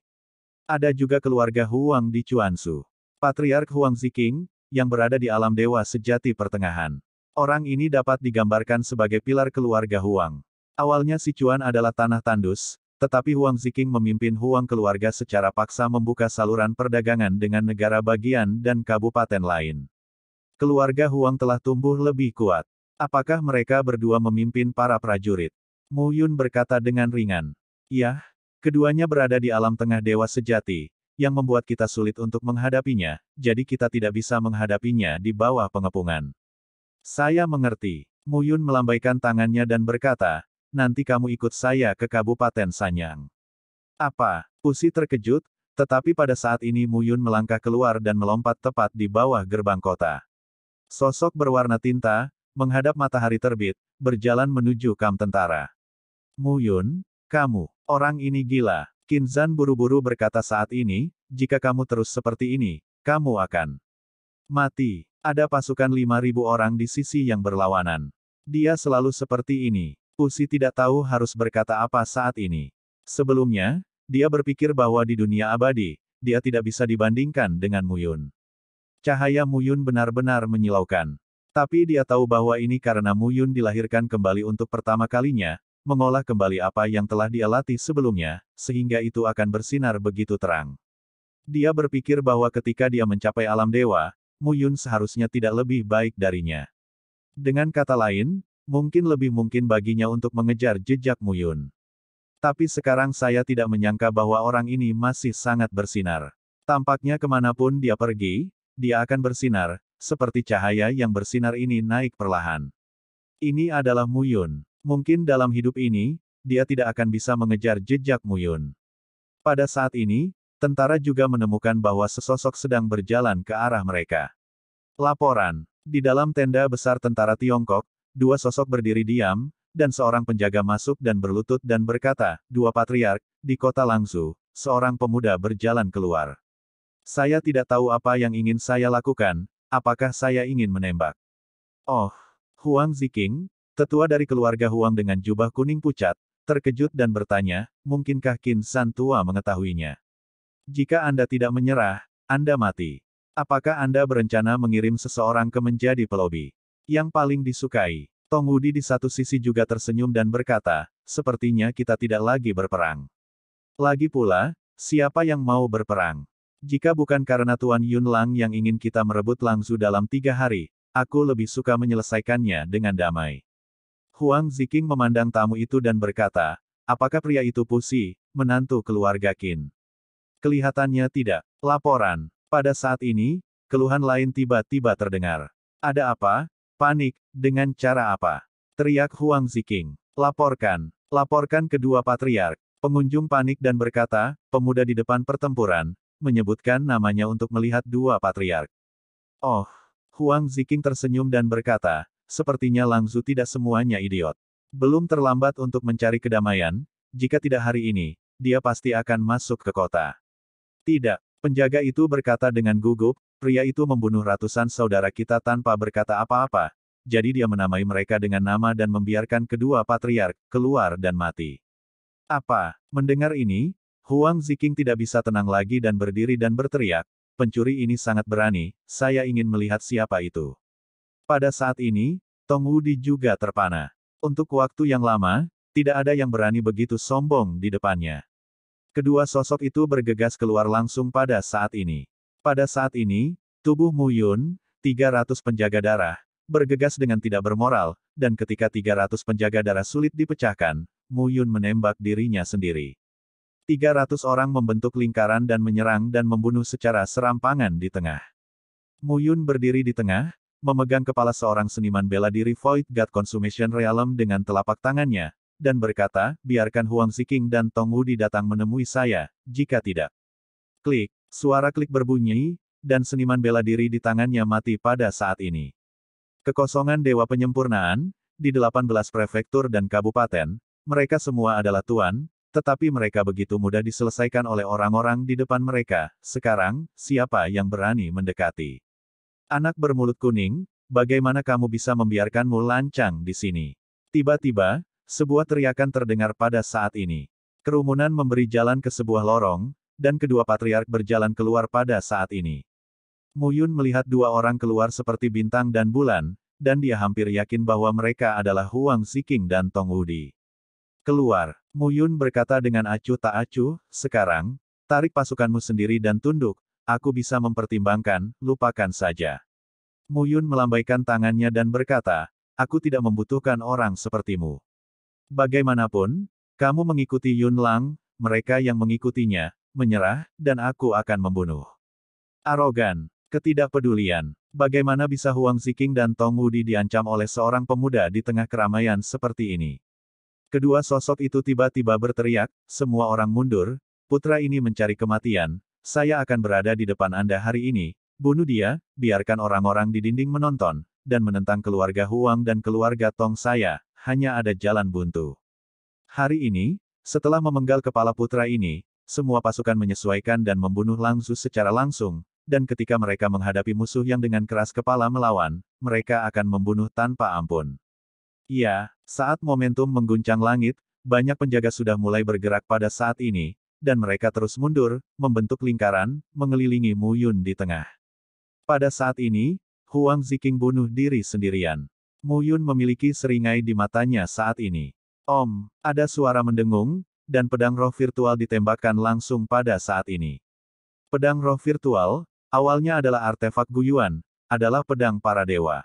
Ada juga keluarga Huang di Chuansu. Patriark Huang Ziking, yang berada di alam Dewa Sejati Pertengahan. Orang ini dapat digambarkan sebagai pilar keluarga Huang. Awalnya Sichuan adalah tanah tandus, tetapi Huang Ziqing memimpin Huang keluarga secara paksa membuka saluran perdagangan dengan negara bagian dan kabupaten lain. Keluarga Huang telah tumbuh lebih kuat. Apakah mereka berdua memimpin para prajurit? Mu Yun berkata dengan ringan. Yah, keduanya berada di alam tengah dewa sejati, yang membuat kita sulit untuk menghadapinya, jadi kita tidak bisa menghadapinya di bawah pengepungan. Saya mengerti. Mu Yun melambaikan tangannya dan berkata, nanti kamu ikut saya ke Kabupaten Sanyang. Apa? Usi terkejut, tetapi pada saat ini Muyun melangkah keluar dan melompat tepat di bawah gerbang kota. Sosok berwarna tinta, menghadap matahari terbit, berjalan menuju kam tentara. Muyun, kamu, orang ini gila. Kinzan buru-buru berkata saat ini, jika kamu terus seperti ini, kamu akan mati. Ada pasukan 5.000 orang di sisi yang berlawanan. Dia selalu seperti ini. Usi tidak tahu harus berkata apa saat ini. Sebelumnya, dia berpikir bahwa di dunia abadi, dia tidak bisa dibandingkan dengan Muyun. Cahaya Muyun benar-benar menyilaukan. Tapi dia tahu bahwa ini karena Muyun dilahirkan kembali untuk pertama kalinya, mengolah kembali apa yang telah dia latih sebelumnya, sehingga itu akan bersinar begitu terang. Dia berpikir bahwa ketika dia mencapai alam dewa, Muyun seharusnya tidak lebih baik darinya. Dengan kata lain, Mungkin lebih mungkin baginya untuk mengejar jejak Muyun. Tapi sekarang saya tidak menyangka bahwa orang ini masih sangat bersinar. Tampaknya kemanapun dia pergi, dia akan bersinar, seperti cahaya yang bersinar ini naik perlahan. Ini adalah Muyun. Mungkin dalam hidup ini, dia tidak akan bisa mengejar jejak Muyun. Pada saat ini, tentara juga menemukan bahwa sesosok sedang berjalan ke arah mereka. Laporan. Di dalam tenda besar tentara Tiongkok, dua sosok berdiri diam, dan seorang penjaga masuk dan berlutut dan berkata, dua patriark, di kota Langsu, seorang pemuda berjalan keluar. Saya tidak tahu apa yang ingin saya lakukan, apakah saya ingin menembak. Oh, Huang Ziking, tetua dari keluarga Huang dengan jubah kuning pucat, terkejut dan bertanya, mungkinkah Qin San Tua mengetahuinya? Jika Anda tidak menyerah, Anda mati. Apakah Anda berencana mengirim seseorang ke menjadi pelobi? yang paling disukai. Tong Wudi di satu sisi juga tersenyum dan berkata, sepertinya kita tidak lagi berperang. Lagi pula, siapa yang mau berperang? Jika bukan karena Tuan Yun Lang yang ingin kita merebut Langzu dalam tiga hari, aku lebih suka menyelesaikannya dengan damai. Huang Ziking memandang tamu itu dan berkata, apakah pria itu Pusi, menantu keluarga Qin? Kelihatannya tidak. Laporan. Pada saat ini, keluhan lain tiba-tiba terdengar. Ada apa, Panik, dengan cara apa? Teriak Huang Ziking. Laporkan, laporkan kedua patriark. Pengunjung panik dan berkata, pemuda di depan pertempuran, menyebutkan namanya untuk melihat dua patriark. Oh, Huang Ziking tersenyum dan berkata, sepertinya Langzu tidak semuanya idiot. Belum terlambat untuk mencari kedamaian, jika tidak hari ini, dia pasti akan masuk ke kota. Tidak, penjaga itu berkata dengan gugup, Pria itu membunuh ratusan saudara kita tanpa berkata apa-apa, jadi dia menamai mereka dengan nama dan membiarkan kedua patriark keluar dan mati. Apa? Mendengar ini, Huang Ziking tidak bisa tenang lagi dan berdiri dan berteriak, pencuri ini sangat berani, saya ingin melihat siapa itu. Pada saat ini, Tong Wudi juga terpana. Untuk waktu yang lama, tidak ada yang berani begitu sombong di depannya. Kedua sosok itu bergegas keluar langsung pada saat ini. Pada saat ini, tubuh Mu Yun, 300 penjaga darah, bergegas dengan tidak bermoral, dan ketika 300 penjaga darah sulit dipecahkan, Mu Yun menembak dirinya sendiri. 300 orang membentuk lingkaran dan menyerang dan membunuh secara serampangan di tengah. Mu Yun berdiri di tengah, memegang kepala seorang seniman bela diri Void God Consumption Realm dengan telapak tangannya, dan berkata, biarkan Huang Ziking dan Tong Wudi datang menemui saya, jika tidak. Klik. Suara klik berbunyi, dan seniman bela diri di tangannya mati pada saat ini. Kekosongan Dewa Penyempurnaan, di 18 prefektur dan kabupaten, mereka semua adalah tuan, tetapi mereka begitu mudah diselesaikan oleh orang-orang di depan mereka. Sekarang, siapa yang berani mendekati? Anak bermulut kuning, bagaimana kamu bisa membiarkanmu lancang di sini? Tiba-tiba, sebuah teriakan terdengar pada saat ini. Kerumunan memberi jalan ke sebuah lorong, dan kedua patriark berjalan keluar pada saat ini. Mu Yun melihat dua orang keluar seperti bintang dan bulan, dan dia hampir yakin bahwa mereka adalah Huang Siking dan Tong Wudi. Keluar, Mu Yun berkata dengan acuh tak acuh, sekarang, tarik pasukanmu sendiri dan tunduk, aku bisa mempertimbangkan, lupakan saja. Mu Yun melambaikan tangannya dan berkata, aku tidak membutuhkan orang sepertimu. Bagaimanapun, kamu mengikuti Yun Lang, mereka yang mengikutinya, menyerah, dan aku akan membunuh. Arogan, ketidakpedulian. Bagaimana bisa Huang Ziking dan Tong Wudi diancam oleh seorang pemuda di tengah keramaian seperti ini? Kedua sosok itu tiba-tiba berteriak, semua orang mundur, putra ini mencari kematian, saya akan berada di depan Anda hari ini, bunuh dia, biarkan orang-orang di dinding menonton, dan menentang keluarga Huang dan keluarga Tong saya, hanya ada jalan buntu. Hari ini, setelah memenggal kepala putra ini, semua pasukan menyesuaikan dan membunuh langsung secara langsung, dan ketika mereka menghadapi musuh yang dengan keras kepala melawan, mereka akan membunuh tanpa ampun. Iya, saat momentum mengguncang langit, banyak penjaga sudah mulai bergerak pada saat ini, dan mereka terus mundur, membentuk lingkaran, mengelilingi Mu Yun di tengah. Pada saat ini, Huang Ziking bunuh diri sendirian. Mu Yun memiliki seringai di matanya saat ini. Om, ada suara mendengung, dan pedang roh virtual ditembakkan langsung pada saat ini. Pedang roh virtual, awalnya adalah artefak guyuan, adalah pedang para dewa.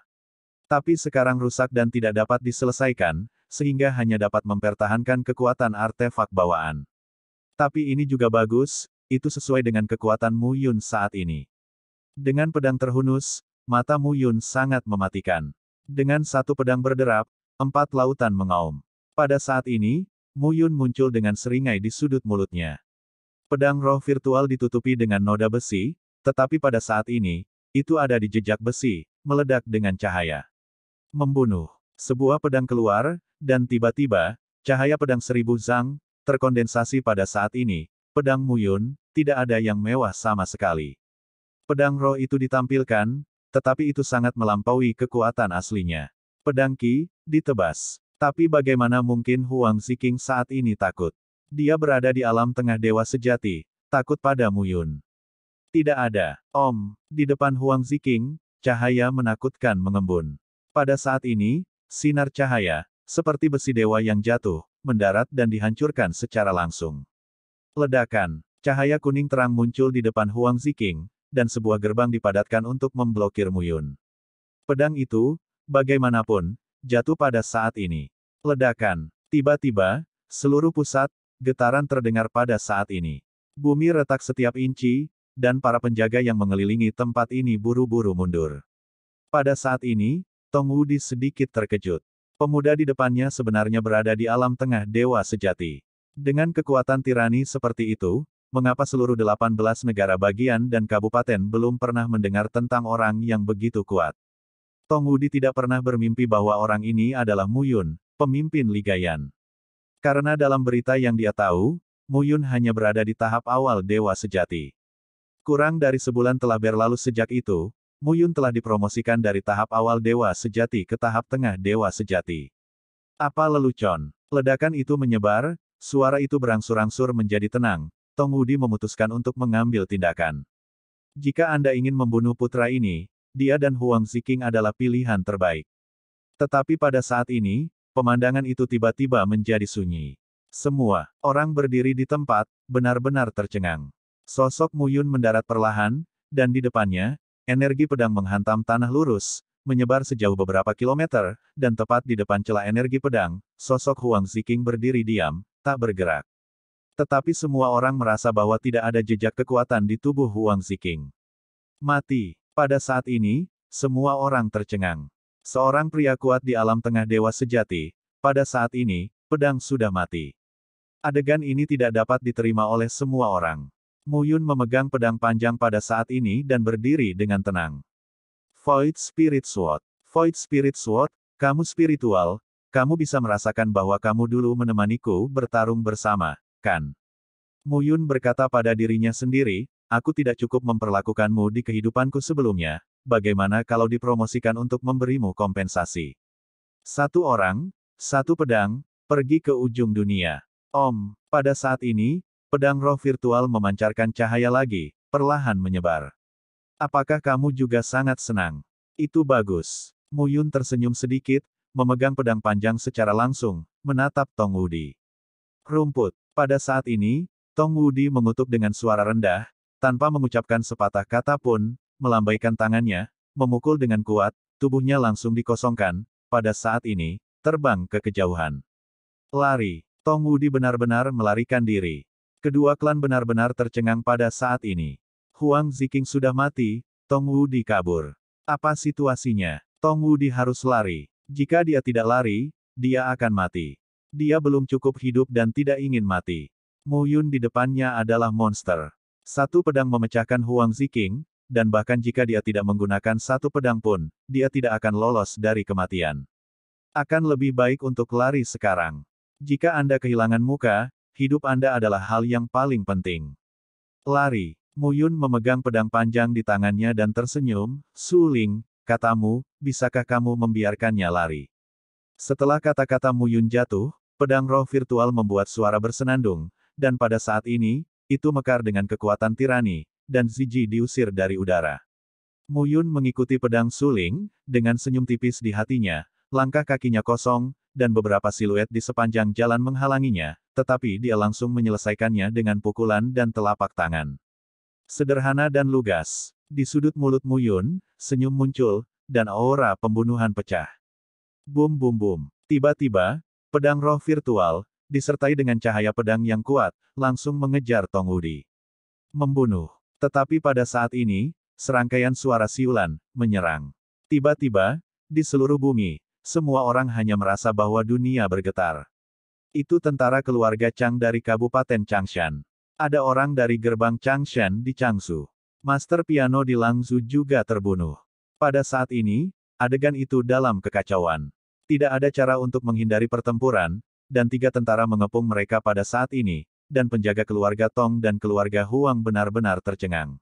Tapi sekarang rusak dan tidak dapat diselesaikan, sehingga hanya dapat mempertahankan kekuatan artefak bawaan. Tapi ini juga bagus, itu sesuai dengan kekuatan Mu Yun saat ini. Dengan pedang terhunus, mata Mu Yun sangat mematikan. Dengan satu pedang berderap, empat lautan mengaum. Pada saat ini, Muyun muncul dengan seringai di sudut mulutnya. Pedang roh virtual ditutupi dengan noda besi, tetapi pada saat ini, itu ada di jejak besi, meledak dengan cahaya. Membunuh. Sebuah pedang keluar, dan tiba-tiba, cahaya pedang seribu zang, terkondensasi pada saat ini, pedang Muyun, tidak ada yang mewah sama sekali. Pedang roh itu ditampilkan, tetapi itu sangat melampaui kekuatan aslinya. Pedang Ki, ditebas. Tapi bagaimana mungkin Huang Ziking saat ini takut? Dia berada di alam tengah dewa sejati, takut pada Muyun. Tidak ada. Om, di depan Huang Ziking, cahaya menakutkan mengembun. Pada saat ini, sinar cahaya, seperti besi dewa yang jatuh, mendarat dan dihancurkan secara langsung. Ledakan, cahaya kuning terang muncul di depan Huang Ziking, dan sebuah gerbang dipadatkan untuk memblokir Muyun. Pedang itu, bagaimanapun, jatuh pada saat ini. Ledakan. Tiba-tiba, seluruh pusat, getaran terdengar pada saat ini. Bumi retak setiap inci, dan para penjaga yang mengelilingi tempat ini buru-buru mundur. Pada saat ini, Tong Wudi sedikit terkejut. Pemuda di depannya sebenarnya berada di alam tengah dewa sejati. Dengan kekuatan tirani seperti itu, mengapa seluruh 18 negara bagian dan kabupaten belum pernah mendengar tentang orang yang begitu kuat? Tong Wudi tidak pernah bermimpi bahwa orang ini adalah Mu Yun, pemimpin Ligayan. Karena dalam berita yang dia tahu, Mu Yun hanya berada di tahap awal Dewa Sejati. Kurang dari sebulan telah berlalu sejak itu, Mu Yun telah dipromosikan dari tahap awal Dewa Sejati ke tahap tengah Dewa Sejati. Apa lelucon? Ledakan itu menyebar, suara itu berangsur-angsur menjadi tenang, Tong Wudi memutuskan untuk mengambil tindakan. Jika Anda ingin membunuh putra ini, dia dan Huang Ziqing adalah pilihan terbaik. Tetapi pada saat ini, pemandangan itu tiba-tiba menjadi sunyi. Semua orang berdiri di tempat, benar-benar tercengang. Sosok Muyun mendarat perlahan, dan di depannya, energi pedang menghantam tanah lurus, menyebar sejauh beberapa kilometer, dan tepat di depan celah energi pedang, sosok Huang Ziqing berdiri diam, tak bergerak. Tetapi semua orang merasa bahwa tidak ada jejak kekuatan di tubuh Huang Ziqing. Mati. Pada saat ini, semua orang tercengang. Seorang pria kuat di alam tengah dewa sejati, pada saat ini, pedang sudah mati. Adegan ini tidak dapat diterima oleh semua orang. Muyun memegang pedang panjang pada saat ini dan berdiri dengan tenang. Void Spirit Sword. Void Spirit Sword, kamu spiritual, kamu bisa merasakan bahwa kamu dulu menemaniku bertarung bersama, kan? Muyun berkata pada dirinya sendiri, aku tidak cukup memperlakukanmu di kehidupanku sebelumnya, bagaimana kalau dipromosikan untuk memberimu kompensasi? Satu orang, satu pedang, pergi ke ujung dunia. Om, pada saat ini, pedang roh virtual memancarkan cahaya lagi, perlahan menyebar. Apakah kamu juga sangat senang? Itu bagus. Muyun tersenyum sedikit, memegang pedang panjang secara langsung, menatap Tong Wudi. Rumput. Pada saat ini, Tong Wudi mengutuk dengan suara rendah, tanpa mengucapkan sepatah kata pun, melambaikan tangannya, memukul dengan kuat, tubuhnya langsung dikosongkan, pada saat ini, terbang ke kejauhan. Lari, Tong Wudi benar-benar melarikan diri. Kedua klan benar-benar tercengang pada saat ini. Huang Ziking sudah mati, Tong Wudi kabur. Apa situasinya? Tong Wudi harus lari. Jika dia tidak lari, dia akan mati. Dia belum cukup hidup dan tidak ingin mati. Mu Yun di depannya adalah monster. Satu pedang memecahkan Huang Ziqing, dan bahkan jika dia tidak menggunakan satu pedang pun, dia tidak akan lolos dari kematian. Akan lebih baik untuk lari sekarang. Jika Anda kehilangan muka, hidup Anda adalah hal yang paling penting. Lari. Muyun memegang pedang panjang di tangannya dan tersenyum, Suling, katamu, bisakah kamu membiarkannya lari? Setelah kata-kata Muyun jatuh, pedang roh virtual membuat suara bersenandung, dan pada saat ini, itu mekar dengan kekuatan tirani, dan Ziji diusir dari udara. Muyun mengikuti pedang suling, dengan senyum tipis di hatinya, langkah kakinya kosong, dan beberapa siluet di sepanjang jalan menghalanginya, tetapi dia langsung menyelesaikannya dengan pukulan dan telapak tangan. Sederhana dan lugas, di sudut mulut Muyun, senyum muncul, dan aura pembunuhan pecah. Bum bum bum. Tiba-tiba, pedang roh virtual, disertai dengan cahaya pedang yang kuat, langsung mengejar Tong Udi. Membunuh. Tetapi pada saat ini, serangkaian suara siulan, menyerang. Tiba-tiba, di seluruh bumi, semua orang hanya merasa bahwa dunia bergetar. Itu tentara keluarga Chang dari Kabupaten Changshan. Ada orang dari gerbang Changshan di Changsu. Master piano di Langzu juga terbunuh. Pada saat ini, adegan itu dalam kekacauan. Tidak ada cara untuk menghindari pertempuran, dan tiga tentara mengepung mereka pada saat ini, dan penjaga keluarga Tong dan keluarga Huang benar-benar tercengang.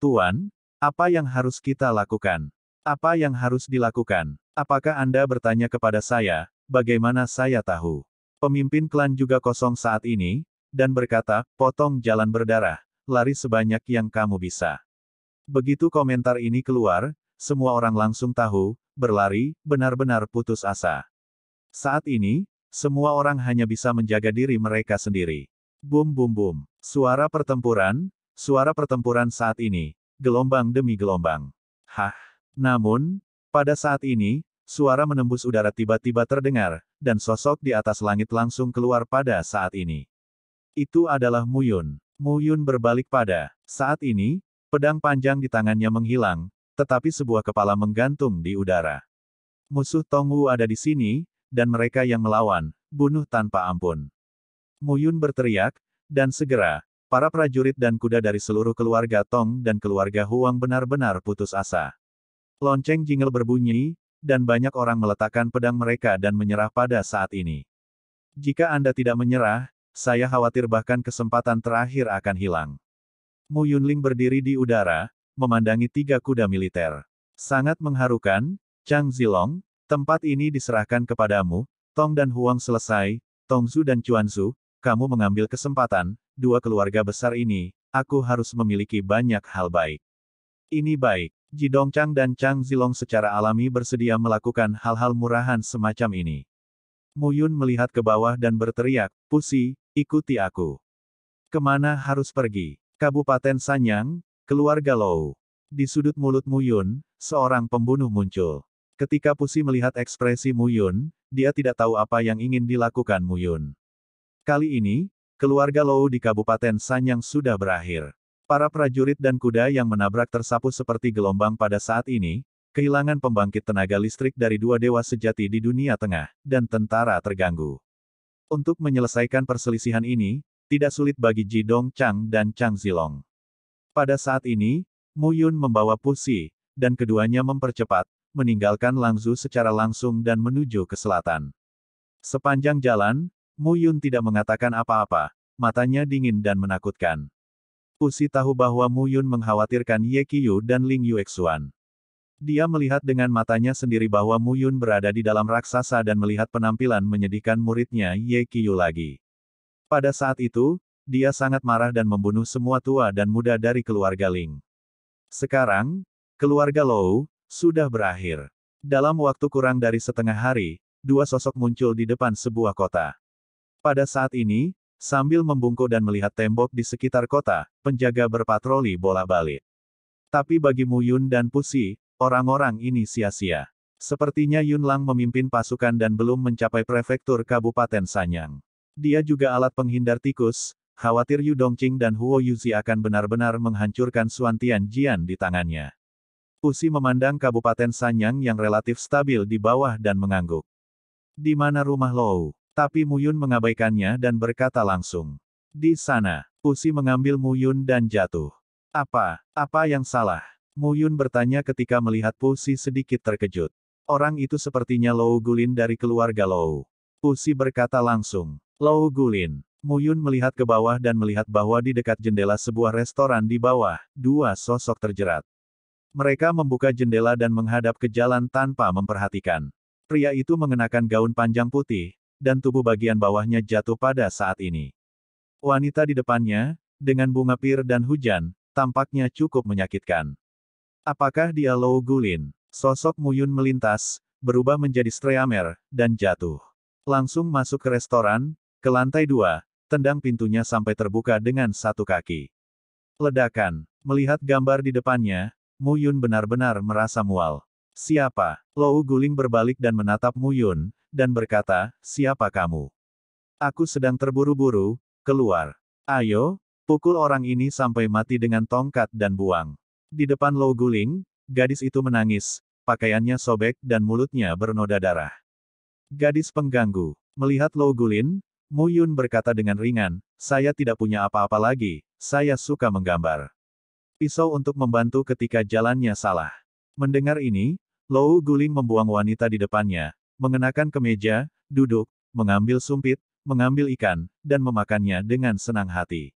Tuan, apa yang harus kita lakukan? Apa yang harus dilakukan? Apakah Anda bertanya kepada saya, bagaimana saya tahu? Pemimpin klan juga kosong saat ini, dan berkata, potong jalan berdarah, lari sebanyak yang kamu bisa. Begitu komentar ini keluar, semua orang langsung tahu, berlari, benar-benar putus asa. Saat ini, semua orang hanya bisa menjaga diri mereka sendiri. Bum bum bum. Suara pertempuran, suara pertempuran saat ini, gelombang demi gelombang. Hah. Namun, pada saat ini, suara menembus udara tiba-tiba terdengar, dan sosok di atas langit langsung keluar pada saat ini. Itu adalah Muyun. Muyun berbalik pada saat ini, pedang panjang di tangannya menghilang, tetapi sebuah kepala menggantung di udara. Musuh Tongwu ada di sini, dan mereka yang melawan, bunuh tanpa ampun. Muyun berteriak, dan segera, para prajurit dan kuda dari seluruh keluarga Tong dan keluarga Huang benar-benar putus asa. Lonceng jingle berbunyi, dan banyak orang meletakkan pedang mereka dan menyerah pada saat ini. Jika Anda tidak menyerah, saya khawatir bahkan kesempatan terakhir akan hilang. Mu Yunling berdiri di udara, memandangi tiga kuda militer. Sangat mengharukan, Chang Zilong, Tempat ini diserahkan kepadamu, Tong dan Huang selesai, Tongzu dan Chuanzu, kamu mengambil kesempatan, dua keluarga besar ini, aku harus memiliki banyak hal baik. Ini baik, Jidong Chang dan Chang Zilong secara alami bersedia melakukan hal-hal murahan semacam ini. Muyun melihat ke bawah dan berteriak, Pusi, ikuti aku. Kemana harus pergi? Kabupaten Sanyang, keluarga Lou. Di sudut mulut Muyun, seorang pembunuh muncul. Ketika Pusi melihat ekspresi Muyun, dia tidak tahu apa yang ingin dilakukan Muyun. Kali ini, keluarga Lou di Kabupaten Sanyang sudah berakhir. Para prajurit dan kuda yang menabrak tersapu seperti gelombang pada saat ini, kehilangan pembangkit tenaga listrik dari dua dewa sejati di dunia tengah, dan tentara terganggu. Untuk menyelesaikan perselisihan ini, tidak sulit bagi Ji Dong Chang dan Chang Zilong. Pada saat ini, Mu Yun membawa Pusi, dan keduanya mempercepat, meninggalkan Langzu secara langsung dan menuju ke selatan. Sepanjang jalan, Mu Yun tidak mengatakan apa-apa, matanya dingin dan menakutkan. Usi tahu bahwa Mu Yun mengkhawatirkan Ye Qiyu dan Ling Yuexuan. Dia melihat dengan matanya sendiri bahwa Mu Yun berada di dalam raksasa dan melihat penampilan menyedihkan muridnya Ye Qiyu lagi. Pada saat itu, dia sangat marah dan membunuh semua tua dan muda dari keluarga Ling. Sekarang, keluarga Lou, sudah berakhir. Dalam waktu kurang dari setengah hari, dua sosok muncul di depan sebuah kota. Pada saat ini, sambil membungkuk dan melihat tembok di sekitar kota, penjaga berpatroli bola-balik. Tapi bagi Mu Yun dan Pusi, orang-orang ini sia-sia. Sepertinya Yun Lang memimpin pasukan dan belum mencapai prefektur Kabupaten Sanyang. Dia juga alat penghindar tikus, khawatir Yu Dongqing dan Huo Yuzi akan benar-benar menghancurkan Suantian Jian di tangannya. Usi memandang Kabupaten Sanyang yang relatif stabil di bawah dan mengangguk. Di mana rumah Lou? Tapi Muyun mengabaikannya dan berkata langsung. Di sana, Usi mengambil Muyun dan jatuh. Apa? Apa yang salah? Muyun bertanya ketika melihat Pusi sedikit terkejut. Orang itu sepertinya Lou Gulin dari keluarga Lou. Pusi berkata langsung. Lou Gulin. Muyun melihat ke bawah dan melihat bahwa di dekat jendela sebuah restoran di bawah, dua sosok terjerat. Mereka membuka jendela dan menghadap ke jalan tanpa memperhatikan. Pria itu mengenakan gaun panjang putih, dan tubuh bagian bawahnya jatuh pada saat ini. Wanita di depannya, dengan bunga pir dan hujan, tampaknya cukup menyakitkan. Apakah dia Lou Gulin? Sosok Muyun melintas, berubah menjadi streamer, dan jatuh. Langsung masuk ke restoran, ke lantai dua, tendang pintunya sampai terbuka dengan satu kaki. Ledakan, melihat gambar di depannya, Mu Yun benar-benar merasa mual. Siapa? Lou guling berbalik dan menatap Mu Yun, dan berkata, siapa kamu? Aku sedang terburu-buru, keluar. Ayo, pukul orang ini sampai mati dengan tongkat dan buang. Di depan Lou guling, gadis itu menangis, pakaiannya sobek dan mulutnya bernoda darah. Gadis pengganggu, melihat Lou Gulin, Mu Yun berkata dengan ringan, saya tidak punya apa-apa lagi, saya suka menggambar. Pisau untuk membantu ketika jalannya salah. Mendengar ini, Lou Guling membuang wanita di depannya, mengenakan kemeja, duduk, mengambil sumpit, mengambil ikan, dan memakannya dengan senang hati.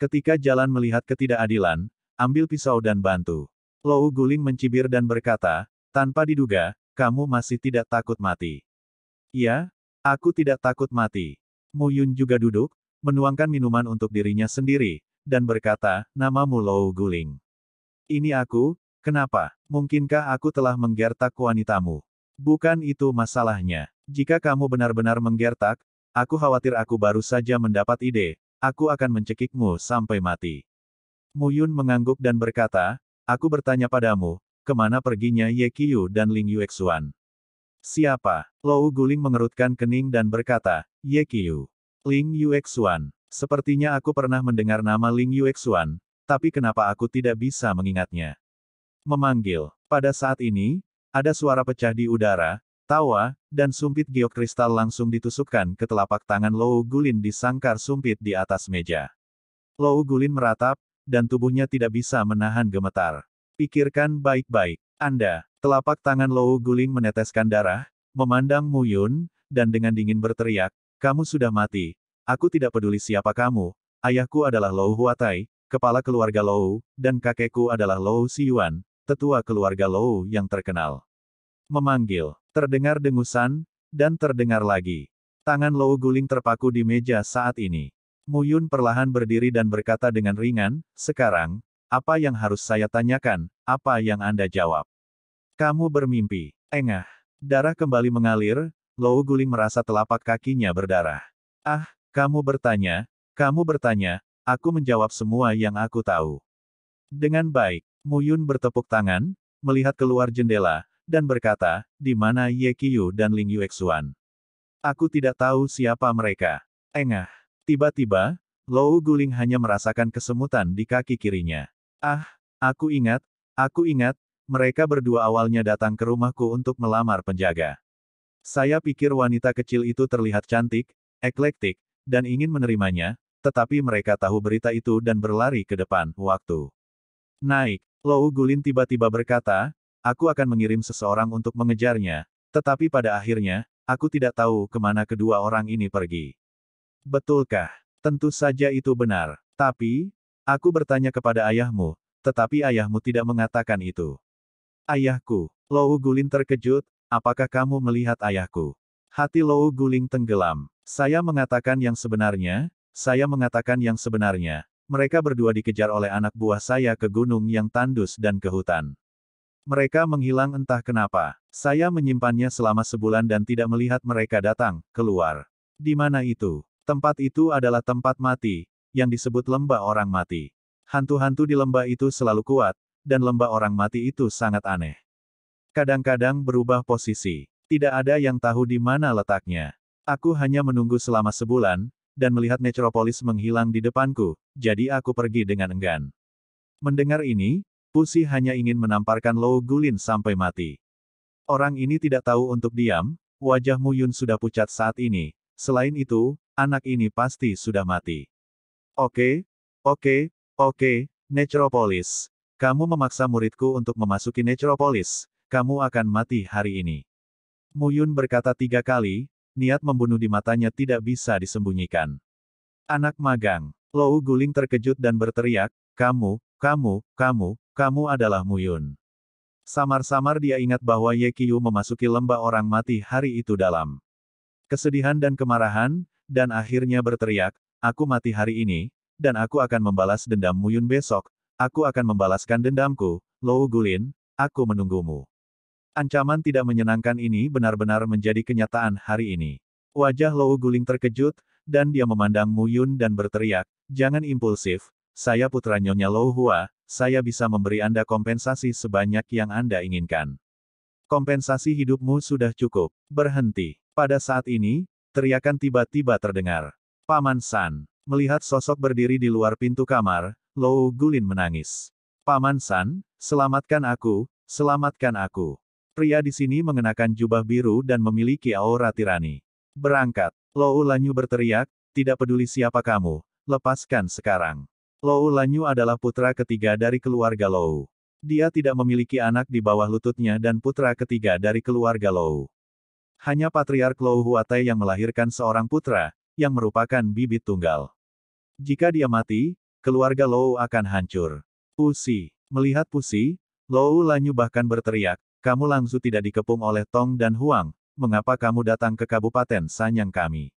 Ketika jalan melihat ketidakadilan, ambil pisau dan bantu. Lou Guling mencibir dan berkata, tanpa diduga, kamu masih tidak takut mati. Ya, aku tidak takut mati. Mu Yun juga duduk, menuangkan minuman untuk dirinya sendiri, dan berkata, namamu Lou Guling. Ini aku, kenapa? Mungkinkah aku telah menggertak wanitamu? Bukan itu masalahnya. Jika kamu benar-benar menggertak, aku khawatir aku baru saja mendapat ide, aku akan mencekikmu sampai mati. Muyun mengangguk dan berkata, aku bertanya padamu, kemana perginya Ye Qiyu dan Ling Yuexuan? Siapa? Lou Guling mengerutkan kening dan berkata, Ye Qiyu. Ling Yuexuan. Sepertinya aku pernah mendengar nama Ling Yuexuan, tapi kenapa aku tidak bisa mengingatnya? Memanggil. Pada saat ini, ada suara pecah di udara, tawa, dan sumpit geokristal langsung ditusukkan ke telapak tangan Lou Gulin di sangkar sumpit di atas meja. Lou Gulin meratap, dan tubuhnya tidak bisa menahan gemetar. Pikirkan baik-baik. Anda, telapak tangan Lou Gulin meneteskan darah, memandang Muyun, dan dengan dingin berteriak, kamu sudah mati, Aku tidak peduli siapa kamu, ayahku adalah Lou Huatai, kepala keluarga Lou, dan kakekku adalah Lou Siyuan, tetua keluarga Lou yang terkenal. Memanggil, terdengar dengusan, dan terdengar lagi. Tangan Lou guling terpaku di meja saat ini. Muyun perlahan berdiri dan berkata dengan ringan, sekarang, apa yang harus saya tanyakan, apa yang Anda jawab? Kamu bermimpi, engah. Darah kembali mengalir, Lou guling merasa telapak kakinya berdarah. Ah, kamu bertanya, kamu bertanya, aku menjawab semua yang aku tahu. Dengan baik, Muyun bertepuk tangan, melihat keluar jendela, dan berkata, di mana Ye Qiu dan Ling Xuan. Aku tidak tahu siapa mereka. Engah. Tiba-tiba, Lou Guling hanya merasakan kesemutan di kaki kirinya. Ah, aku ingat, aku ingat, mereka berdua awalnya datang ke rumahku untuk melamar penjaga. Saya pikir wanita kecil itu terlihat cantik, eklektik, dan ingin menerimanya, tetapi mereka tahu berita itu dan berlari ke depan, waktu. Naik, Lou Gulin tiba-tiba berkata, aku akan mengirim seseorang untuk mengejarnya, tetapi pada akhirnya, aku tidak tahu kemana kedua orang ini pergi. Betulkah? Tentu saja itu benar. Tapi, aku bertanya kepada ayahmu, tetapi ayahmu tidak mengatakan itu. Ayahku, Lou Gulin terkejut, apakah kamu melihat ayahku? Hati Lou guling tenggelam. Saya mengatakan yang sebenarnya, saya mengatakan yang sebenarnya. Mereka berdua dikejar oleh anak buah saya ke gunung yang tandus dan ke hutan. Mereka menghilang entah kenapa. Saya menyimpannya selama sebulan dan tidak melihat mereka datang, keluar. Di mana itu? Tempat itu adalah tempat mati, yang disebut lembah orang mati. Hantu-hantu di lembah itu selalu kuat, dan lembah orang mati itu sangat aneh. Kadang-kadang berubah posisi. Tidak ada yang tahu di mana letaknya. Aku hanya menunggu selama sebulan, dan melihat Necropolis menghilang di depanku, jadi aku pergi dengan enggan. Mendengar ini, Pusi hanya ingin menamparkan Lou Gulin sampai mati. Orang ini tidak tahu untuk diam, Wajahmu Yun sudah pucat saat ini, selain itu, anak ini pasti sudah mati. Oke, oke, oke, Necropolis. Kamu memaksa muridku untuk memasuki Necropolis, kamu akan mati hari ini. Muyun berkata tiga kali, niat membunuh di matanya tidak bisa disembunyikan. Anak magang, Lou guling terkejut dan berteriak, kamu, kamu, kamu, kamu adalah Muyun. Samar-samar dia ingat bahwa Ye Qiu memasuki lembah orang mati hari itu dalam kesedihan dan kemarahan, dan akhirnya berteriak, aku mati hari ini, dan aku akan membalas dendam Muyun besok, aku akan membalaskan dendamku, Lou Gulin, aku menunggumu. Ancaman tidak menyenangkan ini benar-benar menjadi kenyataan hari ini. Wajah Lou Guling terkejut, dan dia memandang Mu Yun dan berteriak, Jangan impulsif, saya putra Nyonya Lou Hua, saya bisa memberi Anda kompensasi sebanyak yang Anda inginkan. Kompensasi hidupmu sudah cukup. Berhenti. Pada saat ini, teriakan tiba-tiba terdengar. Paman San, melihat sosok berdiri di luar pintu kamar, Lou Gulin menangis. Paman San, selamatkan aku, selamatkan aku. Pria di sini mengenakan jubah biru dan memiliki aura tirani. Berangkat. Lou Lanyu berteriak, tidak peduli siapa kamu, lepaskan sekarang. Lou Lanyu adalah putra ketiga dari keluarga Lou. Dia tidak memiliki anak di bawah lututnya dan putra ketiga dari keluarga Lou. Hanya Patriark Lou Huatai yang melahirkan seorang putra, yang merupakan bibit tunggal. Jika dia mati, keluarga Lou akan hancur. Pusi. Melihat Pusi, Lou Lanyu bahkan berteriak, kamu Langzu tidak dikepung oleh Tong dan Huang, mengapa kamu datang ke Kabupaten Sanyang kami?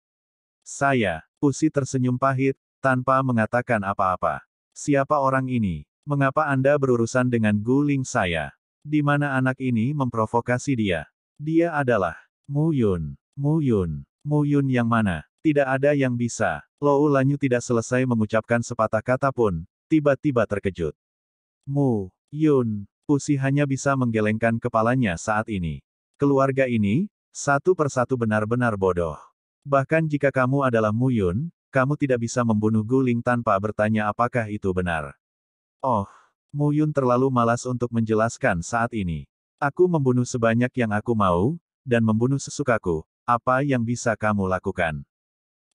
Saya, Usi tersenyum pahit, tanpa mengatakan apa-apa. Siapa orang ini? Mengapa Anda berurusan dengan guling saya? Di mana anak ini memprovokasi dia? Dia adalah Mu Mu Yun. Yun. Mu Yun yang mana? Tidak ada yang bisa. Lou Lanyu tidak selesai mengucapkan sepatah kata pun, tiba-tiba terkejut. Mu, Yun, Usi hanya bisa menggelengkan kepalanya saat ini. Keluarga ini, satu persatu benar-benar bodoh. Bahkan jika kamu adalah Muyun, kamu tidak bisa membunuh Guling tanpa bertanya apakah itu benar. Oh, Muyun terlalu malas untuk menjelaskan saat ini. Aku membunuh sebanyak yang aku mau, dan membunuh sesukaku, apa yang bisa kamu lakukan?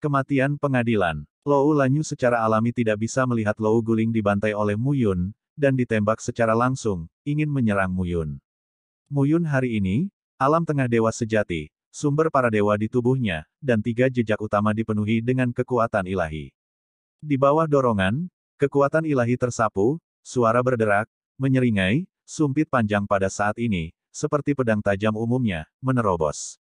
Kematian pengadilan. Lou Lanyu secara alami tidak bisa melihat Lou Guling dibantai oleh Muyun, dan ditembak secara langsung, ingin menyerang Muyun. Muyun hari ini, alam tengah dewa sejati, sumber para dewa di tubuhnya, dan tiga jejak utama dipenuhi dengan kekuatan ilahi. Di bawah dorongan, kekuatan ilahi tersapu, suara berderak, menyeringai, sumpit panjang pada saat ini, seperti pedang tajam umumnya, menerobos.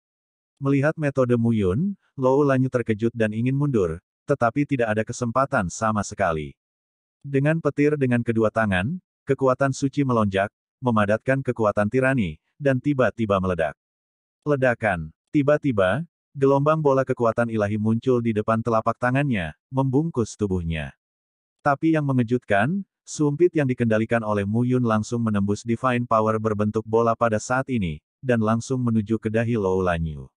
Melihat metode Muyun, Lou Lanyu terkejut dan ingin mundur, tetapi tidak ada kesempatan sama sekali. Dengan petir dengan kedua tangan, kekuatan suci melonjak, memadatkan kekuatan tirani, dan tiba-tiba meledak. Ledakan, tiba-tiba, gelombang bola kekuatan ilahi muncul di depan telapak tangannya, membungkus tubuhnya. Tapi yang mengejutkan, sumpit yang dikendalikan oleh Mu Yun langsung menembus divine power berbentuk bola pada saat ini, dan langsung menuju ke dahi Lou Lanyu.